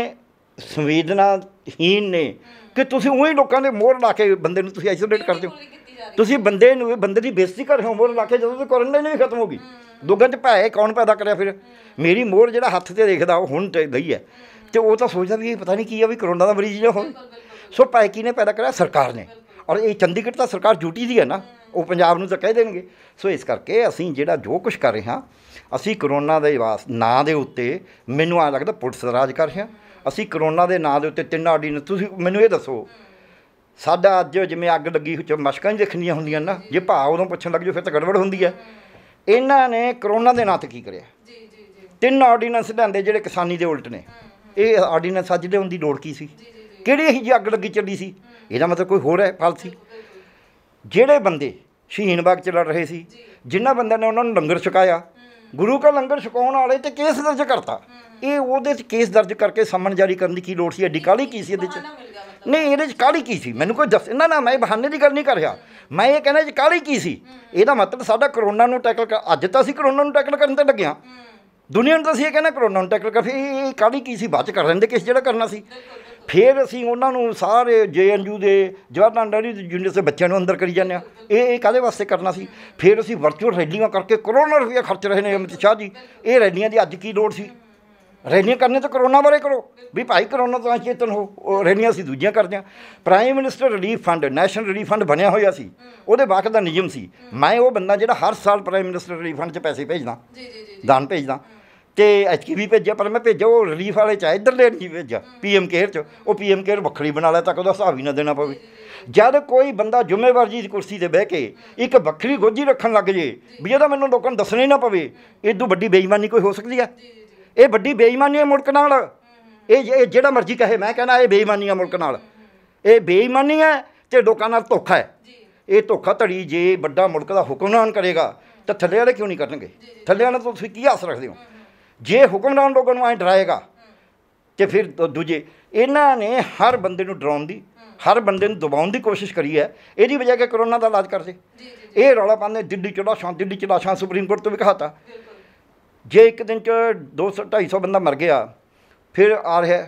ਸੰਵੇਦਨਾਹੀਨ ਨੇ ਕਿ ਤੁਸੀਂ ਉਹੀ ਲੋਕਾਂ ਦੇ ਮੋਹਰ ਲਾ ਕੇ ਬੰਦੇ ਨੂੰ ਤੁਸੀਂ ਆਈਸੋਲੇਟ ਕਰਦੇ ਹੋ ਤੁਸੀਂ ਬੰਦੇ ਨੂੰ ਬੰਦੇ ਦੀ ਬੇਇੱਜ਼ਤੀ ਕਰ ਰਹੇ ਹੋ ਮੋਰ ਲਾ ਕੇ ਜਦੋਂ ਤੇ ਕਰਨ ਨਹੀਂ ਖਤਮ ਹੋ ਗਈ ਦੋਗਾਂ 'ਚ ਭਾਏ ਕੌਣ ਪੈਦਾ ਕਰਿਆ ਫਿਰ ਮੇਰੀ ਮੋਰ ਜਿਹੜਾ ਹੱਥ ਤੇ ਦੇਖਦਾ ਉਹ ਹੁਣ ਤੇ ਗਈ ਹੈ ਤੇ ਉਹ ਤਾਂ ਸੋਚਦਾ ਵੀ ਪਤਾ ਨਹੀਂ ਕੀ ਆ ਵੀ ਕਰੋਨਾ ਦਾ ਮਰੀਜ਼ ਨੇ ਹੋ ਸੋ ਭਾਏ ਕੀ ਨੇ ਪੈਦਾ ਕਰਿਆ ਸਰਕਾਰ ਨੇ ਔਰ ਇਹ ਚੰਡੀਗੜ੍ਹ ਤਾਂ ਸਰਕਾਰ ਡਿਊਟੀ ਦੀ ਹੈ ਨਾ ਉਹ ਪੰਜਾਬ ਨੂੰ ਤਾਂ ਕਹਿ ਦੇਣਗੇ ਸੋ ਇਸ ਕਰਕੇ ਅਸੀਂ ਜਿਹੜਾ ਜੋ ਕੁਝ ਕਰ ਰਹੇ ਹਾਂ ਅਸੀਂ ਕਰੋਨਾ ਦੇ ਵਾਸ ਨਾਂ ਦੇ ਉੱਤੇ ਮੈਨੂੰ ਆ ਲੱਗਦਾ ਪੁਲਿਸ ਰਾਜ ਕਰ ਰਹੇ ਹਾਂ ਅਸੀਂ ਕਰੋਨਾ ਦੇ ਨਾਂ ਦੇ ਉੱਤੇ ਤਿੰਨ ਆਰਡੀਨੈਂਸ ਤੁਸੀਂ ਮੈਨੂੰ ਇਹ ਦੱਸੋ ਸਾਡਾ ਅੱਜ ਜਿਵੇਂ ਅੱਗ ਲੱਗੀ ਹੋ ਚ ਮਸ਼ਕਾਂ ਹੀ ਦੇਖਣੀਆਂ ਹੁੰਦੀਆਂ ਨਾ ਜੇ ਭਾਅ ਉਦੋਂ ਪੁੱਛਣ ਲੱਗ ਜੋ ਫਿਰ ਤਾਂ ਗੜਬੜ ਹੁੰਦੀ ਹੈ ਇਹਨਾਂ ਨੇ ਕਰੋਨਾ ਦੇ ਨਾਂ ਤੇ ਕੀ ਕਰਿਆ ਜੀ ਜੀ ਜੀ ਤਿੰਨ ਆਰਡੀਨੈਂਸ ਲੈਂਦੇ ਜਿਹੜੇ ਕਿਸਾਨੀ ਦੇ ਉਲਟ ਨੇ ਇਹ ਆਰਡੀਨੈਂਸ ਅੱਜ ਦੇ ਹੁੰਦੀ ਲੋੜ ਕੀ ਸੀ ਕਿਹੜੀ ਇਹ ਜੀ ਅੱਗ ਲੱਗੀ ਚੱਲੀ ਸੀ ਇਹਦਾ ਮਤਲਬ ਕੋਈ ਹੋਰ ਹੈ ਪਾਲਸੀ ਜਿਹੜੇ ਬੰਦੇ ਸ਼ਹੀਨ ਬਾਗ ਚ ਲੜ ਰਹੇ ਸੀ ਜਿਨ੍ਹਾਂ ਬੰਦਿਆਂ ਨੇ ਉਹਨਾਂ ਨੂੰ ਲੰਗਰ ਛਕਾਇਆ ਗੁਰੂ ਕਾ ਲੰਗਰ ਛਕਾਉਣ ਵਾਲੇ ਤੇ ਕੇਸ ਦਰਜ ਕਰਤਾ ਇਹ ਉਹਦੇ ਚ ਕੇਸ ਦਰਜ ਕਰਕੇ ਸਮਨ ਜਾਰੀ ਕਰਨ ਦੀ ਕੀ ਲੋੜ ਸੀ ਐਡੀ ਕਾਲੀ ਕੀ ਸੀ ਇਹਦੇ ਚ ਨਹੀਂ ਇਹਦੇ 'ਚ ਕਾਲੀ ਕੀ ਸੀ ਮੈਨੂੰ ਕੋਈ ਦੱਸ ਨਾ ਨਾ ਮੈਂ ਬਹਾਨੇ ਦੀ ਗੱਲ ਨਹੀਂ ਕਰ ਰਿਹਾ ਮੈਂ ਇਹ ਕਹਿੰਦਾ ਜੀ ਕਾਲੀ ਕੀ ਸੀ ਇਹਦਾ ਮਤਲਬ ਸਾਡਾ ਕਰੋਨਾ ਨੂੰ ਟੈਕਲ ਕਰ ਅੱਜ ਤਾਂ ਅਸੀਂ ਕਰੋਨਾ ਨੂੰ ਟੈਕਲ ਕਰਨ ਤੇ ਲੱਗਿਆ ਦੁਨੀਆ ਨੂੰ ਤਾਂ ਅਸੀਂ ਇਹ ਕਹਿੰਦਾ ਕਰੋਨਾ ਨੂੰ ਟੈਕਲ ਕਰ ਇਹ ਕਾਲੀ ਕੀ ਸੀ ਬਾਅਦ ਚ ਕਰ ਲੈਂਦੇ ਕਿਸ ਜਿਹੜਾ ਕਰਨਾ ਸੀ ਫਿਰ ਅਸੀਂ ਉਹਨਾਂ ਨੂੰ ਸਾਰੇ ਜੇਐਨਯੂ ਦੇ ਜਵਾਹਰ ਲਾਲ ਦੇ ਯੂਨੀਵਰਸਿਟੀ ਦੇ ਬੱਚਿਆਂ ਨੂੰ ਅੰਦਰ ਕਰੀ ਜਾਂਦੇ ਆ ਇਹ ਇਹ ਕਾਦੇ ਵਾਸਤੇ ਕਰਨਾ ਸੀ ਫਿਰ ਅਸੀਂ ਵਰਚੁਅਲ ਰੈਲੀਆਂ ਕਰਕੇ ਕਰੋਨਾ ਰੁਪਏ ਖਰਚ ਰਹੇ ਨੇ ਅਮਿਤ ਸ਼ਾਹ ਜੀ ਇਹ ਰੈਲੀਆਂ ਦੀ ਅੱਜ ਕੀ ਲੋੜ ਸੀ ਰੈਲੀਆਂ ਕਰਨੀਆਂ ਤਾਂ ਕਰੋਨਾ ਬਾਰੇ ਕਰੋ ਵੀ ਭਾਈ ਕਰੋਨਾ ਤੋਂ ਚੇਤਨ ਹੋ ਰੈਲੀਆਂ ਅਸੀਂ ਦੂਜੀਆਂ ਕਰਦੇ ਆ prime minister relief fund national relief fund ਬਣਿਆ ਹੋਇਆ ਸੀ ਉਹਦੇ ਬਾਕ ਦਾ ਨਿਯਮ ਸੀ ਮੈਂ ਉਹ ਬੰਦਾ ਜਿਹੜਾ ਹਰ ਸਾਲ ਪ੍ਰਾਈਮ ਮਿਨਿਸਟਰ ਰਿਲੀਫ ਫੰਡ 'ਚ ਪੈਸੇ ਭੇਜਦਾ ਜੀ ਜੀ ਜੀ ਦਾਨ ਭੇਜਦਾ ਤੇ ਐਚਕੀ ਵੀ ਭੇਜਿਆ ਪਰ ਮੈਂ ਭੇਜਿਆ ਉਹ ਰਿਲੀਫ ਵਾਲੇ ਚ ਇਧਰ ਲੈਣ ਦੀ ਭੇਜਿਆ ਪੀਐਮ ਕੇਅਰ 'ਚ ਉਹ ਪੀਐਮ ਕੇਅਰ ਵੱਖਰੀ ਬਣਾ ਲਿਆ ਤਾਂ ਉਹਦਾ ਹਿਸਾਬ ਹੀ ਨਾ ਦੇਣਾ ਪਵੇ ਜਦ ਕੋਈ ਬੰਦਾ ਜ਼ਿੰਮੇਵਾਰ ਜੀ ਦੀ ਕੁਰਸੀ ਤੇ ਬਹਿ ਕੇ ਇੱਕ ਵੱਖਰੀ ਗੋਜੀ ਰੱਖਣ ਲੱਗ ਜੇ ਵੀ ਇਹਦਾ ਮੈਨੂੰ ਲੋਕਾਂ ਨੂੰ ਦੱਸਣਾ ਹੀ ਨਾ ਪਵੇ ਇਦੋਂ ਵੱਡੀ ਬੇਈਮਾਨੀ ਕੋਈ ਹੋ ਸਕਦੀ ਹੈ ਇਹ ਵੱਡੀ ਬੇਈਮਾਨੀ ਹੈ ਮੁਲਕ ਨਾਲ ਇਹ ਇਹ ਜਿਹੜਾ ਮਰਜ਼ੀ ਕਹੇ ਮੈਂ ਕਹਿੰਦਾ ਇਹ ਬੇਈਮਾਨੀ ਹੈ ਮੁਲਕ ਨਾਲ ਇਹ ਬੇਈਮਾਨੀ ਹੈ ਤੇ ਲੋਕਾਂ ਨਾਲ ਧੋਖਾ ਹੈ ਇਹ ਧੋਖਾ ਧੜੀ ਜੇ ਵੱਡਾ ਮੁਲਕ ਦਾ ਹੁਕਮਰਾਨ ਕਰੇਗਾ ਤਾਂ ਥੱਲੇ ਵਾਲੇ ਕਿਉਂ ਨਹੀਂ ਕਰਨਗੇ ਥੱਲੇ ਵਾਲੇ ਤੋਂ ਤੁਸੀਂ ਕੀ ਆਸ ਰੱਖਦੇ ਹੋ ਜੇ ਹੁਕਮਰਾਨ ਲੋਕਾਂ ਨੂੰ ਐ ਡਰਾਏਗਾ ਤੇ ਫਿਰ ਦੂਜੇ ਇਹਨਾਂ ਨੇ ਹਰ ਬੰਦੇ ਨੂੰ ਡਰਾਉਣ ਦੀ ਹਰ ਬੰਦੇ ਨੂੰ ਦਬਾਉਣ ਦੀ ਕੋਸ਼ਿਸ਼ ਕਰੀ ਹੈ ਇਹਦੀ ਵਜ੍ਹਾ ਕਿ ਕਰੋਨਾ ਦਾ ਇਲਾਜ ਕਰਦੇ ਇਹ ਰੌਲਾ ਪਾਉਂਦੇ ਦਿੱਲੀ ਚੜਾ ਸ਼ਾਂ ਦਿੱਲੀ ਚੜਾ ਸ਼ਾਂ ਸੁਪਰੀਮ ਕੋਰਟ ਤੋਂ ਵੀ ਕਹਾਤਾ ਜੇ ਇੱਕ ਦਿਨ ਚ 200 250 ਬੰਦਾ ਮਰ ਗਿਆ ਫਿਰ ਆ ਰਿਹਾ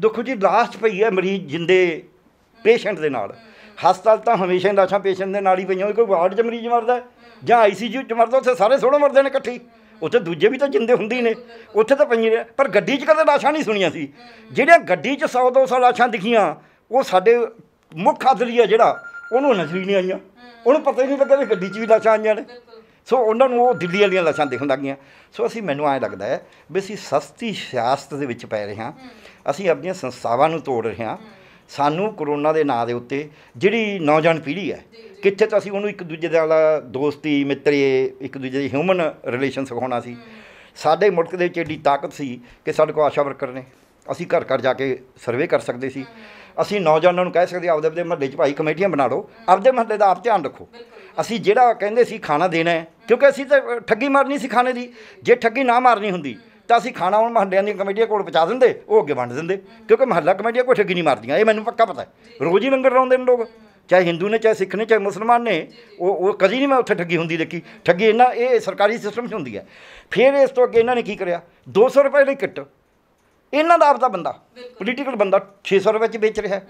ਦੇਖੋ ਜੀ ਲਾਸਟ ਪਈ ਹੈ ਮਰੀਜ਼ ਜਿੰਦੇ ਪੇਸ਼ੈਂਟ ਦੇ ਨਾਲ ਹਸਪਤਾਲ ਤਾਂ ਹਮੇਸ਼ਾ ਹੀ ਲਾਸ਼ਾਂ ਪੇਸ਼ੈਂਟ ਦੇ ਨਾਲ ਹੀ ਪਈਆਂ ਕੋਈ ਵਾਰਡ 'ਚ ਮਰੀਜ਼ ਮਰਦਾ ਜਾਂ ਆਈਸੀਯੂ 'ਚ ਮਰਦਾ ਉੱਥੇ ਸਾਰੇ ਥੋੜਾ ਮਰਦੇ ਨੇ ਇਕੱਠੇ ਉੱਥੇ ਦੂਜੇ ਵੀ ਤਾਂ ਜਿੰਦੇ ਹੁੰਦੇ ਨੇ ਉੱਥੇ ਤਾਂ ਪਈਆਂ ਨੇ ਪਰ ਗੱਡੀ 'ਚ ਕਦੇ ਲਾਸ਼ਾਂ ਨਹੀਂ ਸੁਣੀਆਂ ਸੀ ਜਿਹੜੇ ਗੱਡੀ 'ਚ 100 200 ਲਾਸ਼ਾਂ ਦਿਖੀਆਂ ਉਹ ਸਾਡੇ ਮੁੱਖ ਅਦਲੀ ਜਿਹੜਾ ਉਹਨੂੰ ਨਜ਼ਰੀ ਨਹੀਂ ਆਈਆਂ ਉਹਨੂੰ ਪਤਾ ਹੀ ਨਹੀਂ ਲੱਗਾ ਵੀ ਗੱਡੀ 'ਚ ਵੀ ਲਾਸ਼ਾਂ ਆਈਆਂ ਨੇ ਸੋ ਉਹਨਾਂ ਨੂੰ ਉਹ ਦਿੱਲੀ ਵਾਲੀਆਂ ਲਾਸ਼ਾਂ ਦਿਖਣ ਲੱਗ ਗਈਆਂ ਸੋ ਅਸੀਂ ਮੈਨੂੰ ਐਂ ਲੱਗਦਾ ਹੈ ਵੀ ਅਸੀਂ ਸਸਤੀ ਸਿਆਸਤ ਦੇ ਵਿੱਚ ਪੈ ਰਹੇ ਹਾਂ ਅਸੀਂ ਆਪਣੀਆਂ ਸੰਸਥਾਵਾਂ ਨੂੰ ਤੋੜ ਰਹੇ ਹਾਂ ਸਾਨੂੰ ਕਰੋਨਾ ਦੇ ਨਾਂ ਦੇ ਉੱਤੇ ਜਿਹੜੀ ਨੌਜਵਾਨ ਪੀੜ੍ਹੀ ਹੈ ਕਿੱਥੇ ਤਾਂ ਅਸੀਂ ਉਹਨੂੰ ਇੱਕ ਦੂਜੇ ਦੇ ਨਾਲ ਦੋਸਤੀ ਮਿੱਤਰੀ ਇੱਕ ਦੂਜੇ ਦੀ ਹਿਊਮਨ ਰਿਲੇਸ਼ਨ ਸਿਖਾਉਣਾ ਸੀ ਸਾਡੇ ਮੁਲਕ ਦੇ ਵਿੱਚ ਏਡੀ ਤਾਕਤ ਸੀ ਕਿ ਸਾਡੇ ਕੋਲ ਆਸ਼ਾ ਵਰਕਰ ਨੇ ਅਸੀਂ ਘਰ ਘਰ ਜਾ ਕੇ ਸਰਵੇ ਕਰ ਸਕਦੇ ਸੀ ਅਸੀਂ ਨੌਜਵਾਨਾਂ ਨੂੰ ਕਹਿ ਸਕਦੇ ਆਪਦੇ ਆਪਦੇ ਮਹੱਲੇ 'ਚ ਭਾਈ ਕਮੇਟੀਆਂ ਬਣਾ ਲਓ ਆਪਦੇ ਮਹੱਲੇ ਦਾ ਆਪ ਧਿਆਨ ਰੱਖੋ ਅਸੀਂ ਜਿਹੜਾ ਕਹਿੰਦੇ ਸੀ ਖਾਣਾ ਦੇਣਾ ਹੈ ਕਿਉਂਕਿ ਅਸੀਂ ਤਾਂ ਠੱਗੀ ਮਾਰਨੀ ਸੀ ਖਾਣੇ ਦੀ ਜੇ ਠੱਗੀ ਨਾ ਮਾਰਨੀ ਹੁੰਦੀ ਤਾਂ ਅਸੀਂ ਖਾਣਾ ਹੁਣ ਮਹੱਲਿਆਂ ਦੀਆਂ ਕਮੇਟੀਆਂ ਕੋਲ ਪਹੁੰਚਾ ਦਿੰਦੇ ਉਹ ਅੱਗੇ ਵੰਡ ਦਿੰਦੇ ਕਿਉਂਕਿ ਮਹੱਲਾ ਕਮੇਟੀਆਂ ਕੋਈ ਠੱਗੀ ਨਹੀਂ ਮਾਰਦੀਆਂ ਇਹ ਮੈਨੂੰ ਪੱਕਾ ਪਤਾ ਰੋਜ਼ ਹੀ ਲੰਗਰ ਲਾਉਂਦੇ ਨੇ ਲੋਕ ਚਾਹੇ ਹਿੰਦੂ ਨੇ ਚਾਹੇ ਸਿੱਖ ਨੇ ਚਾਹੇ ਮੁਸਲਮਾਨ ਨੇ ਉਹ ਉਹ ਕਦੀ ਨਹੀਂ ਮੈਂ ਉੱਥੇ ਠੱਗੀ ਹੁੰਦੀ ਦੇਖੀ ਠੱਗੀ ਇਹਨਾਂ ਇਹ ਸਰਕਾਰੀ ਸਿਸਟਮ 'ਚ ਹੁੰਦੀ ਹੈ ਫਿਰ ਇਸ ਤੋਂ ਅੱਗੇ ਇਹਨਾਂ ਨੇ ਕੀ ਕਰਿਆ 200 ਰੁਪਏ ਲਈ ਕਿੱਟ ਇਹਨਾਂ ਦਾ ਆਪਦਾ ਬੰਦਾ ਪੋਲੀਟੀਕਲ ਬੰਦਾ 600 ਰੁਪਏ 'ਚ ਵੇਚ ਰਿਹਾ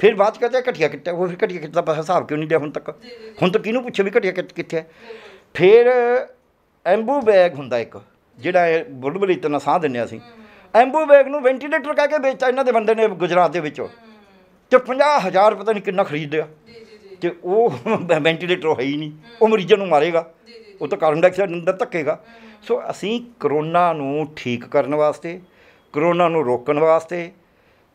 ਫਿਰ ਬਾਤ ਕਰਦੇ ਘਟਿਆ ਕਿੱਟ ਉਹ ਫਿਰ ਘਟਿਆ ਕਿੱਟ ਦਾ ਹਿਸਾਬ ਕਿਉਂ ਨਹੀਂ ਦਿਆ ਹੁਣ ਤੱਕ ਹੁਣ ਤੱਕ ਕਿਹਨੂੰ ਪੁੱਛੇ ਵੀ ਘਟਿਆ ਕਿੱਟ ਕਿੱਥੇ ਹੈ ਫਿਰ ਐਂਬੂ ਬੈਗ ਹੁੰਦਾ ਇੱਕ ਜਿਹੜਾ ਬੁਲਬੁਲੀ ਤਨਾ ਸਾਹ ਦਿੰਨੇ ਅਸੀਂ ਐਂਬੂ ਬੈਗ ਨੂੰ ਵੈਂਟੀਲੇਟਰ ਕਹਿ ਕੇ ਵੇਚਾ ਇਹਨਾਂ ਦੇ ਬੰਦੇ ਨੇ ਗੁਜਰਾਤ ਦੇ ਵਿੱਚੋਂ ਤੇ 50000 ਪਤਾ ਨਹੀਂ ਕਿੰਨਾ ਖਰੀਦਿਆ ਤੇ ਉਹ ਵੈਂਟੀਲੇਟਰ ਹੈ ਹੀ ਨਹੀਂ ਉਹ ਮਰੀਜ਼ਾਂ ਨੂੰ ਮਾਰੇਗਾ ਉਹ ਤਾਂ ਕਾਰਨ ਡਾਈਆਕਸਾਈਡ ਅੰਦਰ ਧੱਕੇਗਾ ਸੋ ਅਸੀਂ ਕਰੋਨਾ ਨੂੰ ਠੀਕ ਕਰਨ ਵਾਸਤੇ ਕਰੋਨਾ ਨੂੰ ਰੋਕਣ ਵਾਸਤੇ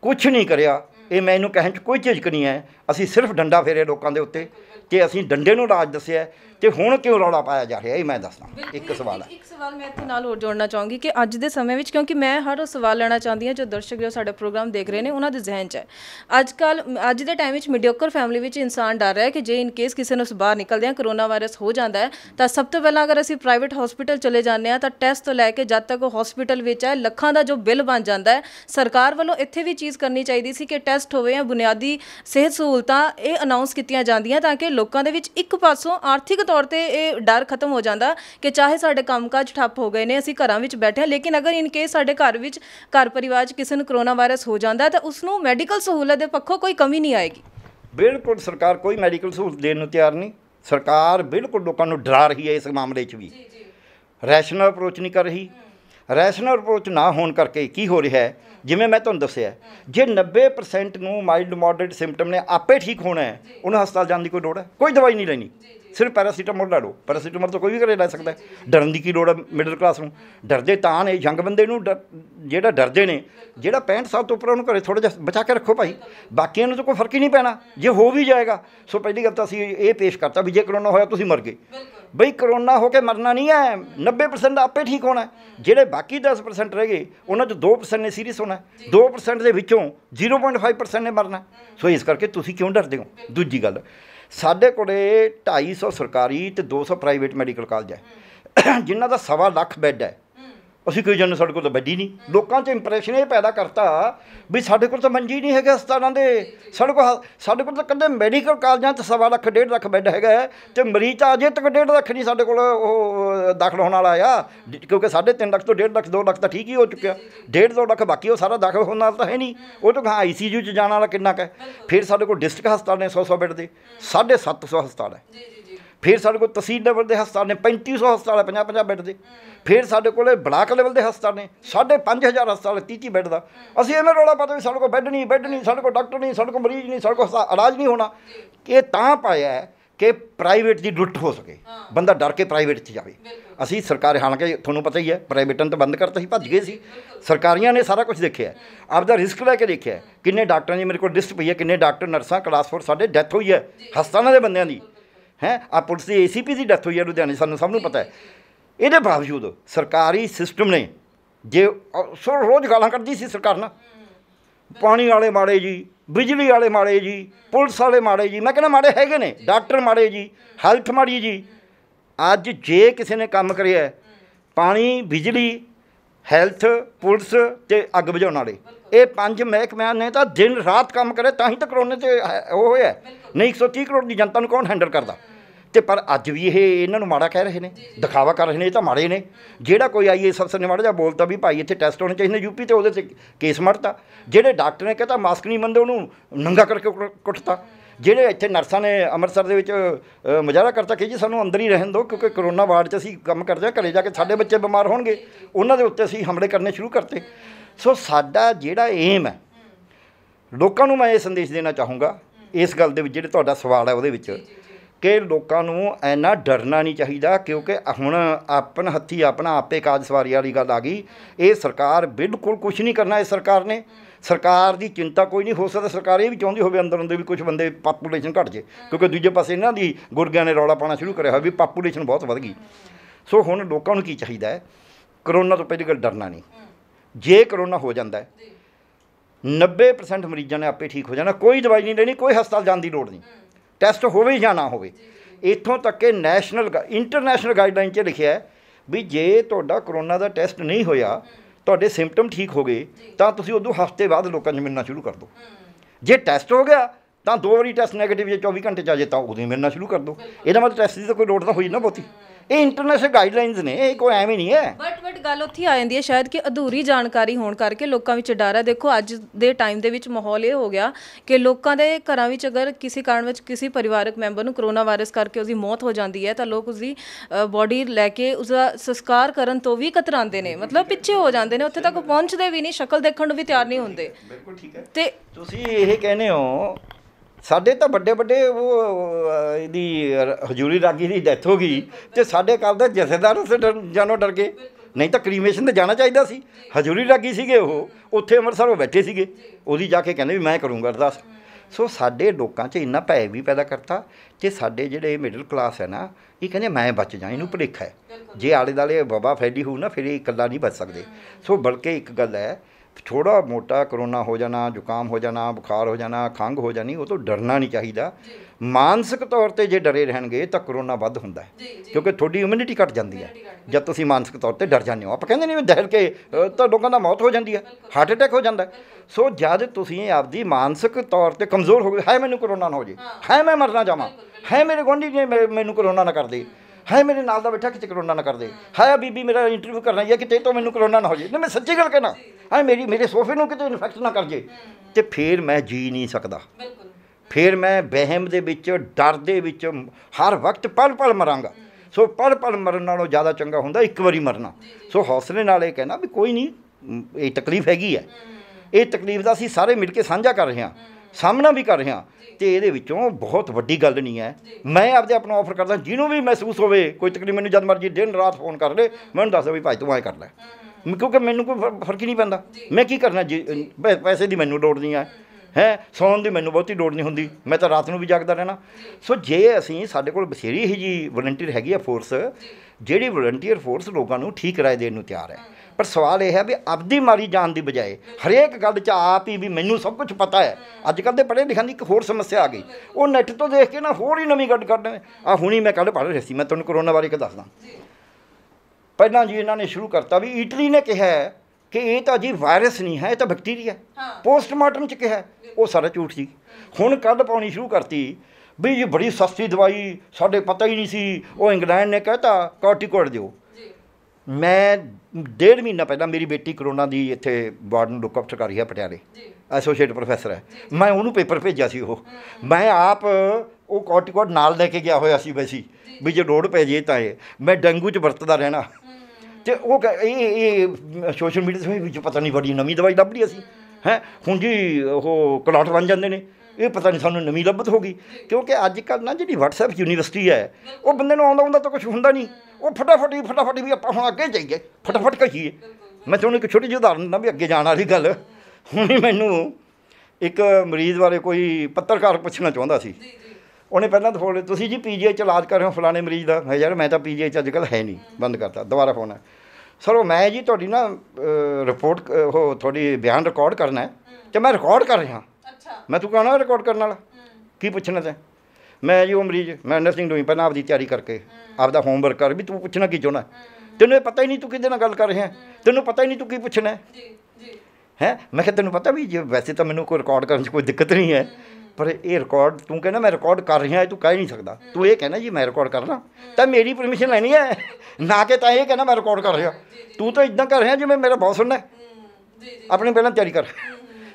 ਕੁਝ ਨਹੀਂ ਕਰਿਆ ਇਹ ਮੈਨੂੰ ਕਹਿਣ 'ਚ ਕੋਈ ਝਿਜਕ ਨਹੀਂ ਹੈ ਅਸੀਂ ਸਿਰਫ ਡੰਡਾ ਫੇਰੇ ਲੋਕਾਂ ਦੇ ਉੱਤੇ ਕਿ ਅਸੀਂ ਡੰਡੇ ਨੂੰ ਰਾਜ ਦੱਸਿਆ ਤੇ ਹੁਣ ਕਿਉਂ ਰੌਲਾ ਪਾਇਆ ਜਾ ਰਿਹਾ ਇਹ ਮੈਂ ਦੱਸਣਾ ਇੱਕ ਸਵਾਲ ਹੈ ਇੱਕ ਸਵਾਲ ਮੈਂ ਇੱਥੇ ਨਾਲ ਹੋਰ ਜੋੜਨਾ ਚਾਹੂੰਗੀ ਕਿ ਅੱਜ ਦੇ ਸਮੇਂ ਵਿੱਚ ਕਿਉਂਕਿ ਮੈਂ ਹਰ ਉਹ ਸਵਾਲ ਲੈਣਾ ਚਾਹੁੰਦੀ ਹਾਂ ਜੋ ਦਰਸ਼ਕ ਜੋ ਸਾਡਾ ਪ੍ਰੋਗਰਾਮ ਦੇਖ ਰਹੇ ਨੇ ਉਹਨਾਂ ਦੇ ਜ਼ਿਹਨ 'ਚ ਹੈ ਅੱਜ ਕੱਲ ਅੱਜ ਦੇ ਟਾਈਮ ਵਿੱਚ ਮੀਡੀਓਕਰ ਫੈਮਿਲੀ ਵਿੱਚ ਇਨਸਾਨ ਡਰ ਰਿਹਾ ਹੈ ਕਿ ਜੇ ਇਨ ਕੇਸ ਕਿਸੇ ਨੂੰ ਬਾਹਰ ਨਿਕਲਦੇ ਆ ਕਰੋਨਾ ਵਾਇਰਸ ਹੋ ਜਾਂਦਾ ਹੈ ਤਾਂ ਸਭ ਤੋਂ ਪਹਿਲਾਂ ਅਗਰ ਅਸੀਂ ਪ੍ਰਾਈਵੇਟ ਹਸਪੀਟਲ ਚਲੇ ਜਾਂਦੇ ਆ ਤਾਂ ਟੈਸਟ ਤੋਂ ਲੈ ਕੇ ਜਦ ਤੱਕ ਉਹ ਹਸਪੀਟਲ ਵਿੱਚ ਹੈ ਲੱਖਾਂ ਦਾ ਜੋ ਬਿੱਲ ਬਣ ਜਾਂਦਾ ਹੈ ਸਰਕਾਰ ਵੱਲੋਂ ਇੱਥੇ ਵੀ ਚੀਜ਼ ਕਰਨੀ ਚਾਹੀਦੀ ਸੀ ਕਿ ਟੈਸਟ ਹੋਵੇ ਜਾਂ ਬੁਨਿਆਦੀ ਸਿਹਤ ਸਹੂਲਤਾਂ ਇਹ ਅਨਾਉਂਸ ਕੀਤੀਆਂ ਜਾਂਦੀਆਂ ਤਾਂ ਕਿ ਲੋਕਾਂ ਦੇ ਵਿੱਚ ਇੱਕ ਪਾਸੋਂ ਆਰਥਿਕ ਤੌਰ ਤੇ ਇਹ ਡਰ ਖਤਮ ਹੋ ਜਾਂਦਾ ਕਿ ਚਾਹੇ ਸਾਡੇ ਕੰਮਕਾਜ ਠੱਪ ਹੋ ਗਏ ਨੇ ਅਸੀਂ ਘਰਾਂ ਵਿੱਚ ਬੈਠੇ ਹਾਂ ਲੇਕਿਨ ਅਗਰ ਇਨ ਕੇਸ ਸਾਡੇ ਘਰ ਵਿੱਚ ਘਰ ਪਰਿਵਾਰ 'ਚ ਕਿਸੇ ਨੂੰ ਕਰੋਨਾ ਵਾਇਰਸ ਹੋ ਜਾਂਦਾ ਤਾਂ ਉਸ ਨੂੰ ਮੈਡੀਕਲ ਸਹੂਲਤ ਦੇ ਪੱਖੋਂ ਕੋਈ ਕਮੀ ਨਹੀਂ ਆਏਗੀ ਬਿਲਕੁਲ ਸਰਕਾਰ ਕੋਈ ਮੈਡੀਕਲ ਸਹੂਲਤ ਦੇਣ ਨੂੰ ਤਿਆਰ ਨਹੀਂ ਸਰਕਾਰ ਬਿਲਕੁਲ ਲੋਕਾਂ ਨੂੰ ਡਰਾ ਰਹੀ ਹੈ ਇਸ ਮਾਮਲੇ 'ਚ ਵੀ ਰੈਸ਼ਨਲ ਅਪਰੋਚ ਨਹੀਂ ਕਰ ਰਹੀ ਰੈਸ਼ਨਲ ਅਪਰੋਚ ਨਾ ਹੋਣ ਕਰਕੇ ਕੀ ਹੋ ਰਿਹਾ ਹੈ ਜਿਵੇਂ ਮੈਂ ਤੁਹਾਨੂੰ ਦੱਸਿਆ ਜੇ 90% ਨੂੰ ਮਾਈਲਡ ਮੋਡਰੇਟ ਸਿੰਪਟਮ ਨੇ ਆਪੇ ਠੀਕ ਹੋਣਾ ਹੈ ਉਹਨਾਂ ਹਸਪਤਾਲ ਜਾਣ ਦੀ ਕੋਈ ਲੋੜ ਹੈ ਕੋਈ ਦਵਾਈ ਨਹੀਂ ਲੈਣੀ ਸਿਰਫ ਪੈਰਾਸੀਟਾਮੋਲ ਲੈ ਲਓ ਪੈਰਾਸੀਟਾਮੋਲ ਤਾਂ ਕੋਈ ਵੀ ਘਰੇ ਲੈ ਸਕਦਾ ਡਰਨ ਦੀ ਕੀ ਲੋੜ ਹੈ ਮਿਡਲ ਕਲਾਸ ਨੂੰ ਡਰਦੇ ਤਾਂ ਨੇ ਯੰਗ ਬੰਦੇ ਨੂੰ ਜਿਹੜਾ ਡਰਦੇ ਨੇ ਜਿਹੜਾ 65 ਸਾਲ ਤੋਂ ਉੱਪਰ ਉਹਨੂੰ ਘਰੇ ਥੋੜਾ ਜਿਹਾ ਬਚਾ ਕੇ ਰੱਖੋ ਭਾਈ ਬਾਕੀਆਂ ਨੂੰ ਤਾਂ ਕੋਈ ਫਰਕ ਹੀ ਨਹੀਂ ਪੈਣਾ ਜੇ ਹੋ ਵੀ ਜਾਏਗਾ ਸੋ ਪਹਿਲੀ ਗੱਲ ਤਾਂ ਅਸੀਂ ਇਹ ਪੇਸ਼ ਕਰਤਾ ਵੀ ਜੇ ਕਰੋਨਾ ਹੋਇਆ ਤੁਸੀਂ ਮਰ ਗਏ ਬਈ ਕਰੋਨਾ ਹੋ ਕੇ ਮਰਨਾ ਨਹੀਂ ਹੈ 90% ਆਪੇ ਠੀਕ ਹੋਣਾ ਜਿਹੜੇ ਬਾਕੀ 10% ਰਹਿ ਗਏ ਉਹਨਾਂ ਚ 2% ਨੇ ਸੀਰੀਅਸ ਹੋਣਾ 2% ਦੇ ਵਿੱਚੋਂ 0.5% ਨੇ ਮਰਨਾ ਸੋ ਇਸ ਕਰਕੇ ਤੁਸੀਂ ਕਿਉਂ ਡਰਦੇ ਹੋ ਦੂਜੀ ਗੱਲ ਸਾਡੇ ਕੋਲੇ 250 ਸਰਕਾਰੀ ਤੇ 200 ਪ੍ਰਾਈਵੇਟ ਮੈਡੀਕਲ ਕਾਲਜ ਹੈ ਜਿਨ੍ਹਾਂ ਦਾ ਸਵਾ ਲੱਖ ਬੈੱਡ ਹੈ ਅਸੀਂ ਕਿਉਂ ਜਨ ਸਾਡੇ ਕੋਲ ਤਾਂ ਵੱਡੀ ਨਹੀਂ ਲੋਕਾਂ 'ਚ ਇੰਪ੍ਰੈਸ਼ਨ ਇਹ ਪੈਦਾ ਕਰਤਾ ਵੀ ਸਾਡੇ ਕੋਲ ਤਾਂ ਮੰਜੀ ਨਹੀਂ ਹੈਗਾ ਹਸਪਤਾਲਾਂ ਦੇ ਸਾਡੇ ਕੋਲ ਸਾਡੇ ਕੋਲ ਤਾਂ ਕੱਲੇ ਮੈਡੀਕਲ ਕਾਲਜਾਂ 'ਚ ਸਵਾ ਲੱਖ ਡੇਢ ਲੱਖ ਬੈੱਡ ਹੈਗਾ ਤੇ ਮਰੀਜ਼ ਤਾਂ ਅਜੇ ਤੱਕ ਡੇਢ ਲੱਖ ਨਹੀਂ ਸਾਡੇ ਕੋਲ ਉਹ ਦਾਖਲ ਹੋਣ ਵਾਲਾ ਆ ਕਿਉਂਕਿ 3.5 ਲੱਖ ਤੋਂ ਡੇਢ ਲੱਖ 2 ਲੱਖ ਤਾਂ ਠੀਕ ਹੀ ਹੋ ਚੁੱਕਿਆ ਡੇਢ 2 ਲੱਖ ਬਾਕੀ ਉਹ ਸਾਰਾ ਦਾਖਲ ਹੋਣ ਵਾਲਾ ਤਾਂ ਹੈ ਨਹੀਂ ਉਹ ਤਾਂ ਹਾਂ ਆਈਸੀਯੂ 'ਚ ਜਾਣ ਵਾਲਾ ਕਿੰਨਾ ਕੁ ਹੈ ਫਿਰ ਸਾਡੇ ਕੋਲ ਡਿਸਟ੍ਰਿਕਟ ਹਸਪਤਾਲ ਨੇ 100 100 ਬੈੱਡ ਦੇ 750 ਹਸਪਤਾਲ ਹੈ ਫਿਰ ਸਾਡੇ ਕੋਲ ਤਸੀਲ ਲੈਵਲ ਦੇ ਹਸਪਤਾਲ ਨੇ 3500 ਹਸਪਤਾਲ ਹੈ 50 50 ਬੈੱਡ ਦੇ ਫਿਰ ਸਾਡੇ ਕੋਲੇ ਬਲਾਕ ਲੈਵਲ ਦੇ ਹਸਪਤਾਲ ਨੇ 5500 ਹਸਪਤਾਲ 30 30 ਬੈੱਡ ਦਾ ਅਸੀਂ ਐਵੇਂ ਰੋਲਾ ਪਾਤਾ ਵੀ ਸਾਡੇ ਕੋਲ ਬੈੱਡ ਨਹੀਂ ਬੈੱਡ ਨਹੀਂ ਸਾਡੇ ਕੋਲ ਡਾਕਟਰ ਨਹੀਂ ਸਾਡੇ ਕੋਲ ਮਰੀਜ਼ ਨਹੀਂ ਸਾਡੇ ਕੋਲ ਇਲਾਜ ਨਹੀਂ ਹੋਣਾ ਇਹ ਤਾਂ ਪਾਇਆ ਕਿ ਪ੍ਰਾਈਵੇਟ ਦੀ ਲੁੱਟ ਹੋ ਸਕੇ ਬੰਦਾ ਡਰ ਕੇ ਪ੍ਰਾਈਵੇਟ 'ਚ ਜਾਵੇ ਅਸੀਂ ਸਰਕਾਰ ਹਾਲਾਂਕਿ ਤੁਹਾਨੂੰ ਪਤਾ ਹੀ ਹੈ ਪ੍ਰਾਈਵੇਟਨ ਤਾਂ ਬੰਦ ਕਰਤਾ ਸੀ ਭੱਜ ਗਏ ਸੀ ਸਰਕਾਰੀਆਂ ਨੇ ਸਾਰਾ ਕੁਝ ਦੇਖਿਆ ਆਪਦਾ ਰਿਸਕ ਲੈ ਕੇ ਦੇਖਿਆ ਕਿੰਨੇ ਡਾਕਟਰਾਂ ਦੀ ਮੇਰੇ ਕੋਲ ਲਿਸਟ ਪਈ ਹੈ ਕਿੰਨੇ ਡਾਕਟਰ ਨਰਸਾਂ ਕਲਾਸ 4 ਸਾਡੇ ਡੈਥ ਹੋਈ ਹੈ ਹਸਪਤਾਲਾਂ ਦੇ ਬੰਦਿਆਂ ਦੀ ਹੈ ਆ ਪੁਲਿਸ ਦੀ ਏਸੀਪੀ ਦੀ ਡੈਥ ਹੋਈ ਹੈ ਲੁਧਿਆਣੇ ਸਾਨੂੰ ਸਭ ਨੂੰ ਪਤਾ ਹੈ ਇਹਦੇ ਬਾਵਜੂਦ ਸਰਕਾਰੀ ਸਿਸਟਮ ਨੇ ਜੇ ਸੋ ਰੋਜ਼ ਗਾਲਾਂ ਕੱਢਦੀ ਸੀ ਸਰਕਾਰ ਨਾ ਪਾਣੀ ਵਾਲੇ ਮਾੜੇ ਜੀ ਬਿਜਲੀ ਵਾਲੇ ਮਾੜੇ ਜੀ ਪੁਲਿਸ ਵਾਲੇ ਮਾੜੇ ਜੀ ਮੈਂ ਕਹਿੰਦਾ ਮਾੜੇ ਹੈਗੇ ਨੇ ਡਾਕਟਰ ਮਾੜੇ ਜੀ ਹੈਲਥ ਮਾੜੀ ਜੀ ਅੱਜ ਜੇ ਕਿਸੇ ਨੇ ਕੰਮ ਕਰਿਆ ਪਾਣੀ ਬਿਜਲੀ ਹੈਲਥ ਪੁਲਿਸ ਤੇ ਅੱਗ ਬੁਝਾਉਣ ਵਾਲੇ ਇਹ ਪੰਜ ਮਹਿਕਮਿਆਂ ਨੇ ਤਾਂ ਦਿਨ ਰਾਤ ਕੰਮ ਕਰੇ ਤਾਂ ਹੀ ਤਾਂ ਕਰੋਨੇ ਤੇ ਉਹ ਹੋਇਆ ਨਹੀਂ 130 ਕਰੋੜ ਦੀ ਜਨਤਾ ਨੂੰ ਕੌਣ ਹੈਂਡਲ ਕਰਦਾ ਤੇ ਪਰ ਅੱਜ ਵੀ ਇਹ ਇਹਨਾਂ ਨੂੰ ਮਾੜਾ ਕਹਿ ਰਹੇ ਨੇ ਦਿਖਾਵਾ ਕਰ ਰਹੇ ਨੇ ਇਹ ਤਾਂ ਮਾੜੇ ਨੇ ਜਿਹੜਾ ਕੋਈ ਆਈਏ ਅਫਸਰ ਨੇ ਮਾੜਾ ਜਾਂ ਬੋਲਤਾ ਵੀ ਭਾਈ ਇੱਥੇ ਟੈਸਟ ਹੋਣੇ ਚਾਹੀਦੇ ਯੂਪੀ ਤੇ ਉਹਦੇ ਤੇ ਕੇਸ ਮੜਤਾ ਜਿਹੜੇ ਡਾਕਟਰ ਨੇ ਕਹਤਾ ਮਾਸਕ ਨਹੀਂ ਮੰਦੇ ਉਹਨੂੰ ਨੰਗਾ ਕਰਕੇ ਕੁੱਟਤਾ ਜਿਹੜੇ ਇੱਥੇ ਨਰਸਾਂ ਨੇ ਅੰਮ੍ਰਿਤਸਰ ਦੇ ਵਿੱਚ ਮੁਜ਼ਾਹਰਾ ਕਰਤਾ ਕਿ ਜੀ ਸਾਨੂੰ ਅੰਦਰ ਹੀ ਰਹਿਣ ਦਿਓ ਕਿਉਂਕਿ ਕਰੋਨਾ ਵਾਰਡ 'ਚ ਅਸੀਂ ਕੰਮ ਕਰਦੇ ਆ ਘਰੇ ਜਾ ਕੇ ਸਾਡੇ ਬੱਚੇ ਬਿਮਾਰ ਹੋਣਗੇ ਉਹਨਾਂ ਦੇ ਉੱਤੇ ਅਸੀਂ ਹਮਲੇ ਕਰਨੇ ਸ਼ੁਰੂ ਕਰਤੇ ਸੋ ਸਾਡਾ ਜਿਹੜਾ ਏਮ ਹੈ ਲੋਕਾਂ ਨੂੰ ਮੈਂ ਇਹ ਸੰਦੇਸ਼ ਦੇਣਾ ਚਾਹੂੰਗਾ ਇਸ ਗੱਲ ਦੇ ਵਿੱਚ ਜਿਹੜੇ ਤੁਹਾਡਾ ਸਵਾਲ ਹੈ ਉਹਦੇ ਵਿੱਚ ਕਿ ਲੋਕਾਂ ਨੂੰ ਐਨਾ ਡਰਨਾ ਨਹੀਂ ਚਾਹੀਦਾ ਕਿਉਂਕਿ ਹੁਣ ਆਪਣ ਹੱਥੀ ਆਪਣਾ ਆਪੇ ਕਾਜ ਸਵਾਰੀ ਵਾਲੀ ਗੱਲ ਆ ਗਈ ਇਹ ਸਰਕਾਰ ਬਿਲਕੁਲ ਕੁਝ ਨਹੀਂ ਕਰਨਾ ਇਸ ਸਰਕਾਰ ਨੇ ਸਰਕਾਰ ਦੀ ਚਿੰਤਾ ਕੋਈ ਨਹੀਂ ਹੋ ਸਕਦਾ ਸਰਕਾਰ ਇਹ ਵੀ ਚਾਹੁੰਦੀ ਹੋਵੇ ਅੰਦਰ ਦੇ ਵੀ ਕੁਝ ਬੰਦੇ ਪਾਪੂਲੇਸ਼ਨ ਘਟ ਜੇ ਕਿਉਂਕਿ ਦੂਜੇ ਪਾਸੇ ਇਹਨਾਂ ਦੀ ਗੁਰਗਿਆਂ ਨੇ ਰੌਲਾ ਪਾਣਾ ਸ਼ੁਰੂ ਕਰਿਆ ਹੋਇਆ ਵੀ ਪਾਪੂਲੇਸ਼ਨ ਬਹੁਤ ਵਧ ਗਈ ਸੋ ਹੁਣ ਲੋਕਾਂ ਨੂੰ ਕੀ ਚਾਹੀਦਾ ਹੈ ਕਰੋਨਾ ਤੋਂ ਪਹਿਲੀ ਗੱਲ ਡਰਨਾ ਨਹੀਂ ਜੇ ਕਰੋਨਾ ਹੋ ਜਾਂਦਾ ਹੈ 90% ਮਰੀਜ਼ਾਂ ਨੇ ਆਪੇ ਠੀਕ ਹੋ ਜਾਣਾ ਕੋਈ ਦਵਾਈ ਨਹੀਂ ਲੈਣੀ ਕੋਈ ਹਸਪਤਾਲ ਜਾਣ ਦੀ ਲੋੜ ਨਹੀਂ ਟੈਸਟ ਹੋਵੇ ਜਾਂ ਨਾ ਹੋਵੇ ਇਥੋਂ ਤੱਕ ਕਿ ਨੈਸ਼ਨਲ ਇੰਟਰਨੈਸ਼ਨਲ ਗਾਈਡਲਾਈਨ 'ਚ ਲਿਖਿਆ ਹੈ ਵੀ ਜੇ ਤੁਹਾਡਾ ਕਰੋਨਾ ਦਾ ਟੈਸਟ ਨਹੀਂ ਹੋਇਆ ਤੁਹਾਡੇ ਸਿੰਪਟਮ ਠੀਕ ਹੋ ਗਏ ਤਾਂ ਤੁਸੀਂ ਉਦੋਂ ਹਫ਼ਤੇ ਬਾਅਦ ਲੋਕਾਂ 'ਚ ਮਿਲਣਾ ਸ਼ੁਰੂ ਕਰ ਦਿਓ ਜੇ ਟੈਸਟ ਹੋ ਗਿਆ ਤਾਂ ਦੋ ਵਾਰੀ ਟੈਸਟ ਨੈਗੇਟਿਵ ਜੇ 24 ਘੰਟੇ ਚ ਆ ਜੇ ਤਾਂ ਉਦੋਂ ਮਿਲਣਾ ਸ਼ੁਰੂ ਕਰ ਦਿਓ ਇਹਦਾ ਮਤਲਬ ਟੈਸਟ ਦੀ ਤਾਂ ਕੋਈ ਲੋੜ ਤਾਂ ਹੋਈ ਨਾ ਬਹੁਤੀ ਇਹ ਇੰਟਰਨੈਸ਼ਨਲ ਗਾਈਡਲਾਈਨਸ ਨੇ ਇਹ ਕੋਈ ਐਵੇਂ ਨਹੀਂ ਹੈ ਬਟ ਬਟ ਗੱਲ ਉੱਥੇ ਆ ਜਾਂਦੀ ਹੈ ਸ਼ਾਇਦ ਕਿ ਅਧੂਰੀ ਜਾਣਕਾਰੀ ਹੋਣ ਕਰਕੇ ਲੋਕਾਂ ਵਿੱਚ ਡਰ ਹੈ ਦੇਖੋ ਅੱਜ ਦੇ ਟਾਈਮ ਦੇ ਵਿੱਚ ਮਾਹੌਲ ਇਹ ਹੋ ਗਿਆ ਕਿ ਲੋਕਾਂ ਦੇ ਘਰਾਂ ਵਿੱਚ ਅਗਰ ਕਿਸੇ ਕਾਰਨ ਵਿੱਚ ਕਿਸੇ ਪਰਿਵਾਰਕ ਮੈਂਬਰ ਨੂੰ ਕਰੋਨਾ ਵਾਇਰਸ ਕਰਕੇ ਉਸਦੀ ਮੌਤ ਹੋ ਜਾਂਦੀ ਹੈ ਤਾਂ ਲੋਕ ਉਸਦੀ ਬਾਡੀ ਲੈ ਕੇ ਉਸਦਾ ਸੰਸਕਾਰ ਕਰਨ ਤੋਂ ਵੀ ਕਤਰਾਂਦੇ ਨੇ ਮਤਲਬ ਪਿੱਛੇ ਹੋ ਜਾਂਦੇ ਨੇ ਉੱਥੇ ਤੱਕ ਪਹੁੰਚਦੇ ਵੀ ਨਹੀਂ ਸ਼ਕਲ ਦੇਖਣ ਨੂੰ ਵੀ ਤਿਆਰ ਨਹੀਂ ਹੁੰਦੇ ਬਿਲਕੁਲ ਠੀਕ ਹੈ ਤੇ ਤੁਸੀਂ ਇਹ ਕਹਿੰਦੇ ਹੋ ਸਾਡੇ ਤਾਂ ਵੱਡੇ ਵੱਡੇ ਉਹ ਇਹਦੀ ਹਜੂਰੀ ਰਾਗੀ ਦੀ ਡੈਥ ਹੋ ਗਈ ਤੇ ਸਾਡੇ ਕੱਲ ਦਾ ਜਥੇਦਾਰ ਉਸ ਡਰ ਗਏ ਨਹੀਂ ਤਾਂ ਕ੍ਰੀਮੇਸ਼ਨ ਤੇ ਜਾਣਾ ਚਾਹੀਦਾ ਸੀ ਹਜੂਰੀ ਰਾਗੀ ਸੀਗੇ ਉਹ ਉੱਥੇ ਅੰਮ੍ਰਿਤਸਰ ਉਹ ਬੈਠੇ ਸੀਗੇ ਉਹਦੀ ਜਾ ਕੇ ਕਹਿੰਦੇ ਵੀ ਮੈਂ ਕਰੂੰਗਾ ਅਰਦਾਸ ਸੋ ਸਾਡੇ ਲੋਕਾਂ 'ਚ ਇੰਨਾ ਭੈ ਵੀ ਪੈਦਾ ਕਰਤਾ ਕਿ ਸਾਡੇ ਜਿਹੜੇ ਮਿਡਲ ਕਲਾਸ ਹੈ ਨਾ ਇਹ ਕਹਿੰਦੇ ਮੈਂ ਬਚ ਜਾ ਇਹਨੂੰ ਭੁਲੇਖਾ ਹੈ ਜੇ ਆਲੇ ਦਾਲੇ ਬਾਬਾ ਫੈਡੀ ਹੋਊ ਨਾ ਫਿਰ ਇਹ ਇਕੱਲਾ ਨਹੀਂ ਬਚ ਸਕਦੇ ਸੋ ਬਲਕਿ ਇੱਕ ਗੱਲ ਹੈ ਥੋੜਾ ਮੋਟਾ ਕਰੋਨਾ ਹੋ ਜਾਣਾ ਜ਼ੁਕਾਮ ਹੋ ਜਾਣਾ ਬੁਖਾਰ ਹੋ ਜਾਣਾ ਖੰਗ ਹੋ ਜਾਣੀ ਉਹ ਤੋਂ ਡਰਨਾ ਨਹੀਂ ਚਾਹੀਦਾ ਮਾਨਸਿਕ ਤੌਰ ਤੇ ਜੇ ਡਰੇ ਰਹਿਣਗੇ ਤਾਂ ਕਰੋਨਾ ਵੱਧ ਹੁੰਦਾ ਹੈ ਕਿਉਂਕਿ ਤੁਹਾਡੀ ਇਮਿਊਨਿਟੀ ਘਟ ਜਾਂਦੀ ਹੈ ਜਦ ਤੁਸੀਂ ਮਾਨਸਿਕ ਤੌਰ ਤੇ ਡਰ ਜਾਂਦੇ ਹੋ ਆਪਾਂ ਕਹਿੰਦੇ ਨੇ ਦਹਿਲ ਕੇ ਤਾਂ ਲੋਕਾਂ ਦਾ ਮੌਤ ਹੋ ਜਾਂਦੀ ਹੈ ਹਾਰਟ ਅਟੈਕ ਹੋ ਜਾਂਦਾ ਸੋ ਜਦ ਤੁਸੀਂ ਆਪਦੀ ਮਾਨਸਿਕ ਤੌਰ ਤੇ ਕਮਜ਼ੋਰ ਹੋ ਗਏ ਹੈ ਮੈਨੂੰ ਕਰੋਨਾ ਨਾ ਹੋ ਜੇ ਹੈ ਮੈਂ ਮਰਨਾ ਜਾਵਾਂ ਹੈ ਮੇਰੇ ਗੁੰਡੀ ਜੇ ਮੈਨੂੰ ਕਰੋਨਾ ਨਾ ਕਰ ਦੇ ਹਾਏ ਮੇਰੇ ਨਾਲ ਦਾ ਬੈਠਾ ਕਿਤੇ ਕਰੋਨਾ ਨਾ ਕਰ ਦੇ ਹਾਏ ਬੀਬੀ ਮੇਰਾ ਇੰਟਰਵਿਊ ਕਰਨਾ ਹੈ ਕਿਤੇ ਤੋਂ ਮੈਨੂੰ ਕਰੋਨਾ ਨਾ ਹੋ ਜੇ ਨਾ ਮੈਂ ਸੱਚੀ ਗੱਲ ਕਹਿਣਾ ਹਾਏ ਮੇਰੀ ਮੇਰੇ ਸੋਫੇ ਨੂੰ ਕਿਤੇ ਇਨਫੈਕਟ ਨਾ ਕਰ ਜੇ ਤੇ ਫੇਰ ਮੈਂ ਜੀ ਨਹੀਂ ਸਕਦਾ ਫੇਰ ਮੈਂ ਬਹਿਮ ਦੇ ਵਿੱਚ ਡਰ ਦੇ ਵਿੱਚ ਹਰ ਵਕਤ ਪਲ ਪਲ ਮਰਾਂਗਾ ਸੋ ਪਲ ਪਲ ਮਰਨ ਨਾਲੋਂ ਜ਼ਿਆਦਾ ਚੰਗਾ ਹੁੰਦਾ ਇੱਕ ਵਾਰੀ ਮਰਨਾ ਸੋ ਹੌਸਲੇ ਨਾਲ ਇਹ ਕਹਿਣਾ ਵੀ ਕੋਈ ਨਹੀਂ ਇਹ ਤਕਲੀਫ ਹੈਗੀ ਹੈ ਇਹ ਤਕਲੀਫ ਦਾ ਅਸੀਂ ਸਾਰੇ ਮਿਲ ਕੇ ਸਾਂਝਾ ਕਰ ਰਹੇ ਹਾਂ ਸਾਹਮਣਾ ਵੀ ਕਰ ਰਿਹਾ ਤੇ ਇਹਦੇ ਵਿੱਚੋਂ ਬਹੁਤ ਵੱਡੀ ਗੱਲ ਨਹੀਂ ਹੈ ਮੈਂ ਆਪਦੇ ਆਪਣਾ ਆਫਰ ਕਰਦਾ ਜਿਹਨੂੰ ਵੀ ਮਹਿਸੂਸ ਹੋਵੇ ਕੋਈ ਤਕਲੀਫ ਮੈਨੂੰ ਜਦ ਮਰਜੀ ਦਿਨ ਰਾਤ ਫੋਨ ਕਰ ਲੈ ਮੈਨੂੰ ਦੱਸ ਦੇ ਵੀ ਭਾਈ ਤੂੰ ਐ ਕਰ ਲੈ ਕਿਉਂਕਿ ਮੈਨੂੰ ਕੋਈ ਫਰਕ ਹੀ ਨਹੀਂ ਪੈਂਦਾ ਮੈਂ ਕੀ ਕਰਨਾ ਪੈਸੇ ਦੀ ਮੈਨੂੰ ਲੋੜ ਨਹੀਂ ਹੈ ਹੈ ਸੌਣ ਦੀ ਮੈਨੂੰ ਬਹੁਤੀ ਲੋੜ ਨਹੀਂ ਹੁੰਦੀ ਮੈਂ ਤਾਂ ਰਾਤ ਨੂੰ ਵੀ ਜਾਗਦਾ ਰਹਿਣਾ ਸੋ ਜੇ ਅਸੀਂ ਸਾਡੇ ਕੋਲ ਬਸੇਰੀ ਹੀ ਜੀ ਵਲੰਟੀਅਰ ਹੈਗੀ ਆ ਫੋਰਸ ਜਿਹੜੀ ਵਲੰਟੀਅਰ ਫੋਰਸ ਲੋਕਾਂ ਨੂੰ ਠੀਕ ਰਾਏ ਦੇਣ ਨੂੰ ਤਿਆਰ ਹੈ ਪਰ ਸਵਾਲ ਇਹ ਹੈ ਵੀ ਆਪਦੀ ਮਾਰੀ ਜਾਣ ਦੀ ਬਜਾਏ ਹਰੇਕ ਗੱਲ 'ਚ ਆਪ ਹੀ ਵੀ ਮੈਨੂੰ ਸਭ ਕੁਝ ਪਤਾ ਹੈ ਅੱਜ ਕੱਲ ਦੇ ਪੜ੍ਹੇ ਲਿਖਣ ਦੀ ਇੱਕ ਹੋਰ ਸਮੱਸਿਆ ਆ ਗਈ ਉਹ ਨੈਟ ਤੋਂ ਦੇਖ ਕੇ ਨਾ ਹੋਰ ਹੀ ਨਵੀਂ ਗੱਲ ਕੱਢ ਆ ਹੁਣੀ ਮੈਂ ਕੱਲ ਪੜ੍ਹ ਰਿਹਾ ਸੀ ਮੈਂ ਤੁਹਾਨੂੰ ਕਰੋਨਾ ਬਾਰੇ ਇੱਕ ਦੱਸਦਾ ਪਹਿਲਾਂ ਜੀ ਇਹਨਾਂ ਨੇ ਸ਼ੁਰੂ ਕਰਤਾ ਵੀ ਇਟਲੀ ਨੇ ਕਿਹਾ ਕਿ ਇਹ ਤਾਂ ਜੀ ਵਾਇਰਸ ਨਹੀਂ ਹੈ ਇਹ ਤਾਂ ਬੈਕਟੀਰੀਆ ਪੋਸਟਮਾਰਟਮ 'ਚ ਕਿਹਾ ਉਹ ਸਾਰਾ ਝੂਠ ਸੀ ਹੁਣ ਕੱਢ ਪਾਉਣੀ ਸ਼ੁਰੂ ਕਰਤੀ ਵੀ ਇਹ ਬੜੀ ਸਸਤੀ ਦਵਾਈ ਸਾਡੇ ਪਤਾ ਹੀ ਨਹੀਂ ਸੀ ਉਹ ਇੰਗਲੈਂਡ ਨੇ ਕਹਿਤਾ ਕਾਰਟੀਕੋਇਡ ਦਿਓ ਮੈਂ ਡੇਢ ਮਹੀਨਾ ਪਹਿਲਾਂ ਮੇਰੀ ਬੇਟੀ ਕਰੋਨਾ ਦੀ ਇੱਥੇ ਵਾਰਡ ਨੂੰ ਲੁੱਕ ਅਪ ਕਰ ਰਹੀ ਹੈ ਪਟਿਆਲੇ ਐਸੋਸੀਏਟ ਪ੍ਰੋਫੈਸਰ ਹੈ ਮੈਂ ਉਹਨੂੰ ਪੇਪਰ ਭੇਜਿਆ ਸੀ ਉਹ ਮੈਂ ਆਪ ਉਹ ਕੋਟਿਕੋਟ ਨਾਲ ਲੈ ਕੇ ਗਿਆ ਹੋਇਆ ਸੀ ਵੈਸੀ ਵੀ ਜੇ ਰੋਡ ਪੈ ਜੇ ਤਾਂ ਇਹ ਮੈਂ ਡੰਗੂ 'ਚ ਵਰਤਦਾ ਰਹਿਣਾ ਤੇ ਉਹ ਇਹ ਇਹ ਸੋਸ਼ਲ ਮੀਡੀਆ 'ਤੇ ਵਿੱਚ ਪਤਾ ਨਹੀਂ ਬੜੀ ਨਵੀਂ ਦਵਾਈ ਲਈ ਅਸੀਂ ਹੈ ਹੁਣ ਜੀ ਉਹ ਕਲਾਟ ਬਣ ਜਾਂਦੇ ਨੇ ਇਹ ਪਤਾ ਨਹੀਂ ਸਾਨੂੰ ਨਵੀਂ ਲੱਭਤ ਹੋ ਗਈ ਕਿਉਂਕਿ ਅੱਜ ਕੱਲ ਨਾ ਜਿਹੜੀ WhatsApp ਯੂਨੀਵਰਸਿਟੀ ਹੈ ਉਹ ਬੰਦੇ ਨੂੰ ਆਉਂਦਾ ਹੁੰਦਾ ਤਾਂ ਕੁਝ ਹੁੰਦਾ ਨਹੀਂ ਉਹ ਫਟਾਫਟ ਹੀ ਫਟਾਫਟ ਵੀ ਆਪਾਂ ਹੁਣ ਅੱਗੇ ਜਾਈਏ ਫਟਾਫਟ ਕਹੀਏ ਮੈਂ ਤੁਹਾਨੂੰ ਇੱਕ ਛੋਟੀ ਜਿਹੀ ਉਦਾਹਰਨ ਦਿੰਦਾ ਵੀ ਅੱਗੇ ਜਾਣ ਵਾਲੀ ਗੱਲ ਹੁਣ ਮੈਨੂੰ ਇੱਕ ਮਰੀਜ਼ ਬਾਰੇ ਕੋਈ ਪੱਤਰਕਾਰ ਪੁੱਛਣਾ ਚਾਹੁੰਦਾ ਸੀ ਉਹਨੇ ਪਹਿਲਾਂ ਤਾਂ ਫੋਨ ਤੁਸੀਂ ਜੀ ਪੀਜੀਆਈ ਚ ਇਲਾਜ ਕਰ ਰਹੇ ਹੋ ਫਲਾਣੇ ਮਰੀਜ਼ ਦਾ ਮੈਂ ਯਾਰ ਮੈਂ ਤਾਂ ਪੀਜੀਆਈ ਚ ਅੱਜਕੱਲ ਹੈ ਨਹੀਂ ਬੰਦ ਕਰਤਾ ਦੁਬਾਰਾ ਫੋਨ ਹੈ ਸਰ ਉਹ ਮੈਂ ਜੀ ਤੁਹਾਡੀ ਨਾ ਰਿਪੋਰਟ ਉਹ ਤੁਹਾਡੀ ਬਿਆਨ ਰਿਕਾਰਡ ਕਰਨਾ ਹੈ ਤੇ ਮੈਂ ਰਿਕਾਰਡ ਕਰ ਰਿਹਾ ਅੱਛਾ ਮੈਂ ਤੂੰ ਕਹਣਾ ਰਿਕਾਰਡ ਕਰਨ ਵਾਲਾ ਕੀ ਪੁੱਛਣਾ ਤੈਂ ਮੈਂ ਜੀ ਉਹ ਮਰੀਜ਼ ਮੈਂ ਨਰਸਿੰਗ ਡੋਈ ਪਹਿਲਾਂ ਆਪਦੀ ਤਿਆਰੀ ਕਰਕੇ ਆਪਦਾ ਹੋਮਵਰਕ ਕਰ ਵੀ ਤੂੰ ਪੁੱਛਣਾ ਕੀ ਚਾਹਣਾ ਤੈਨੂੰ ਇਹ ਪਤਾ ਹੀ ਨਹੀਂ ਤੂੰ ਕਿਹਦੇ ਨਾਲ ਗੱਲ ਕਰ ਰਿਹਾ ਤੈਨੂੰ ਪਤਾ ਹੀ ਨਹੀਂ ਤੂੰ ਕੀ ਪੁੱਛਣਾ ਜੀ ਜੀ ਹੈ ਮੈਂ ਕਿਹਾ ਤੈਨੂੰ ਪਤਾ ਵੀ ਜੇ ਵੈਸੇ ਤਾਂ ਮੈਨੂੰ ਕੋਈ ਰਿਕਾਰਡ ਕਰਨ 'ਚ ਕੋਈ ਦਿੱਕਤ ਨਹੀਂ ਹੈ ਪਰ ਇਹ ਰਿਕਾਰਡ ਤੂੰ ਕਹਿੰਦਾ ਮੈਂ ਰਿਕਾਰਡ ਕਰ ਰਿਹਾ ਇਹ ਤੂੰ ਕਹਿ ਨਹੀਂ ਸਕਦਾ ਤੂੰ ਇਹ ਕਹਿਣਾ ਜੀ ਮੈਂ ਰਿਕਾਰਡ ਕਰਨਾ ਤਾਂ ਮੇਰੀ ਪਰਮਿਸ਼ਨ ਲੈਣੀ ਹੈ ਨਾ ਕਿ ਤਾਂ ਇਹ ਕਹਿਣਾ ਮੈਂ ਰਿਕਾਰਡ ਕਰ ਰਿਹਾ ਤੂੰ ਤਾਂ ਇਦਾਂ ਕਰ ਰਿਹਾ ਜਿਵੇਂ ਮੇਰਾ ਬੌਸ ਸੁਣਨਾ ਜੀ ਜੀ ਆਪਣੇ ਪਹਿਲਾਂ ਤਿਆਰੀ ਕਰ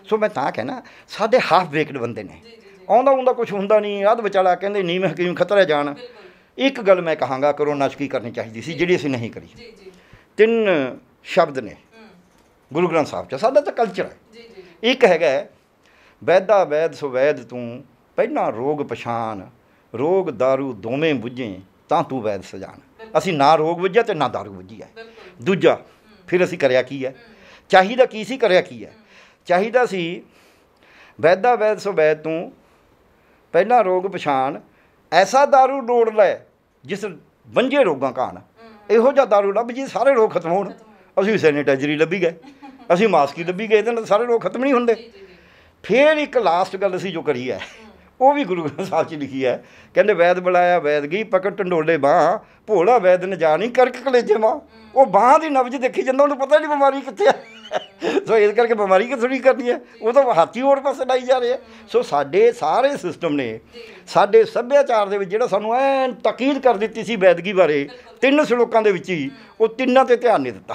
ਸੋ ਮੈਂ ਤਾਂ ਕਹਿਣਾ ਸਾਡੇ ਹਾਫ ਬੇਕਡ ਬੰਦੇ ਨੇ ਆਉਂਦਾ ਹੁੰਦਾ ਕੁਝ ਹੁੰਦਾ ਨਹੀਂ ਆਦ ਵਿਚਾਲਾ ਕਹਿੰਦੇ ਨੀਮ ਹਕੀਮ ਖਤਰਾ ਜਾਣ ਇੱਕ ਗੱਲ ਮੈਂ ਕਹਾਂਗਾ ਕਰੋਨਾ ਚ ਕੀ ਕਰਨੀ ਚਾਹੀਦੀ ਸੀ ਜਿਹੜੀ ਅਸੀਂ ਨਹੀਂ ਕਰੀ ਤਿੰਨ ਸ਼ਬਦ ਨੇ ਗੁਰੂ ਗ੍ਰੰਥ ਸਾਹਿਬ ਚ ਸਾਡਾ ਤਾਂ ਕਲਚਰ ਹੈ ਇੱਕ ਹੈਗਾ ਵੈਦਾ ਵੈਦ ਸੋ ਵੈਦ ਤੂੰ ਪਹਿਲਾਂ ਰੋਗ ਪਛਾਨ ਰੋਗ दारू ਦੋਵੇਂ ਬੁੱਝੇ ਤਾਂ ਤੂੰ ਵੈਦ ਸਜਾਨ ਅਸੀਂ ਨਾ ਰੋਗ ਬੁੱਝਿਆ ਤੇ ਨਾ दारू ਬੁੱਝੀ ਹੈ ਦੂਜਾ ਫਿਰ ਅਸੀਂ ਕਰਿਆ ਕੀ ਹੈ ਚਾਹੀਦਾ ਕੀ ਸੀ ਕਰਿਆ ਕੀ ਹੈ ਚਾਹੀਦਾ ਸੀ ਵੈਦਾ ਵੈਦ ਸੋ ਵੈਦ ਤੂੰ ਪਹਿਲਾ ਰੋਗ ਪਛਾਣ ਐਸਾ दारू ਡੋੜ ਲੈ ਜਿਸ ਵੰਜੇ ਰੋਗਾਂ ਕਾਣ ਇਹੋ ਜਿਹਾ दारू ਲੱਭ ਜੀ ਸਾਰੇ ਰੋਗ ਖਤਮ ਹੋਣ ਅਸੀਂ ਸੈਨੀਟਾਈਜ਼ਰੀ ਲੱਭੀ ਗਏ ਅਸੀਂ ਮਾਸਕ ਹੀ ਲੱਭੀ ਗਏ ਤੇ ਨਾਲ ਸਾਰੇ ਰੋਗ ਖਤਮ ਨਹੀਂ ਹੁੰਦੇ ਫੇਰ ਇੱਕ ਲਾਸਟ ਗੱਲ ਅਸੀਂ ਜੋ ਕਰੀ ਹੈ ਉਹ ਵੀ ਗੁਰੂ ਗ੍ਰੰਥ ਸਾਹਿਬ 'ਚ ਲਿਖੀ ਹੈ ਕਹਿੰਦੇ ਵੈਦ ਬੁਲਾਇਆ ਵੈਦ ਗਈ ਪਕੜ ਟੰਡੋਲੇ ਬਾਹ ਭੋਲਾ ਵੈਦ ਨ ਜਾਣੀ ਕਰਕ ਕਲੇਜੇ ਮਾਂ ਉਹ ਬਾਹ ਦੀ ਨਬਜ ਦੇਖੀ ਜਾਂਦਾ ਉਹਨੂੰ ਪਤਾ ਨਹੀਂ ਬਿਮਾਰੀ ਕਿੱਥੇ ਆ ਸੋ ਇਸ ਕਰਕੇ ਬਿਮਾਰੀ ਕਿ ਥੋੜੀ ਕਰਨੀ ਹੈ ਉਹ ਤਾਂ ਹਾਥੀ ਹੋਰ ਪਾਸੇ ਲਾਈ ਜਾ ਰਹੇ ਆ ਸੋ ਸਾਡੇ ਸਾਰੇ ਸਿਸਟਮ ਨੇ ਸਾਡੇ ਸੱਭਿਆਚਾਰ ਦੇ ਵਿੱਚ ਜਿਹੜਾ ਸਾਨੂੰ ਐਨ ਤਕੀਦ ਕਰ ਦਿੱਤੀ ਸੀ ਵੈਦਗੀ ਬਾਰੇ ਤਿੰਨ ਸ਼ਲੋਕਾਂ ਦੇ ਵਿੱਚ ਹੀ ਉਹ ਤਿੰਨਾਂ ਤੇ ਧਿਆਨ ਨਹੀਂ ਦਿੱਤਾ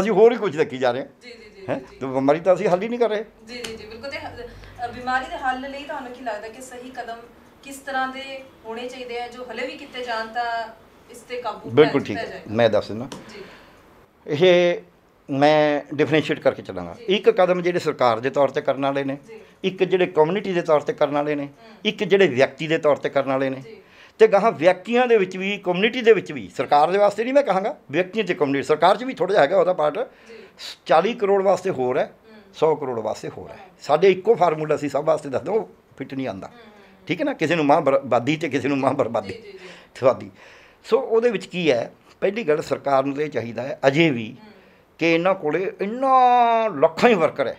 ਅਸੀਂ ਹੋਰ ਹੀ ਕੁਝ ਦੇਖੀ ਜਾ ਰਹੇ ਹਾਂ ਜੀ ਜੀ ਜੀ ਤੇ ਬਿਮਾਰੀ ਤਾਂ ਅਸੀਂ ਹੱਲ ਹੀ ਨਹੀਂ ਕਰ ਰਹੇ ਜੀ ਜੀ ਜੀ ਬਿਲਕੁਲ ਤੇ ਬਿਮਾਰੀ ਦੇ ਹੱਲ ਲਈ ਤੁਹਾਨੂੰ ਕੀ ਲੱਗਦਾ ਕਿ ਸਹੀ ਕਦਮ ਕਿਸ ਤਰ੍ਹਾਂ ਦੇ ਹੋਣੇ ਚਾਹੀਦੇ ਆ ਜੋ ਹਲੇ ਵੀ ਕੀਤੇ ਜਾਣ ਤਾਂ ਇਸ ਤੇ ਕਾਬੂ ਬਿਲਕੁਲ ਠੀਕ ਮੈਂ ਦੱਸ ਦਿੰਦਾ ਜੀ ਇਹ ਮੈਂ ਡਿਫਰੈਂਸ਼ੀਏਟ ਕਰਕੇ ਚੱਲਾਂਗਾ ਇੱਕ ਕਦਮ ਜਿਹੜੇ ਸਰਕਾਰ ਦੇ ਤੌਰ ਤੇ ਕਰਨ ਵਾਲੇ ਨੇ ਇੱਕ ਜਿਹੜੇ ਕਮਿਊਨਿਟੀ ਦੇ ਤੌਰ ਤੇ ਕਰਨ ਵਾਲੇ ਨੇ ਇੱਕ ਜਿਹੜੇ ਵਿਅਕਤੀ ਦੇ ਤੌਰ ਤੇ ਕਰਨ ਵਾਲੇ ਨੇ ਤੇ ਗਾਹਾਂ ਵਿਅਕਤੀਆਂ ਦੇ ਵਿੱਚ ਵੀ ਕਮਿਊਨਿਟੀ ਦੇ ਵਿੱਚ ਵੀ ਸਰਕਾਰ ਦੇ ਵਾਸਤੇ ਨਹੀਂ ਮੈਂ ਕਹਾਂਗਾ ਵਿਅਕਤੀਆਂ ਤੇ ਕਮਿਊਨਿਟੀ ਸਰਕਾਰ 'ਚ ਵੀ ਥੋੜਾ ਜਿਹਾ ਹੈਗਾ ਉਹਦਾ ਪਾਰਟ 40 ਕਰੋੜ ਵਾਸਤੇ ਹੋਰ ਹੈ 100 ਕਰੋੜ ਵਾਸਤੇ ਹੋਰ ਹੈ ਸਾਡੇ ਇੱਕੋ ਫਾਰਮੂਲਾ ਸੀ ਸਭ ਵਾਸਤੇ ਦੱਸਦਾ ਉਹ ਫਿੱਟ ਨਹੀਂ ਆਂਦਾ ਠੀਕ ਹੈ ਨਾ ਕਿਸੇ ਨੂੰ ਮਾਂ ਬਰਬਾਦੀ ਤੇ ਕਿਸੇ ਨੂੰ ਮਾਂ ਬਰਬਾਦੀ ਤੁਹਾਡੀ ਸੋ ਉਹਦੇ ਵਿੱਚ ਕੀ ਹੈ ਪਹਿਲੀ ਗੱਲ ਸਰਕਾਰ ਨੂੰ ਇਹ ਚਾਹੀਦਾ ਹੈ ਅਜੇ ਵੀ ਕਿ ਇਹਨਾਂ ਕੋਲੇ ਇੰਨਾ ਲੱਖਾਂ ਹੀ ਵਰਕਰ ਹੈ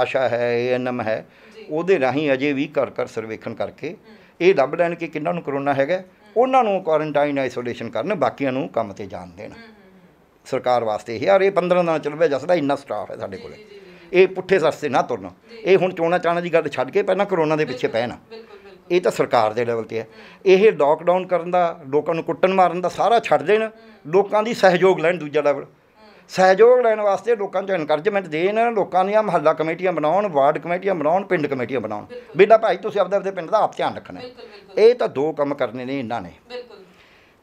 ਆਸ਼ਾ ਹੈ ਐਨਮ ਹੈ ਉਹਦੇ ਰਾਹੀਂ ਅਜੇ ਵੀ ਘਰ ਘਰ ਸਰਵੇਖਣ ਕਰਕੇ ਇਹ ਲੱਭ ਲੈਣ ਕਿ ਕਿੰਨਾਂ ਨੂੰ ਕਰੋਨਾ ਹੈਗਾ ਉਹਨਾਂ ਨੂੰ ਕੁਆਰੰਟਾਈਨ ਆਈਸੋਲੇਸ਼ਨ ਕਰਨ ਬਾਕੀਆਂ ਨੂੰ ਕੰਮ ਤੇ ਜਾਣ ਦੇਣ ਸਰਕਾਰ ਵਾਸਤੇ ਇਹ ਯਾਰ ਇਹ 15 ਦਿਨ ਚੱਲਵੇ ਜਸਦਾ ਇੰਨਾ ਸਟਾਫ ਹੈ ਸਾਡੇ ਕੋਲੇ ਇਹ ਪੁੱਠੇ ਸਸਤੇ ਨਾ ਤੁਰਨ ਇਹ ਹੁਣ ਚੋਣਾ ਚਾਣਾ ਦੀ ਗੱਲ ਛੱਡ ਕੇ ਪਹਿਲਾਂ ਕਰੋਨਾ ਦੇ ਪਿੱਛੇ ਪੈਣਾ ਇਹ ਤਾਂ ਸਰਕਾਰ ਦੇ ਲੈਵਲ ਤੇ ਹੈ ਇਹ ਲੋਕਡਾਊਨ ਕਰਨ ਦਾ ਲੋਕਾਂ ਨੂੰ ਕੁੱਟਣ ਮਾਰਨ ਦਾ ਸਾਰਾ ਛੱਡ ਦੇਣ ਲੋਕਾਂ ਦੀ ਸਹਿਯੋਗ ਲੈਣ ਦੂਜਾ ਲੈਵਲ ਸਹਿਯੋਗ ਲੈਣ ਵਾਸਤੇ ਲੋਕਾਂ 'ਚ ਇਨਕਰੇਜਮੈਂਟ ਦੇਣ ਲੋਕਾਂ ਦੀਆਂ ਮਹੱਲਾ ਕਮੇਟੀਆਂ ਬਣਾਉਣ ਵਾਰਡ ਕਮੇਟੀਆਂ ਬਣਾਉਣ ਪਿੰਡ ਕਮੇਟੀਆਂ ਬਣਾਉਣ ਬੇਟਾ ਭਾਈ ਤੁਸੀਂ ਆਪਦੇ ਆਪਦੇ ਪਿੰਡ ਦਾ ਆਪ ਧਿਆਨ ਰੱਖਣਾ ਇਹ ਤਾਂ ਦੋ ਕੰਮ ਕਰਨੇ ਨੇ ਇਹਨਾਂ ਨੇ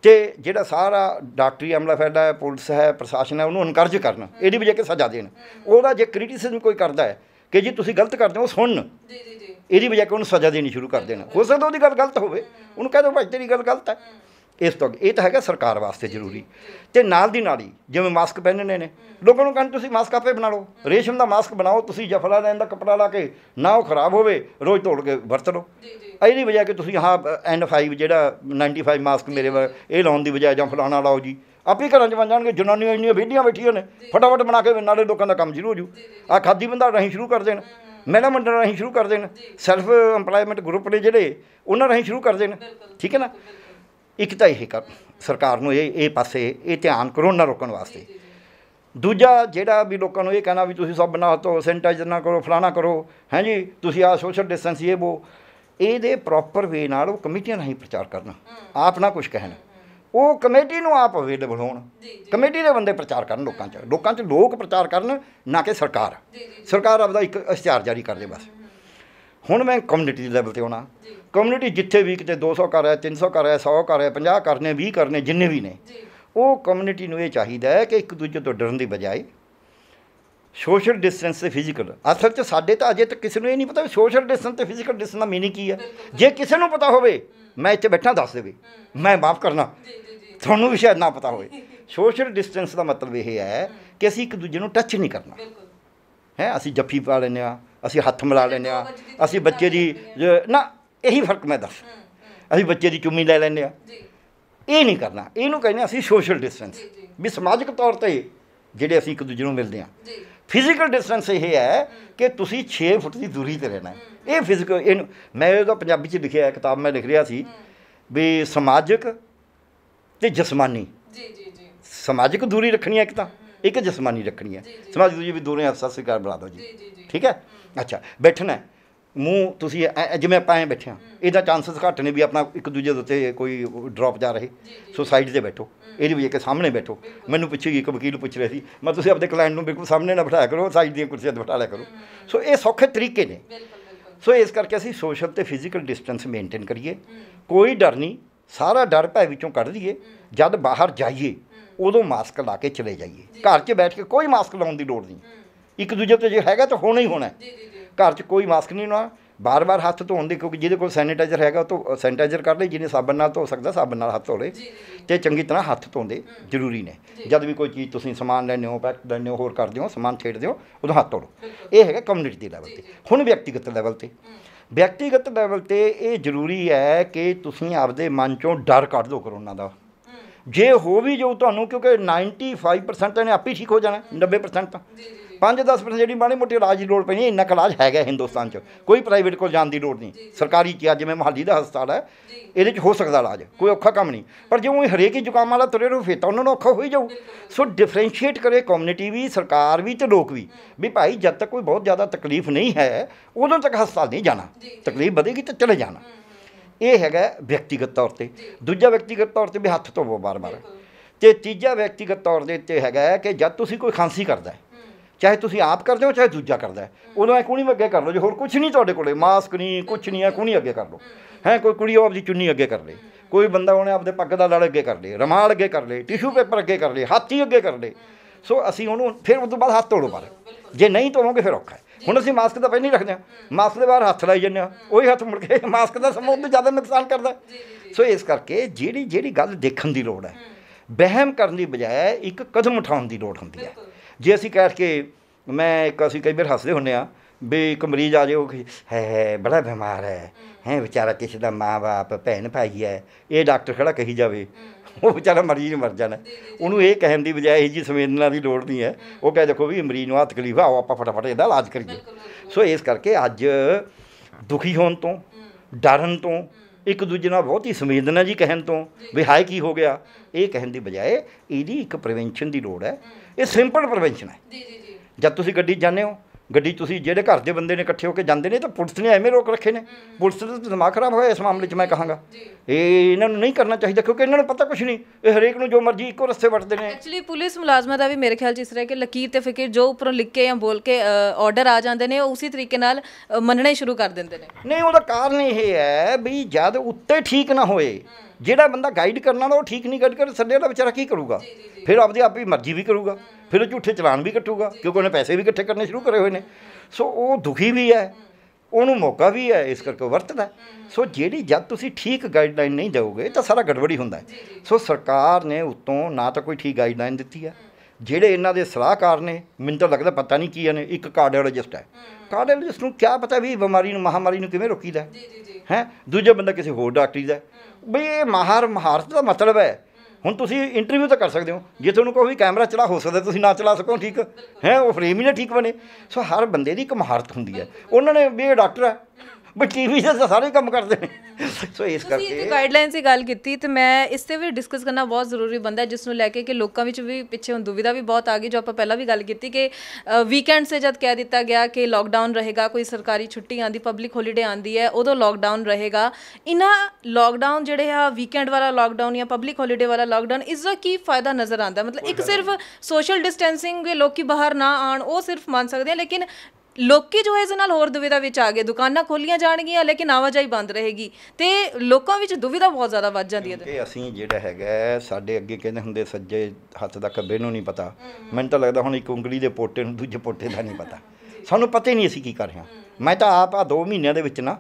ਤੇ ਜਿਹੜਾ ਸਾਰਾ ਡਾਕਟਰੀ ਅਮਲਾ ਫੈਡਾ ਹੈ ਪੁਲਿਸ ਹੈ ਪ੍ਰਸ਼ਾਸਨ ਹੈ ਉਹਨੂੰ ਇਨਕਰੇਜ ਕਰਨ ਇਹਦੀ ਵਜ੍ਹਾ ਕਿ ਸਜ਼ਾ ਦੇਣ ਉਹਦਾ ਜੇ ਕ੍ਰਿਟਿਸਿਜ਼ਮ ਕੋਈ ਕਰਦਾ ਹੈ ਕਿ ਜੀ ਤੁਸੀਂ ਗਲਤ ਕਰਦੇ ਹੋ ਸੁਣਨ ਜੀ ਜੀ ਜੀ ਇਹਦੀ ਵਜ੍ਹਾ ਕਿ ਉਹਨੂੰ ਸਜ਼ਾ ਦੇਣੀ ਸ਼ੁਰੂ ਕਰ ਦੇਣਾ ਹੋ ਸਕਦਾ ਉਹਦੀ ਗੱਲ ਗਲਤ ਹੋਵੇ ਉਹਨੂੰ ਕਹਿ ਦਿਓ ਭਾਈ ਤੇਰੀ ਗੱਲ ਗਲਤ ਹੈ ਇਸ ਤੋਂ ਇਹ ਤਾਂ ਹੈਗਾ ਸਰਕਾਰ ਵਾਸਤੇ ਜ਼ਰੂਰੀ ਤੇ ਨਾਲ ਦੀ ਨਾਲ ਹੀ ਜਿਵੇਂ ਮਾਸਕ ਪਹਿਨਣੇ ਨੇ ਲੋਕਾਂ ਨੂੰ ਕਹਿੰਦੇ ਤੁਸੀਂ ਮਾਸਕ ਆਪੇ ਬਣਾ ਲਓ ਰੇਸ਼ਮ ਦਾ ਮਾਸਕ ਬਣਾਓ ਤੁਸੀਂ ਜਫਲਾ ਲੈਣ ਦਾ ਕਪੜਾ ਲਾ ਕੇ ਨਾ ਉਹ ਖਰਾਬ ਹੋਵੇ ਰੋਜ਼ ਧੋੜ ਕੇ ਵਰਤ ਲਓ ਇਹਦੀ ਵਜ੍ਹਾ ਕਿ ਤੁਸੀਂ ਹਾਂ N5 ਜਿਹੜਾ 95 ਮਾਸਕ ਮੇਰੇ ਇਹ ਲਾਉਣ ਦੀ ਵਜ੍ਹਾ ਜਾਂ ਫਲਾਣਾ ਲਾਓ ਜੀ ਆਪੇ ਘਰਾਂ 'ਚ ਬਣ ਜਾਣਗੇ ਜਨਾਨੀਆਂ ਇੰਨੀਆਂ ਵਿਧੀਆਂ ਬੈਠੀਆਂ ਨੇ ਫਟਾਫਟ ਬਣਾ ਕੇ ਨਾਲੇ ਲੋਕਾਂ ਦਾ ਕੰਮ ਸ਼ੁਰੂ ਹੋ ਜੂ ਆ ਖਾਦੀ ਬੰਦਾ ਰਾਹੀਂ ਸ਼ੁਰੂ ਕਰ ਦੇਣ ਮਹਿਲਾ ਮੰਡਲ ਰਾਹੀਂ ਸ਼ੁਰੂ ਕਰ ਦੇਣ ਸੈਲਫ ਏਮਪਲੋਇਮੈਂਟ ਗਰੁੱਪ ਨੇ ਜਿਹੜੇ ਉਹਨਾਂ ਰਾਹੀਂ ਸ਼ੁਰੂ ਕਰ ਦੇਣ ਠੀਕ ਹੈ ਨਾ ਇੱਕ ਤਾਂ ਇਹ ਕਰ ਸਰਕਾਰ ਨੂੰ ਇਹ ਇਹ ਪਾਸੇ ਇਹ ਧਿਆਨ ਕਰੋਨਾ ਰੋਕਣ ਵਾਸਤੇ ਦੂਜਾ ਜਿਹੜਾ ਵੀ ਲੋਕਾਂ ਨੂੰ ਇਹ ਕਹਿਣਾ ਵੀ ਤੁਸੀਂ ਸਭ ਬਣਾ ਤੋ ਸੈਨੀਟਾਈਜ਼ਰ ਨਾ ਕਰੋ ਫਲਾਣਾ ਕਰੋ ਹਾਂਜੀ ਤੁਸੀਂ ਆ ਸੋਸ਼ਲ ਡਿਸਟੈਂਸ ਇਹ ਉਹ ਇਹਦੇ ਪ੍ਰੋਪਰ ਵੇ ਨਾਲ ਉਹ ਕਮੇਟੀਆਂ ਨਹੀਂ ਪ੍ਰਚਾਰ ਕਰਨਾ ਆਪ ਨਾ ਕੁਝ ਕਹਿਣ ਉਹ ਕਮੇਟੀ ਨੂੰ ਆਪ ਅਵੇਲੇਬਲ ਹੋਣ ਕਮੇਟੀ ਦੇ ਬੰਦੇ ਪ੍ਰਚਾਰ ਕਰਨ ਲੋਕਾਂ 'ਚ ਲੋਕਾਂ 'ਚ ਲੋਕ ਪ੍ਰਚਾਰ ਕਰਨ ਨਾ ਕਿ ਸਰਕਾਰ ਸਰਕਾਰ ਆਪਦਾ ਇੱਕ ਇਸ਼ਤਿਹਾਰ ਜਾਰੀ ਕਰ ਦੇ ਬਸ ਹੁਣ ਮੈਂ ਕਮਿਊਨਿਟੀ ਲੈਵਲ ਤੇ ਆਉਣਾ ਕਮਿਊਨਿਟੀ ਜਿੱਥੇ ਵੀ ਕਿਤੇ 200 ਕਰ ਰਿਹਾ 300 ਕਰ ਰਿਹਾ 100 ਕਰ ਰਿਹਾ 50 ਕਰਨੇ 20 ਕਰਨੇ ਜਿੰਨੇ ਵੀ ਨੇ ਉਹ ਕਮਿਊਨਿਟੀ ਨੂੰ ਇਹ ਚਾਹੀਦਾ ਹੈ ਕਿ ਇੱਕ ਦੂਜੇ ਤੋਂ ਡਰਨ ਦੀ ਬਜਾਏ ਸੋਸ਼ਲ ਡਿਸਟੈਂਸ ਤੇ ਫਿਜ਼ੀਕਲ ਅਸਲ 'ਚ ਸਾਡੇ ਤਾਂ ਅਜੇ ਤੱਕ ਕਿਸੇ ਨੂੰ ਇਹ ਨਹੀਂ ਪਤਾ ਸੋਸ਼ਲ ਡਿਸਟੈਂਸ ਤੇ ਫਿਜ਼ੀਕਲ ਡਿਸਟੈਂਸ ਦਾ ਮੀਨਿੰਗ ਕੀ ਹੈ ਜੇ ਕਿਸੇ ਨੂੰ ਪਤਾ ਹੋਵੇ ਮੈਂ ਇੱਥੇ ਬੈਠਾ ਦੱਸ ਦੇਵੇ ਮੈਂ ਮਾਫ ਕਰਨਾ ਤੁਹਾਨੂੰ ਵੀ ਸ਼ਾਇਦ ਨਾ ਪਤਾ ਹੋਵੇ ਸੋਸ਼ਲ ਡਿਸਟੈਂਸ ਦਾ ਮਤਲਬ ਇਹ ਹੈ ਕਿ ਅਸੀਂ ਇੱਕ ਦੂਜੇ ਨੂੰ ਟੱਚ ਨਹੀਂ ਕਰਨਾ ਹੈ ਅਸੀਂ ਜੱਫੀ ਪਾ ਲੈਨੇ ਆ ਅਸੀਂ ਹੱਥ ਮਿਲਾ ਲੈਨੇ ਆ ਅਸੀਂ ਬੱਚੇ ਦੀ ਨਾ ਇਹੀ ਫਰਕ ਮੈਂ ਦੱਸ ਅਸੀਂ ਬੱਚੇ ਦੀ ਚੁੰਮੀ ਲੈ ਲੈਂਦੇ ਆ ਜੀ ਇਹ ਨਹੀਂ ਕਰਨਾ ਇਹਨੂੰ ਕਹਿੰਦੇ ਅਸੀਂ ਸੋਸ਼ਲ ਡਿਸਟੈਂਸ ਵੀ ਸਮਾਜਿਕ ਤੌਰ ਤੇ ਜਿਹੜੇ ਅਸੀਂ ਇੱਕ ਦੂਜੇ ਨੂੰ ਮਿਲਦੇ ਆ ਫਿਜ਼ੀਕਲ ਡਿਸਟੈਂਸ ਇਹ ਹੈ ਕਿ ਤੁਸੀਂ 6 ਫੁੱਟ ਦੀ ਦੂਰੀ ਤੇ ਰਹਿਣਾ ਇਹ ਫਿਜ਼ੀਕਲ ਇਹ ਮੈਂ ਉਹਦਾ ਪੰਜਾਬੀ ਚ ਲਿਖਿਆ ਕਿਤਾਬ ਮੈਂ ਲਿਖ ਰਿਹਾ ਸੀ ਵੀ ਸਮਾਜਿਕ ਤੇ ਜਸਮਾਨੀ ਜੀ ਜੀ ਜੀ ਸਮਾਜਿਕ ਦੂਰੀ ਰੱਖਣੀ ਹੈ ਇੱਕ ਤਾਂ ਇੱਕ ਜਸਮਾਨੀ ਰੱਖਣੀ ਹੈ ਸਮਾਜਿਕ ਦੂਰੀ ਵੀ ਦੋਨੇ ਆ ਸਤਿ ਬਣਾ ਦੋ ਬੁਲਾ ਜੀ ਠੀਕ ਹੈ ਅੱਛਾ ਬੈਠਣਾ ਮੂੰਹ ਤੁਸੀਂ ਜਿਵੇਂ ਆਪਾਂ ਐ ਬੈਠਿਆ ਇਹਦਾ ਚਾਂਸਸ ਘੱਟ ਨੇ ਵੀ ਆਪਣਾ ਇੱਕ ਦੂਜੇ ਦੇ ਉੱਤੇ ਕੋਈ ਡ੍ਰੌਪ ਜਾ ਰਹੇ ਸੋ ਸਾਈਡ ਤੇ ਬੈਠੋ ਇਹਦੀ ਵੀ ਇੱਕ ਸਾਹਮਣੇ ਬੈਠੋ ਮੈਨੂੰ ਪਿੱਛੇ ਇੱਕ ਵਕੀਲ ਪੁੱਛ ਰਿਹਾ ਸੀ ਮੈਂ ਤੁਸੀਂ ਆਪਣੇ ਕਲਾਇੰਟ ਨੂੰ ਬਿਲਕੁਲ ਸਾਹਮਣੇ ਨਾ ਬਿਠਾਇਆ ਕਰੋ ਸਾਈਡ ਦੀਆਂ ਕੁਰਸੀਆਂ ਤੇ ਬਿਠਾ ਲਿਆ ਕਰੋ ਸੋ ਇਹ ਸੌਖੇ ਤਰੀਕੇ ਨੇ ਸੋ ਇਸ ਕਰਕੇ ਅਸੀਂ ਸੋਸ਼ਲ ਤੇ ਫਿਜ਼ੀਕਲ ਡਿਸਟੈਂਸ ਮੇਨਟੇਨ ਕਰੀਏ ਕੋਈ ਡਰ ਨਹੀਂ ਸਾਰਾ ਡਰ ਭੈ ਵਿੱਚੋਂ ਕੱਢ ਲਈਏ ਜਦ ਬਾਹਰ ਜਾਈਏ ਉਦੋਂ ਮਾਸਕ ਲਾ ਕੇ ਚਲੇ ਜਾਈਏ ਘਰ 'ਚ ਬੈਠ ਕੇ ਕੋਈ ਮਾਸਕ ਲਾਉਣ ਦੀ ਲੋੜ ਨਹੀਂ ਇੱਕ ਦੂਜੇ ਤੇ ਜੇ ਹੈਗਾ ਤਾਂ ਹੋਣਾ ਹੀ ਹੋਣਾ ਜੀ ਜੀ ਘਰ 'ਚ ਕੋਈ ਮਾਸਕ ਨਹੀਂ ਲਾਉਣਾ ਬਾਰ-ਬਾਰ ਹੱਥ ਧੋਣ ਦੀ ਕਿਉਂਕਿ ਜਿਹਦੇ ਕੋਲ ਸੈਨੀਟਾਈਜ਼ਰ ਹੈਗਾ ਉਹ ਤੋਂ ਸੈਨੀਟਾਈਜ਼ਰ ਕਰ ਲਈ ਜਿਹਨੇ ਸਾਬਣ ਨਾਲ ਧੋ ਸਕਦਾ ਸਾਬਣ ਨਾਲ ਹੱਥ ਧੋਲੇ ਤੇ ਚੰਗੀ ਤਰ੍ਹਾਂ ਹੱਥ ਧੋਂਦੇ ਜ਼ਰੂਰੀ ਨੇ ਜਦ ਵੀ ਕੋਈ ਚੀਜ਼ ਤੁਸੀਂ ਸਮਾਨ ਲੈਣੇ ਹੋ ਪੈਕ ਲੈਣੇ ਹੋਰ ਕਰਦੇ ਹੋ ਸਮਾਨ ਛੇੜਦੇ ਹੋ ਉਦੋਂ ਹੱਥ ਧੋਲੋ ਇਹ ਹੈਗਾ ਕਮਿਊਨਿਟੀ ਦੇ ਲੈਵਲ ਤੇ ਹੁਣ ਵਿਅਕਤੀਗਤ ਲੈਵਲ ਤੇ ਵਿਅਕਤੀਗਤ ਲੈਵਲ ਤੇ ਇਹ ਜ਼ਰੂਰੀ ਹੈ ਕਿ ਤੁਸੀਂ ਆਪਦੇ ਮਨ ਚੋਂ ਡਰ ਕੱਢ ਦਿਓ ਕਰੋਨਾ ਦਾ ਜੇ ਹੋ ਵੀ ਜਾਊ ਤੁਹਾਨੂੰ ਕਿਉਂਕਿ 95% ਤਾਂ ਨੇ ਆਪੇ ਠੀਕ ਹੋ ਜਾਣਾ 90% ਤਾਂ ਜੀ ਜੀ 5-10% ਜਿਹੜੀ ਮਾੜੀ ਮੋਟੀ ਇਲਾਜ ਦੀ ਲੋੜ ਪੈਣੀ ਇੰਨਾ ਇਲਾਜ ਹੈਗਾ ਹਿੰਦੁਸਤਾਨ 'ਚ ਕੋਈ ਪ੍ਰਾਈਵੇਟ ਕੋਲ ਜਾਣ ਦੀ ਲੋੜ ਨਹੀਂ ਸਰਕਾਰੀ ਕੀ ਜਿਵੇਂ ਮਹਾਲੀ ਦਾ ਹਸਪਤਾਲ ਹੈ ਇਹਦੇ 'ਚ ਹੋ ਸਕਦਾ ਇਲਾਜ ਕੋਈ ਔਖਾ ਕੰਮ ਨਹੀਂ ਪਰ ਉਹ ਹਰੇਕ ਹੀ ਜ਼ੁਕਾਮ ਵਾਲਾ ਤੁਰੇ ਰੂ ਫੇਤਾ ਤਾਂ ਉਹਨਾਂ ਨੂੰ ਔਖਾ ਹੋਈ ਜਾਊ ਸੋ ਡਿਫਰੈਂਸ਼ੀਏਟ ਕਰੇ ਕਮਿਊਨਿਟੀ ਵੀ ਸਰਕਾਰ ਵੀ ਤੇ ਲੋਕ ਵੀ ਵੀ ਭਾਈ ਜਦ ਤੱਕ ਕੋਈ ਬਹੁਤ ਜ਼ਿਆਦਾ ਤਕਲੀਫ ਨਹੀਂ ਹੈ ਉਦੋਂ ਤੱਕ ਹਸਪਤਾਲ ਨਹੀਂ ਜਾਣਾ ਤਕਲੀਫ ਵਧੇਗੀ ਤਾਂ ਚਲੇ ਜਾਣਾ ਇਹ ਹੈਗਾ ਵਿਅਕਤੀਗਤ ਤੌਰ ਤੇ ਦੂਜਾ ਵਿਅਕਤੀਗਤ ਤੌਰ ਤੇ ਵੀ ਹੱਥ ਧੋਵੋ ਬਾਰ-ਬਾਰ ਤੇ ਤੀਜਾ ਵਿਅਕਤੀਗਤ ਤੌਰ ਦੇ ਉੱਤੇ ਹੈਗਾ ਕਿ ਜਦ ਤੁਸੀਂ ਕੋਈ ਖਾਂਸੀ ਕਰਦਾ ਹੈ ਚਾਹੇ ਤੁਸੀਂ ਆਪ ਕਰਦੇ ਹੋ ਚਾਹੇ ਦੂਜਾ ਕਰਦਾ ਉਦੋਂ ਐ ਕੋਣੀ ਅੱਗੇ ਕਰ ਲਓ ਜੇ ਹੋਰ ਕੁਝ ਨਹੀਂ ਤੁਹਾਡੇ ਕੋਲੇ ਮਾਸਕ ਨਹੀਂ ਕੁਝ ਨਹੀਂ ਐ ਕੋਣੀ ਅੱਗੇ ਕਰ ਲਓ ਹੈ ਕੋਈ ਕੁੜੀ ਉਹ ਆਪਦੀ ਚੁੰਨੀ ਅੱਗੇ ਕਰ ਲੇ ਕੋਈ ਬੰਦਾ ਉਹਨੇ ਆਪਦੇ ਪੱਗ ਦਾ ਲੜ ਅੱਗੇ ਕਰ ਲੇ ਰਮਾਲ ਅੱਗੇ ਕਰ ਲੇ ਟਿਸ਼ੂ ਪੇਪਰ ਅੱਗੇ ਕਰ ਲੇ ਹਾਥੀ ਅੱਗੇ ਕਰ ਲੇ ਸੋ ਅਸੀਂ ਉਹਨੂੰ ਫਿਰ ਉਸ ਤੋਂ ਬਾਅਦ ਹੱਥ ਤੋੜੋ ਪਰ ਜੇ ਨਹੀਂ ਤੋੜੋਗੇ ਫਿਰ ਔਖਾ ਹੁਣ ਅਸੀਂ ਮਾਸਕ ਤਾਂ ਪਹਿਨ ਹੀ ਰੱਖਦੇ ਹਾਂ ਮਾਸਕ ਦੇ ਬਾਹਰ ਹੱਥ ਲਾਈ ਜਾਂਦੇ ਆ ਉਹੀ ਹੱਥ ਮੁੜ ਕੇ ਮਾਸਕ ਦਾ ਸਮਾਂ ਤੋਂ ਜ਼ਿਆਦਾ ਨੁਕਸਾਨ ਕਰਦਾ ਸੋ ਇਸ ਕਰਕੇ ਜਿਹੜੀ ਜਿਹੜੀ ਗੱਲ ਦੇਖਣ ਦੀ ਲੋੜ ਹੈ ਬਹਿਮ ਕਰਨ ਦੀ ਬਜਾਏ ਇੱਕ ਕਦਮ ਉਠਾਉਣ ਦੀ ਲੋੜ ਹੁੰਦੀ ਹੈ ਜੇ ਅਸੀਂ ਕਹਿ ਕੇ ਮੈਂ ਇੱਕ ਅਸੀਂ ਕਈ ਵਾਰ ਹੱਸਦੇ ਹੁੰਨੇ ਆ ਵੀ ਇੱਕ ਮਰੀਜ਼ ਆ ਜਾਓ ਹੈ ਹੈ ਬੜਾ ਬਿਮਾਰ ਹੈ ਹੈ ਵਿਚਾਰਾ ਕਿਸ ਦਾ ਮਾਂ-ਬਾਪ ਭੈਣ ਭਾਈ ਹੈ ਇਹ ਡਾਕਟਰ ਖੜਾ ਕਹੀ ਜਾਵੇ ਉਹ ਵਿਚਾਰਾ ਮਰੀਜ਼ ਮਰ ਜਾਣਾ ਉਹਨੂੰ ਇਹ ਕਹਿਣ ਦੀ ਬਜਾਏ ਇਹ ਜੀ ਸੰਵੇਦਨਾ ਦੀ ਲੋੜ ਨਹੀਂ ਹੈ ਉਹ ਕਹੇ ਦੇਖੋ ਵੀ ਮਰੀਜ਼ ਨੂੰ ਆ ਤਕਲੀਫ ਆ ਆਪਾਂ ਫਟਾਫਟ ਇਹਦਾ ਇਲਾਜ ਕਰੀਏ ਸੋ ਇਸ ਕਰਕੇ ਅੱਜ ਦੁਖੀ ਹੋਣ ਤੋਂ ਡਰਨ ਤੋਂ ਇੱਕ ਦੂਜੇ ਨਾਲ ਬਹੁਤ ਹੀ ਸੰਵੇਦਨਾ ਜੀ ਕਹਿਣ ਤੋਂ ਵੀ ਹਾਏ ਕੀ ਹੋ ਗਿਆ ਇਹ ਕਹਿਣ ਦੀ ਬਜਾਏ ਇਹਦੀ ਇੱਕ ਪ੍ਰੀਵੈਂਸ਼ਨ ਦੀ ਲੋੜ ਹੈ ਇਹ ਸਿੰਪਲ ਪ੍ਰੀਵੈਂਸ਼ਨ ਹੈ ਜੀ ਜੀ ਜੀ ਜਦ ਤੁਸੀਂ ਗੱਡੀ ਜਾਂਦੇ ਹੋ ਗੱਡੀ ਤੁਸੀਂ ਜਿਹੜੇ ਘਰ ਦੇ ਬੰਦੇ ਨੇ ਇਕੱਠੇ ਹੋ ਕੇ ਜਾਂਦੇ ਨੇ ਤਾਂ ਪੁਲਿਸ ਨੇ ਐਵੇਂ ਰੋਕ ਰੱਖੇ ਨੇ ਪੁਲਿਸ ਦਾ ਦਿਮਾਗ ਖਰਾਬ ਹੋਇਆ ਇਸ ਮਾਮਲੇ 'ਚ ਮੈਂ ਕਹਾਂਗਾ ਇਹ ਇਹਨਾਂ ਨੂੰ ਨਹੀਂ ਕਰਨਾ ਚਾਹੀਦਾ ਕਿਉਂਕਿ ਇਹਨਾਂ ਨੂੰ ਪਤਾ ਕੁਝ ਨਹੀਂ ਇਹ ਹਰੇਕ ਨੂੰ ਜੋ ਮਰਜ਼ੀ ਇੱਕੋ ਰਸਤੇ ਵੱਟਦੇ ਨੇ ਐਕਚੁਅਲੀ ਪੁਲਿਸ ਮੁਲਾਜ਼ਮਾਂ ਦਾ ਵੀ ਮੇਰੇ ਖਿਆਲ 'ਚ ਇਸ ਤਰ੍ਹਾਂ ਕਿ ਲਕੀਰ ਤੇ ਫਿਕਰ ਜੋ ਉੱਪਰੋਂ ਲਿਖ ਕੇ ਜਾਂ ਬੋਲ ਕੇ ਆਰਡਰ ਆ ਜਾਂਦੇ ਨੇ ਉਹ ਉਸੇ ਤਰੀਕੇ ਨਾਲ ਮੰਨਣੇ ਸ਼ੁਰੂ ਕਰ ਦਿੰਦੇ ਨੇ ਨਹੀਂ ਉਹਦਾ ਕਾਰਨ ਇਹ ਹੈ ਵੀ ਜਦ ਉੱਤੇ ਠੀਕ ਨਾ ਹੋਏ ਜਿਹੜਾ ਬੰਦਾ ਗਾਈਡ ਕਰਨ ਵਾਲਾ ਉਹ ਠੀਕ ਨਹੀਂ ਗੱਡ ਕਰ ਸੱਡੇ ਦਾ ਵਿਚਾਰਾ ਕੀ ਕਰੂਗਾ ਫਿਰ ਆਪਦੀ ਆਪੀ ਮਰਜ਼ੀ ਵੀ ਕਰੂਗਾ ਫਿਰ ਉਹ ਝੂਠੇ ਚਲਾਨ ਵੀ ਕੱਟੂਗਾ ਕਿਉਂਕਿ ਉਹਨੇ ਪੈਸੇ ਵੀ ਇਕੱਠੇ ਕਰਨੇ ਸ਼ੁਰੂ ਕਰੇ ਹੋਏ ਨੇ ਸੋ ਉਹ ਦੁਖੀ ਵੀ ਹੈ ਉਹਨੂੰ ਮੌਕਾ ਵੀ ਹੈ ਇਸ ਕਰਕੇ ਵਰਤਦਾ ਸੋ ਜਿਹੜੀ ਜਦ ਤੁਸੀਂ ਠੀਕ ਗਾਈਡਲਾਈਨ ਨਹੀਂ ਦਿਓਗੇ ਤਾਂ ਸਾਰਾ ਗੜਬੜੀ ਹੁੰਦਾ ਸੋ ਸਰਕਾਰ ਨੇ ਉਤੋਂ ਨਾ ਤਾਂ ਕੋਈ ਠੀਕ ਗਾਈਡਲਾਈਨ ਦਿੱਤੀ ਹੈ ਜਿਹੜੇ ਇਹਨਾਂ ਦੇ ਸਲਾਹਕਾਰ ਨੇ ਮੈਨੂੰ ਤਾਂ ਲੱਗਦਾ ਪਤਾ ਨਹੀਂ ਕੀ ਨੇ ਇੱਕ ਕਾਰਡੀਓਲੋਜਿਸਟ ਹੈ ਕਾਰਡੀਓਲੋਜਿਸਟ ਨੂੰ ਕੀ ਪਤਾ ਵੀ ਬਿਮਾਰੀ ਨੂੰ ਮਹਾਮਾਰੀ ਨੂੰ ਕਿਵੇਂ ਰੋਕੀਦਾ ਹੈ ਹੈ ਦੂਜਾ ਬੰਦਾ ਕਿਸੇ ਹੋਰ ਡਾਕਟਰੀ ਦਾ ਬਈ ਇਹ ਮਹਾਰ ਮਹਾਰਤ ਦਾ ਮਤਲਬ ਹੈ ਹੁਣ ਤੁਸੀਂ ਇੰਟਰਵਿਊ ਤਾਂ ਕਰ ਸਕਦੇ ਹੋ ਜੇ ਤੁਹਾਨੂੰ ਕੋਈ ਕੈਮਰਾ ਚਲਾ ਹੋ ਸਕਦਾ ਤੁਸੀਂ ਨਾ ਚਲਾ ਸਕੋ ਠੀਕ ਹੈ ਉਹ ਫਰੇਮ ਹੀ ਨਾ ਠੀਕ ਬਣੇ ਸੋ ਹਰ ਬੰਦੇ ਦੀ ਇੱਕ ਮਹਾਰਤ ਹੁੰਦੀ ਹੈ ਉਹਨਾਂ ਨੇ ਵੀ ਇਹ ਡਾਕਟਰ ਹੈ ਬਸ ਟੀਵੀ ਦਾ ਸਾਰੇ ਕੰਮ ਕਰਦੇ ਨੇ ਸੋ ਇਸ ਕਰਕੇ ਤੁਸੀਂ ਗਾਈਡਲਾਈਨਸ ਦੀ ਗੱਲ ਕੀਤੀ ਤੇ ਮੈਂ ਇਸ ਤੇ ਵੀ ਡਿਸਕਸ ਕਰਨਾ ਬਹੁਤ ਜ਼ਰੂਰੀ ਬੰਦਾ ਜਿਸ ਨੂੰ ਲੈ ਕੇ ਕਿ ਲੋਕਾਂ ਵਿੱਚ ਵੀ ਪਿੱਛੇ ਹੁਣ ਦੁਵਿਧਾ ਵੀ ਬਹੁਤ ਆ ਗਈ ਜੋ ਆਪਾਂ ਪਹਿਲਾਂ ਵੀ ਗੱਲ ਕੀਤੀ ਕਿ ਵੀਕਐਂਡ ਸੇ ਜਦ ਕਹਿ ਦਿੱਤਾ ਗਿਆ ਕਿ ਲਾਕਡਾਊਨ ਰਹੇਗਾ ਕੋਈ ਸਰਕਾਰੀ ਛੁੱਟੀ ਆਂਦੀ ਪਬਲਿਕ ਹੌਲੀਡੇ ਆਂਦੀ ਹੈ ਉਦੋਂ ਲਾਕਡਾਊਨ ਰਹੇਗਾ ਇਹਨਾਂ ਲਾਕਡਾਊਨ ਜਿਹੜੇ ਆ ਵੀਕਐਂਡ ਵਾਲਾ ਲਾਕਡਾਊਨ ਜਾਂ ਪਬਲਿਕ ਹੌਲੀਡੇ ਵਾਲਾ ਲਾਕਡਾਊਨ ਇਸ ਦਾ ਕੀ ਫਾਇਦਾ ਨਜ਼ਰ ਆਂਦਾ ਮਤਲਬ ਇੱਕ ਸਿਰਫ ਸੋਸ਼ਲ ਡਿਸਟੈਂਸਿੰਗ ਲੋਕੀ ਬਾਹਰ ਨਾ ਆਣ ਉਹ ਸਿਰਫ ਮੰਨ ਸਕਦੇ ਆ ਲੇਕਿਨ ਲੋਕੀ ਜੋ ਇਸ ਨਾਲ ਹੋਰ ਦੁਵਿਧਾ ਵਿੱਚ ਆ ਗਏ ਦੁਕਾਨਾਂ ਖੋਲੀਆਂ ਜਾਣਗੀਆਂ ਲੇਕਿਨ ਆਵਾਜਾਈ ਬੰਦ ਰਹੇਗੀ ਤੇ ਲੋਕਾਂ ਵਿੱਚ ਦੁਵਿਧਾ ਬਹੁਤ ਜ਼ਿਆਦਾ ਵੱਧ ਜਾਂਦੀ ਹੈ ਤੇ ਅਸੀਂ ਜਿਹੜਾ ਹੈਗਾ ਸਾਡੇ ਅੱਗੇ ਕਹਿੰਦੇ ਹੁੰਦੇ ਸੱਜੇ ਹੱਥ ਦਾ ਕੱਬੇ ਨੂੰ ਨਹੀਂ ਪਤਾ ਮੈਨੂੰ ਤਾਂ ਲੱਗਦਾ ਹੁਣ ਇੱਕ ਉਂਗਲੀ ਦੇ ਪੋਟੇ ਨੂੰ ਦੂਜੇ ਪੋਟੇ ਦਾ ਨਹੀਂ ਪਤਾ ਸਾਨੂੰ ਪਤਾ ਹੀ ਨਹੀਂ ਅਸੀਂ ਕੀ ਕਰ ਰਹੇ ਹਾਂ ਮੈਂ ਤਾਂ ਆਪ ਆ 2 ਮਹੀਨਿਆਂ ਦੇ ਵਿੱਚ ਨਾ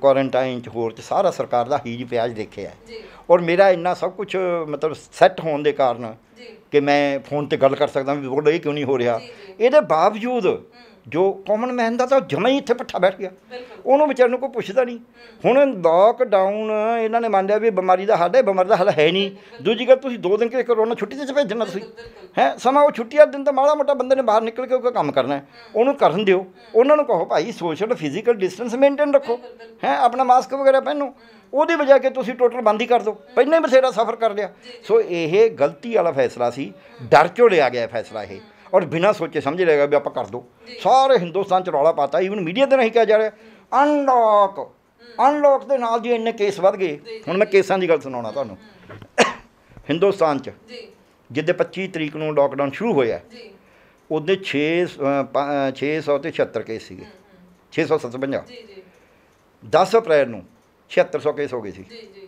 ਕੁਆਰੰਟਾਈਨ ਚ ਹੋਰ ਚ ਸਾਰਾ ਸਰਕਾਰ ਦਾ ਹੀਜ ਪਿਆਜ ਦੇਖਿਆ ਔਰ ਮੇਰਾ ਇੰਨਾ ਸਭ ਕੁਝ ਮਤਲਬ ਸੈੱਟ ਹੋਣ ਦੇ ਕਾਰਨ ਕਿ ਮੈਂ ਫੋਨ ਤੇ ਗੱਲ ਕਰ ਸਕਦਾ ਵੀ ਬੋਲ ਇਹ ਕਿਉਂ ਨਹੀਂ ਹੋ ਰਿਹਾ ਇਹਦੇ ਬਾਵਜੂਦ ਜੋ ਕਾਮਨ ਮੈਨ ਦਾ ਤਾਂ ਜਮਾ ਹੀ ਇੱਥੇ ਪੱਠਾ ਬੈਠ ਗਿਆ ਉਹਨੂੰ ਵਿਚਾਰ ਨੂੰ ਕੋਈ ਪੁੱਛਦਾ ਨਹੀਂ ਹੁਣ ਡਾਊਨ ਇਹਨਾਂ ਨੇ ਮੰਨ ਲਿਆ ਵੀ ਬਿਮਾਰੀ ਦਾ ਹੱਲ ਹੈ ਬਿਮਾਰੀ ਦਾ ਹੱਲ ਹੈ ਨਹੀਂ ਦੂਜੀ ਗੱਲ ਤੁਸੀਂ ਦੋ ਦਿਨ ਕੇ ਕਰੋਨਾ ਛੁੱਟੀ ਤੇ ਭੇਜਣਾ ਤੁਸੀਂ ਹੈ ਸਮਾਂ ਉਹ ਛੁੱਟੀ ਦਿਨ ਤਾਂ ਮਾੜਾ ਮੋਟਾ ਬੰਦੇ ਨੇ ਬਾਹਰ ਨਿਕਲ ਕੇ ਕੋਈ ਕੰਮ ਕਰਨਾ ਉਹਨੂੰ ਕਰਨ ਦਿਓ ਉਹਨਾਂ ਨੂੰ ਕਹੋ ਭਾਈ ਸੋਸ਼ਲ ਫਿਜ਼ੀਕਲ ਡਿਸਟੈਂਸ ਮੇਨਟੇਨ ਰੱਖੋ ਹੈ ਆਪਣਾ ਮਾਸਕ ਵਗੈਰਾ ਪਹਿਨੋ ਉਹਦੇ ਵਜ੍ਹਾ ਕਿ ਤੁਸੀਂ ਟੋਟਲ ਬੰਦ ਹੀ ਕਰ ਦਿਓ ਪਹਿਲਾਂ ਹੀ ਬਸੇਰਾ ਸਫਰ ਕਰ ਲਿਆ ਸੋ ਇਹ ਗਲਤੀ ਵਾਲਾ ਫੈਸਲਾ ਸੀ ਡਰ ਚੋਂ ਗਿਆ ਫੈਸਲਾ ਇਹ ਔਰ ਬਿਨਾ ਸੋਚੇ ਸਮਝ ਲੇਗਾ ਵੀ ਆਪਾਂ ਕਰ ਦੋ ਸਾਰੇ ਹਿੰਦੁਸਤਾਨ ਚ ਰੌਲਾ ਪਾਤਾ ਈਵਨ ਮੀਡੀਆ ਤੇ ਨਹੀਂ ਕਿਹਾ ਜਾ ਰਿਹਾ ਅਨਲੌਕ ਅਨਲੌਕ ਦੇ ਨਾਲ ਜੀ ਇੰਨੇ ਕੇਸ ਵੱਧ ਗਏ ਹੁਣ ਮੈਂ ਕੇਸਾਂ ਦੀ ਗੱਲ ਸੁਣਾਉਣਾ ਤੁਹਾਨੂੰ ਹਿੰਦੁਸਤਾਨ ਚ ਜੀ ਜਿੱਦੇ 25 ਤਰੀਕ ਨੂੰ ਲਾਕਡਾਊਨ ਸ਼ੁਰੂ ਹੋਇਆ ਜੀ ਉਹਦੇ 6 676 ਕੇਸ ਸੀਗੇ 657 ਜੀ ਜੀ 10 ਅਪ੍ਰੈਲ ਨੂੰ 7600 ਕੇਸ ਹੋ ਗਏ ਸੀ ਜੀ ਜੀ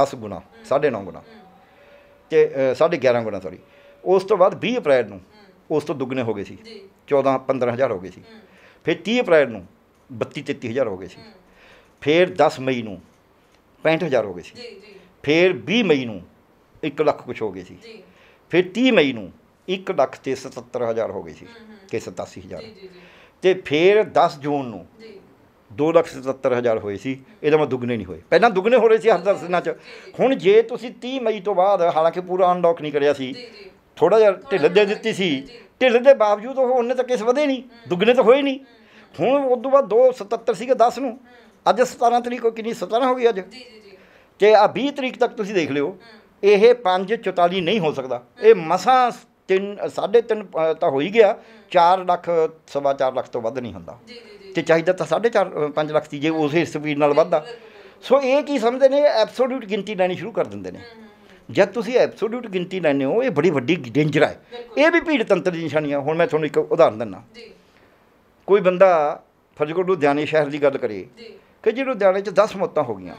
10 ਗੁਣਾ 9.5 ਗੁਣਾ ਤੇ 11.5 ਗੁਣਾ ਸੌਰੀ ਉਸ ਤੋਂ ਬਾਅਦ 20 ਅਪ੍ਰੈਲ ਨੂੰ ਉਸ ਤੋਂ ਦੁੱਗਣੇ ਹੋ ਗਏ ਸੀ 14 15000 ਹੋ ਗਏ ਸੀ ਫਿਰ 30 ਅਪ੍ਰੈਲ ਨੂੰ 32 33000 ਹੋ ਗਏ ਸੀ ਫਿਰ 10 ਮਈ ਨੂੰ 65000 ਹੋ ਗਏ ਸੀ ਫਿਰ 20 ਮਈ ਨੂੰ 1 ਲੱਖ ਕੁਝ ਹੋ ਗਏ ਸੀ ਫਿਰ 30 ਮਈ ਨੂੰ 1 ਲੱਖ ਤੇ 77000 ਹੋ ਗਏ ਸੀ ਕਿ 87000 ਤੇ ਫਿਰ 10 ਜੂਨ ਨੂੰ 2 ਲੱਖ 77000 ਹੋਏ ਸੀ ਇਹਦਾ ਮੈਂ ਦੁੱਗਣੇ ਨਹੀਂ ਹੋਏ ਪਹਿਲਾਂ ਦੁੱਗਣੇ ਹੋ ਰਹੇ ਸੀ ਹਰ ਦਸ ਦਿਨਾਂ 'ਚ ਹੁਣ ਜੇ ਤੁਸੀਂ 30 ਮਈ ਤੋਂ ਬਾਅਦ ਹਾਲਾਂਕਿ ਪੂਰਾ ਅਨਲੌਕ ਨਹੀਂ ਕਰਿਆ ਸੀ ਥੋੜਾ ਜਿਹਾ ਢਿੱਲ ਦੇ ਦਿੱਤੀ ਸੀ ਢਿੱਲ ਦੇ ਬਾਵਜੂਦ ਉਹ ਉਹਨੇ ਤਾਂ ਕਿਸ ਵਧੇ ਨਹੀਂ ਦੁੱਗਣੇ ਤਾਂ ਹੋਏ ਨਹੀਂ ਹੁਣ ਉਸ ਤੋਂ ਬਾਅਦ 277 ਸੀਗਾ 10 ਨੂੰ ਅੱਜ 17 ਤਰੀਕ ਕੋ ਕਿੰਨੀ 17 ਹੋ ਗਈ ਅੱਜ ਤੇ ਆ 20 ਤਰੀਕ ਤੱਕ ਤੁਸੀਂ ਦੇਖ ਲਿਓ ਇਹ 544 ਨਹੀਂ ਹੋ ਸਕਦਾ ਇਹ ਮਸਾਂ 3 3.5 ਤਾਂ ਹੋ ਹੀ ਗਿਆ 4 ਲੱਖ ਸਵਾ 4 ਲੱਖ ਤੋਂ ਵੱਧ ਨਹੀਂ ਹੁੰਦਾ ਤੇ ਚਾਹੀਦਾ ਤਾਂ 4.5 5 ਲੱਖ ਸੀ ਜੇ ਉਸੇ ਸਪੀਡ ਨਾਲ ਵੱਧਦਾ ਸੋ ਇਹ ਕੀ ਸਮਝਦੇ ਨੇ ਐਬਸੋਲੂਟ ਗਿਣਤੀ ਲੈਣੀ ਸ਼ੁਰੂ ਕਰ ਦਿੰਦੇ ਨੇ ਜਦ ਤੁਸੀਂ ਐਬਸੋਲੂਟ ਗਿਣਤੀ ਲੈਣੇ ਹੋ ਇਹ ਬੜੀ ਵੱਡੀ ਡੇਂਜਰ ਹੈ ਇਹ ਵੀ ਭੀੜ ਤੰਤਰ ਦੀ ਨਿਸ਼ਾਨੀਆਂ ਹੁਣ ਮੈਂ ਤੁਹਾਨੂੰ ਇੱਕ ਉਦਾਹਰਨ ਦਿੰਨਾ ਜੀ ਕੋਈ ਬੰਦਾ ਫਰਜ਼ਗੋਡ ਲੁਧਿਆਣੇ ਸ਼ਹਿਰ ਦੀ ਗੱਲ ਕਰੇ ਜੀ ਕਿ ਜਿਹੜੇ ਲੁਧਿਆਣੇ 'ਚ 10 ਮੌਤਾਂ ਹੋ ਗਈਆਂ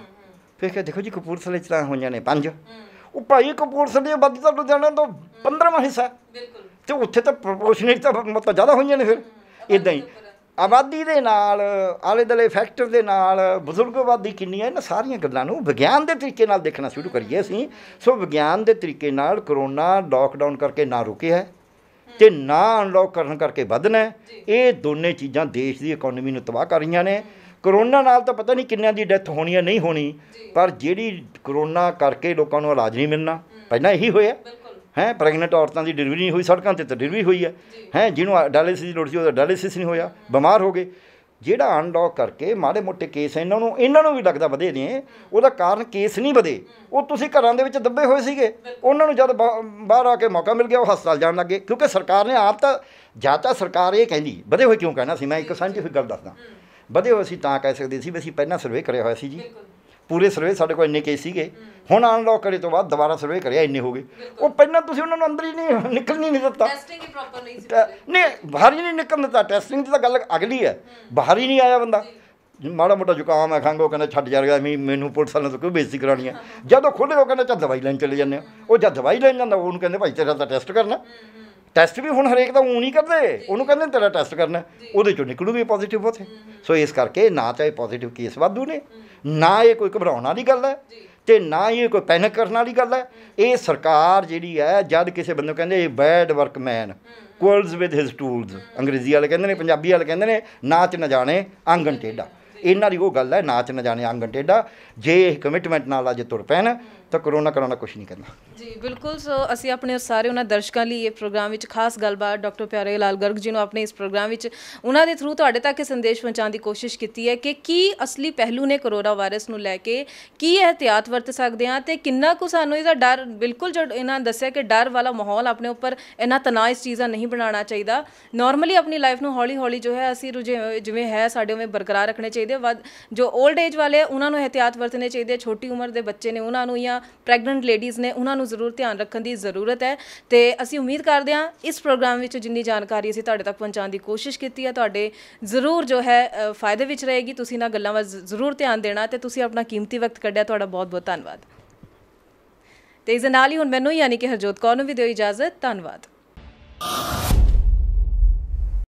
ਫਿਰ ਕਿ ਦੇਖੋ ਜੀ ਕਪੂਰਥਲੇ 'ਚ ਤਾਂ ਹੋਈਆਂ ਨੇ ਪੰਜ ਉਹ ਭਾਈ ਕਪੂਰਥਲੇ ਵੱਧ ਤਾਂ ਲੁਧਿਆਣੇ ਤੋਂ 15ਵਾਂ ਹਿੱਸਾ ਬਿਲਕੁਲ ਤੇ ਉੱਥੇ ਤਾਂ ਪ੍ਰੋਪੋਰਸ਼ਨਲੀ ਤਾਂ ਮੌਤਾਂ ਜ਼ਿਆਦਾ ਹੋਈਆਂ ਨੇ ਫਿਰ ਇਦਾਂ ਹੀ ਆਬਾਦੀ ਦੇ ਨਾਲ ਆਲੇ ਦਲੇ ਫੈਕਟਰ ਦੇ ਨਾਲ ਬਜ਼ੁਰਗ ਆਬਾਦੀ ਕਿੰਨੀ ਹੈ ਇਹਨਾਂ ਸਾਰੀਆਂ ਗੱਲਾਂ ਨੂੰ ਵਿਗਿਆਨ ਦੇ ਤਰੀਕੇ ਨਾਲ ਦੇਖਣਾ ਸ਼ੁਰੂ ਕਰੀਏ ਅਸੀਂ ਸੋ ਵਿਗਿਆਨ ਦੇ ਤਰੀਕੇ ਨਾਲ ਕਰੋਨਾ ਲਾਕਡਾਊਨ ਕਰਕੇ ਨਾ ਰੁਕਿਆ ਹੈ ਤੇ ਨਾ ਅਨਲੌਕ ਕਰਨ ਕਰਕੇ ਵਧਣਾ ਇਹ ਦੋਨੇ ਚੀਜ਼ਾਂ ਦੇਸ਼ ਦੀ ਇਕਨੋਮੀ ਨੂੰ ਤਬਾਹ ਕਰ ਰਹੀਆਂ ਨੇ ਕਰੋਨਾ ਨਾਲ ਤਾਂ ਪਤਾ ਨਹੀਂ ਕਿੰਨਿਆਂ ਦੀ ਡੈਥ ਹੋਣੀ ਹੈ ਨਹੀਂ ਹੋਣੀ ਪਰ ਜਿਹੜੀ ਕਰੋਨਾ ਕਰਕੇ ਲੋਕਾਂ ਨੂੰ ਇਲਾਜ ਨਹੀਂ ਮਿਲਣਾ ਪਹਿਲਾਂ ਇਹੀ ਹੋਇਆ ਹੈ ਪ੍ਰੈਗਨੈਂਟ ਔਰਤਾਂ ਦੀ ਡਿਲੀਵਰੀ ਨਹੀਂ ਹੋਈ ਸੜਕਾਂ ਤੇ ਤਾਂ ਡਿਲੀਵਰੀ ਹੋਈ ਹੈ ਹੈ ਜਿਹਨੂੰ ਡਾਇਲਿਸਿਸ ਦੀ ਲੋੜ ਸੀ ਉਹਦਾ ਡਾਇਲਿਸਿਸ ਨਹੀਂ ਹੋਇਆ ਬਿਮਾਰ ਹੋ ਗਏ ਜਿਹੜਾ ਅਨਲੌਕ ਕਰਕੇ ਮਾੜੇ ਮੋਟੇ ਕੇਸ ਇਹਨਾਂ ਨੂੰ ਇਹਨਾਂ ਨੂੰ ਵੀ ਲੱਗਦਾ ਵਧੇ ਨੇ ਉਹਦਾ ਕਾਰਨ ਕੇਸ ਨਹੀਂ ਵਧੇ ਉਹ ਤੁਸੀਂ ਘਰਾਂ ਦੇ ਵਿੱਚ ਦੱਬੇ ਹੋਏ ਸੀਗੇ ਉਹਨਾਂ ਨੂੰ ਜਦ ਬਾਹਰ ਆ ਕੇ ਮੌਕਾ ਮਿਲ ਗਿਆ ਉਹ ਹਸਪਤਾਲ ਜਾਣ ਲੱਗੇ ਕਿਉਂਕਿ ਸਰਕਾਰ ਨੇ ਆਪ ਤਾਂ ਜਾਤਾ ਸਰਕਾਰ ਇਹ ਕਹਿੰਦੀ ਵਧੇ ਹੋਏ ਕਿਉਂ ਕਹਿਣਾ ਸੀ ਮੈਂ ਇੱਕ ਸਾਂਝੀ ਗੱਲ ਦੱਸਦਾ ਵਧੇ ਹੋਏ ਸੀ ਤਾਂ ਕਹਿ ਸਕਦੇ ਸੀ ਵੀ ਅਸੀਂ ਪਹਿਲਾਂ ਸਰਵੇ ਕਰਿਆ ਹੋਇਆ ਸੀ ਜੀ ਪੂਰੇ ਸਰਵੇ ਸਾਡੇ ਕੋਲ ਇੰਨੇ ਕੇਸ ਸੀਗੇ ਹੁਣ ਅਨਲੌਕ ਕਰੇ ਤੋਂ ਬਾਅਦ ਦੁਬਾਰਾ ਸਰਵੇ ਕਰਿਆ ਇੰਨੇ ਹੋ ਗਏ ਉਹ ਪਹਿਲਾਂ ਤੁਸੀਂ ਉਹਨਾਂ ਨੂੰ ਅੰਦਰ ਹੀ ਨਹੀਂ ਨਿਕਲਣ ਨਹੀਂ ਦਿੱਤਾ ਟੈਸਟਿੰਗ ਹੀ ਪ੍ਰੋਪਰ ਨਹੀਂ ਸੀ ਨਹੀਂ ਬਾਹਰ ਹੀ ਨਹੀਂ ਨਿਕਲਣ ਦਿੱਤਾ ਟੈਸਟਿੰਗ ਦੀ ਤਾਂ ਗੱਲ ਅਗਲੀ ਹੈ ਬਾਹਰ ਹੀ ਨਹੀਂ ਆਇਆ ਬੰਦਾ ਮਾੜਾ ਮੋਟਾ ਜ਼ੁਕਾਮ ਹੈ ਖੰਗੋ ਕਹਿੰਦਾ ਛੱਡ ਜਾ ਰਿਹਾ ਮੈਨੂੰ ਪੁਲਿਸ ਵਾਲਿਆਂ ਤੋਂ ਕੋਈ ਬੇਇੱਜ਼ਤੀ ਕਰਾਣੀ ਆ ਜਦੋਂ ਖੁੱਲੇ ਉਹ ਕਹਿੰਦਾ ਚੱਲ ਦਵਾਈ ਲੈਣ ਚਲੇ ਜਾਂਦੇ ਉਹ ਜਦ ਦਵਾਈ ਲੈਣ ਜਾਂਦਾ ਉਹਨੂੰ ਕਹਿੰਦੇ ਭਾਈ ਤੇਰਾ ਤਾਂ ਟੈਸਟ ਕਰਨਾ ਟੈਸਟ ਵੀ ਹੁਣ ਹਰੇਕ ਦਾ ਉਹ ਨਹੀਂ ਕਰਦੇ ਉਹਨੂੰ ਕਹਿੰਦੇ ਤੇਰਾ ਟੈਸਟ ਕਰਨਾ ਉਹਦੇ ਚੋਂ ਵੀ ਪੋਜ਼ਿਟਿਵ ਉਥੇ ਸੋ ਇਸ ਕਰਕੇ ਨਾ ਤਾਂ ਇਹ ਪੋਜ਼ਿਟਿਵ ਕੇਸ ਵਾਧੂ ਨੇ ਨਾ ਇਹ ਕੋਈ ਘਬਰਾਉਣ ਵਾਲੀ ਗੱਲ ਹੈ ਤੇ ਨਾ ਹੀ ਇਹ ਕੋਈ ਪੈਨਿਕ ਕਰਨ ਵਾਲੀ ਗੱਲ ਹੈ ਇਹ ਸਰਕਾਰ ਜਿਹੜੀ ਹੈ ਜਦ ਕਿਸੇ ਬੰਦੇ ਕਹਿੰਦੇ ਇਹ bad workman quarrels with his tools ਅੰਗਰੇਜ਼ੀ ਵਾਲੇ ਕਹਿੰਦੇ ਨੇ ਪੰਜਾਬੀ ਵਾਲੇ ਕਹਿੰਦੇ ਨੇ ਨਾਚ ਨਾ ਜਾਣੇ ਆਂਗਣ ਟੇਡਾ ਇਹਨਾਂ ਦੀ ਉਹ ਗੱਲ ਹੈ ਨਾਚ ਨਾ ਜਾਣੇ ਆਂਗਣ ਟੇਡਾ ਜੇ ਇਹ ਕਮਿਟਮੈਂਟ ਨਾਲ ਅੱਜ ਤੁਰ ਪੈਣ ਤਾਂ ਕਰੋਨਾ ਕਰਾਉਣਾ ਕੁਝ ਨਹੀਂ ਕਰਨਾ ਜੀ ਬਿਲਕੁਲ ਸੋ ਅਸੀਂ ਆਪਣੇ ਸਾਰੇ ਉਹਨਾਂ ਦਰਸ਼ਕਾਂ ਲਈ ਇਹ ਪ੍ਰੋਗਰਾਮ ਵਿੱਚ ਖਾਸ ਗੱਲਬਾਤ ਡਾਕਟਰ ਪਿਆਰੇ ਲਾਲ ਗਰਗ ਜੀ ਨੂੰ ਆਪਣੇ ਇਸ ਪ੍ਰੋਗਰਾਮ ਵਿੱਚ ਉਹਨਾਂ ਦੇ ਥਰੂ ਤੁਹਾਡੇ ਤੱਕ ਇਹ ਸੰਦੇਸ਼ ਪਹੁੰਚਾਉਣ ਦੀ ਕੋਸ਼ਿਸ਼ ਕੀਤੀ ਹੈ ਕਿ ਕੀ ਅਸਲੀ ਪਹਿਲੂ ਨੇ ਕਰੋਨਾ ਵਾਇਰਸ ਨੂੰ ਲੈ ਕੇ ਕੀ ਇhtiyat ਵਰਤ ਸਕਦੇ ਹਾਂ ਤੇ ਕਿੰਨਾ ਕੁ ਸਾਨੂੰ ਇਹਦਾ ਡਰ ਬਿਲਕੁਲ ਜੋ ਇਹਨਾਂ ਦੱਸਿਆ ਕਿ ਡਰ ਵਾਲਾ ਮਾਹੌਲ ਆਪਣੇ ਉੱਪਰ ਇਹਨਾਂ ਤਣਾਅ ਇਸ ਚੀਜ਼ਾਂ ਨਹੀਂ ਬਣਾਉਣਾ ਚਾਹੀਦਾ ਨਾਰਮਲੀ ਆਪਣੀ ਲਾਈਫ ਨੂੰ ਹੌਲੀ ਹੌਲੀ ਜੋ ਹੈ ਅਸੀਂ ਜਿਵੇਂ ਹੈ ਸਾਡੇ ਉਵੇਂ ਬਰਕਰਾਰ ਰੱਖਣੇ ਚਾਹੀਦੇ ਜੋ 올ਡ ਏਜ ਵਾਲੇ ਉਹਨਾਂ ਨੂੰ ਇhtiyat ਵਰਤਣੇ ਚਾਹੀਦੇ ਛੋਟੀ ਉਮਰ ਦੇ ਬੱਚੇ ਨੇ ਉਹਨਾਂ ਨੂੰ ਜਾਂ ਪ੍ਰੈਗਨੈਂਟ ਲੇਡੀਜ਼ ਨੇ ਉਹਨਾਂ ਨੂੰ ਜ਼ਰੂਰ ਧਿਆਨ ਰੱਖਣ ਦੀ ਜ਼ਰੂਰਤ ਹੈ ਤੇ ਅਸੀਂ ਉਮੀਦ ਕਰਦੇ ਹਾਂ ਇਸ ਪ੍ਰੋਗਰਾਮ ਵਿੱਚ ਜਿੰਨੀ ਜਾਣਕਾਰੀ ਅਸੀਂ ਤੁਹਾਡੇ ਤੱਕ ਪਹੁੰਚਾਉਣ ਦੀ ਕੋਸ਼ਿਸ਼ ਕੀਤੀ ਹੈ ਤੁਹਾਡੇ ਜ਼ਰੂਰ ਜੋ ਹੈ ਫਾਇਦੇ ਵਿੱਚ ਰਹੇਗੀ ਤੁਸੀਂ ਇਹਨਾਂ ਗੱਲਾਂ ਵੱਲ ਜ਼ਰੂਰ ਧਿਆਨ ਦੇਣਾ ਤੇ ਤੁਸੀਂ ਆਪਣਾ ਕੀਮਤੀ ਵਕਤ ਕੱਢਿਆ ਤੁਹਾਡਾ ਬਹੁਤ-ਬਹੁਤ ਧੰਨਵਾਦ ਤੇ ਇਸ ਨਾਲ ਹੀ ਹੁਣ ਮੈਨੂੰ ਯਾਨੀ ਕਿ ਹਰਜੋਤ ਕੌਰ ਨੂੰ ਵੀ ਦਿਓ ਇਜਾਜ਼ਤ ਧੰਨਵਾਦ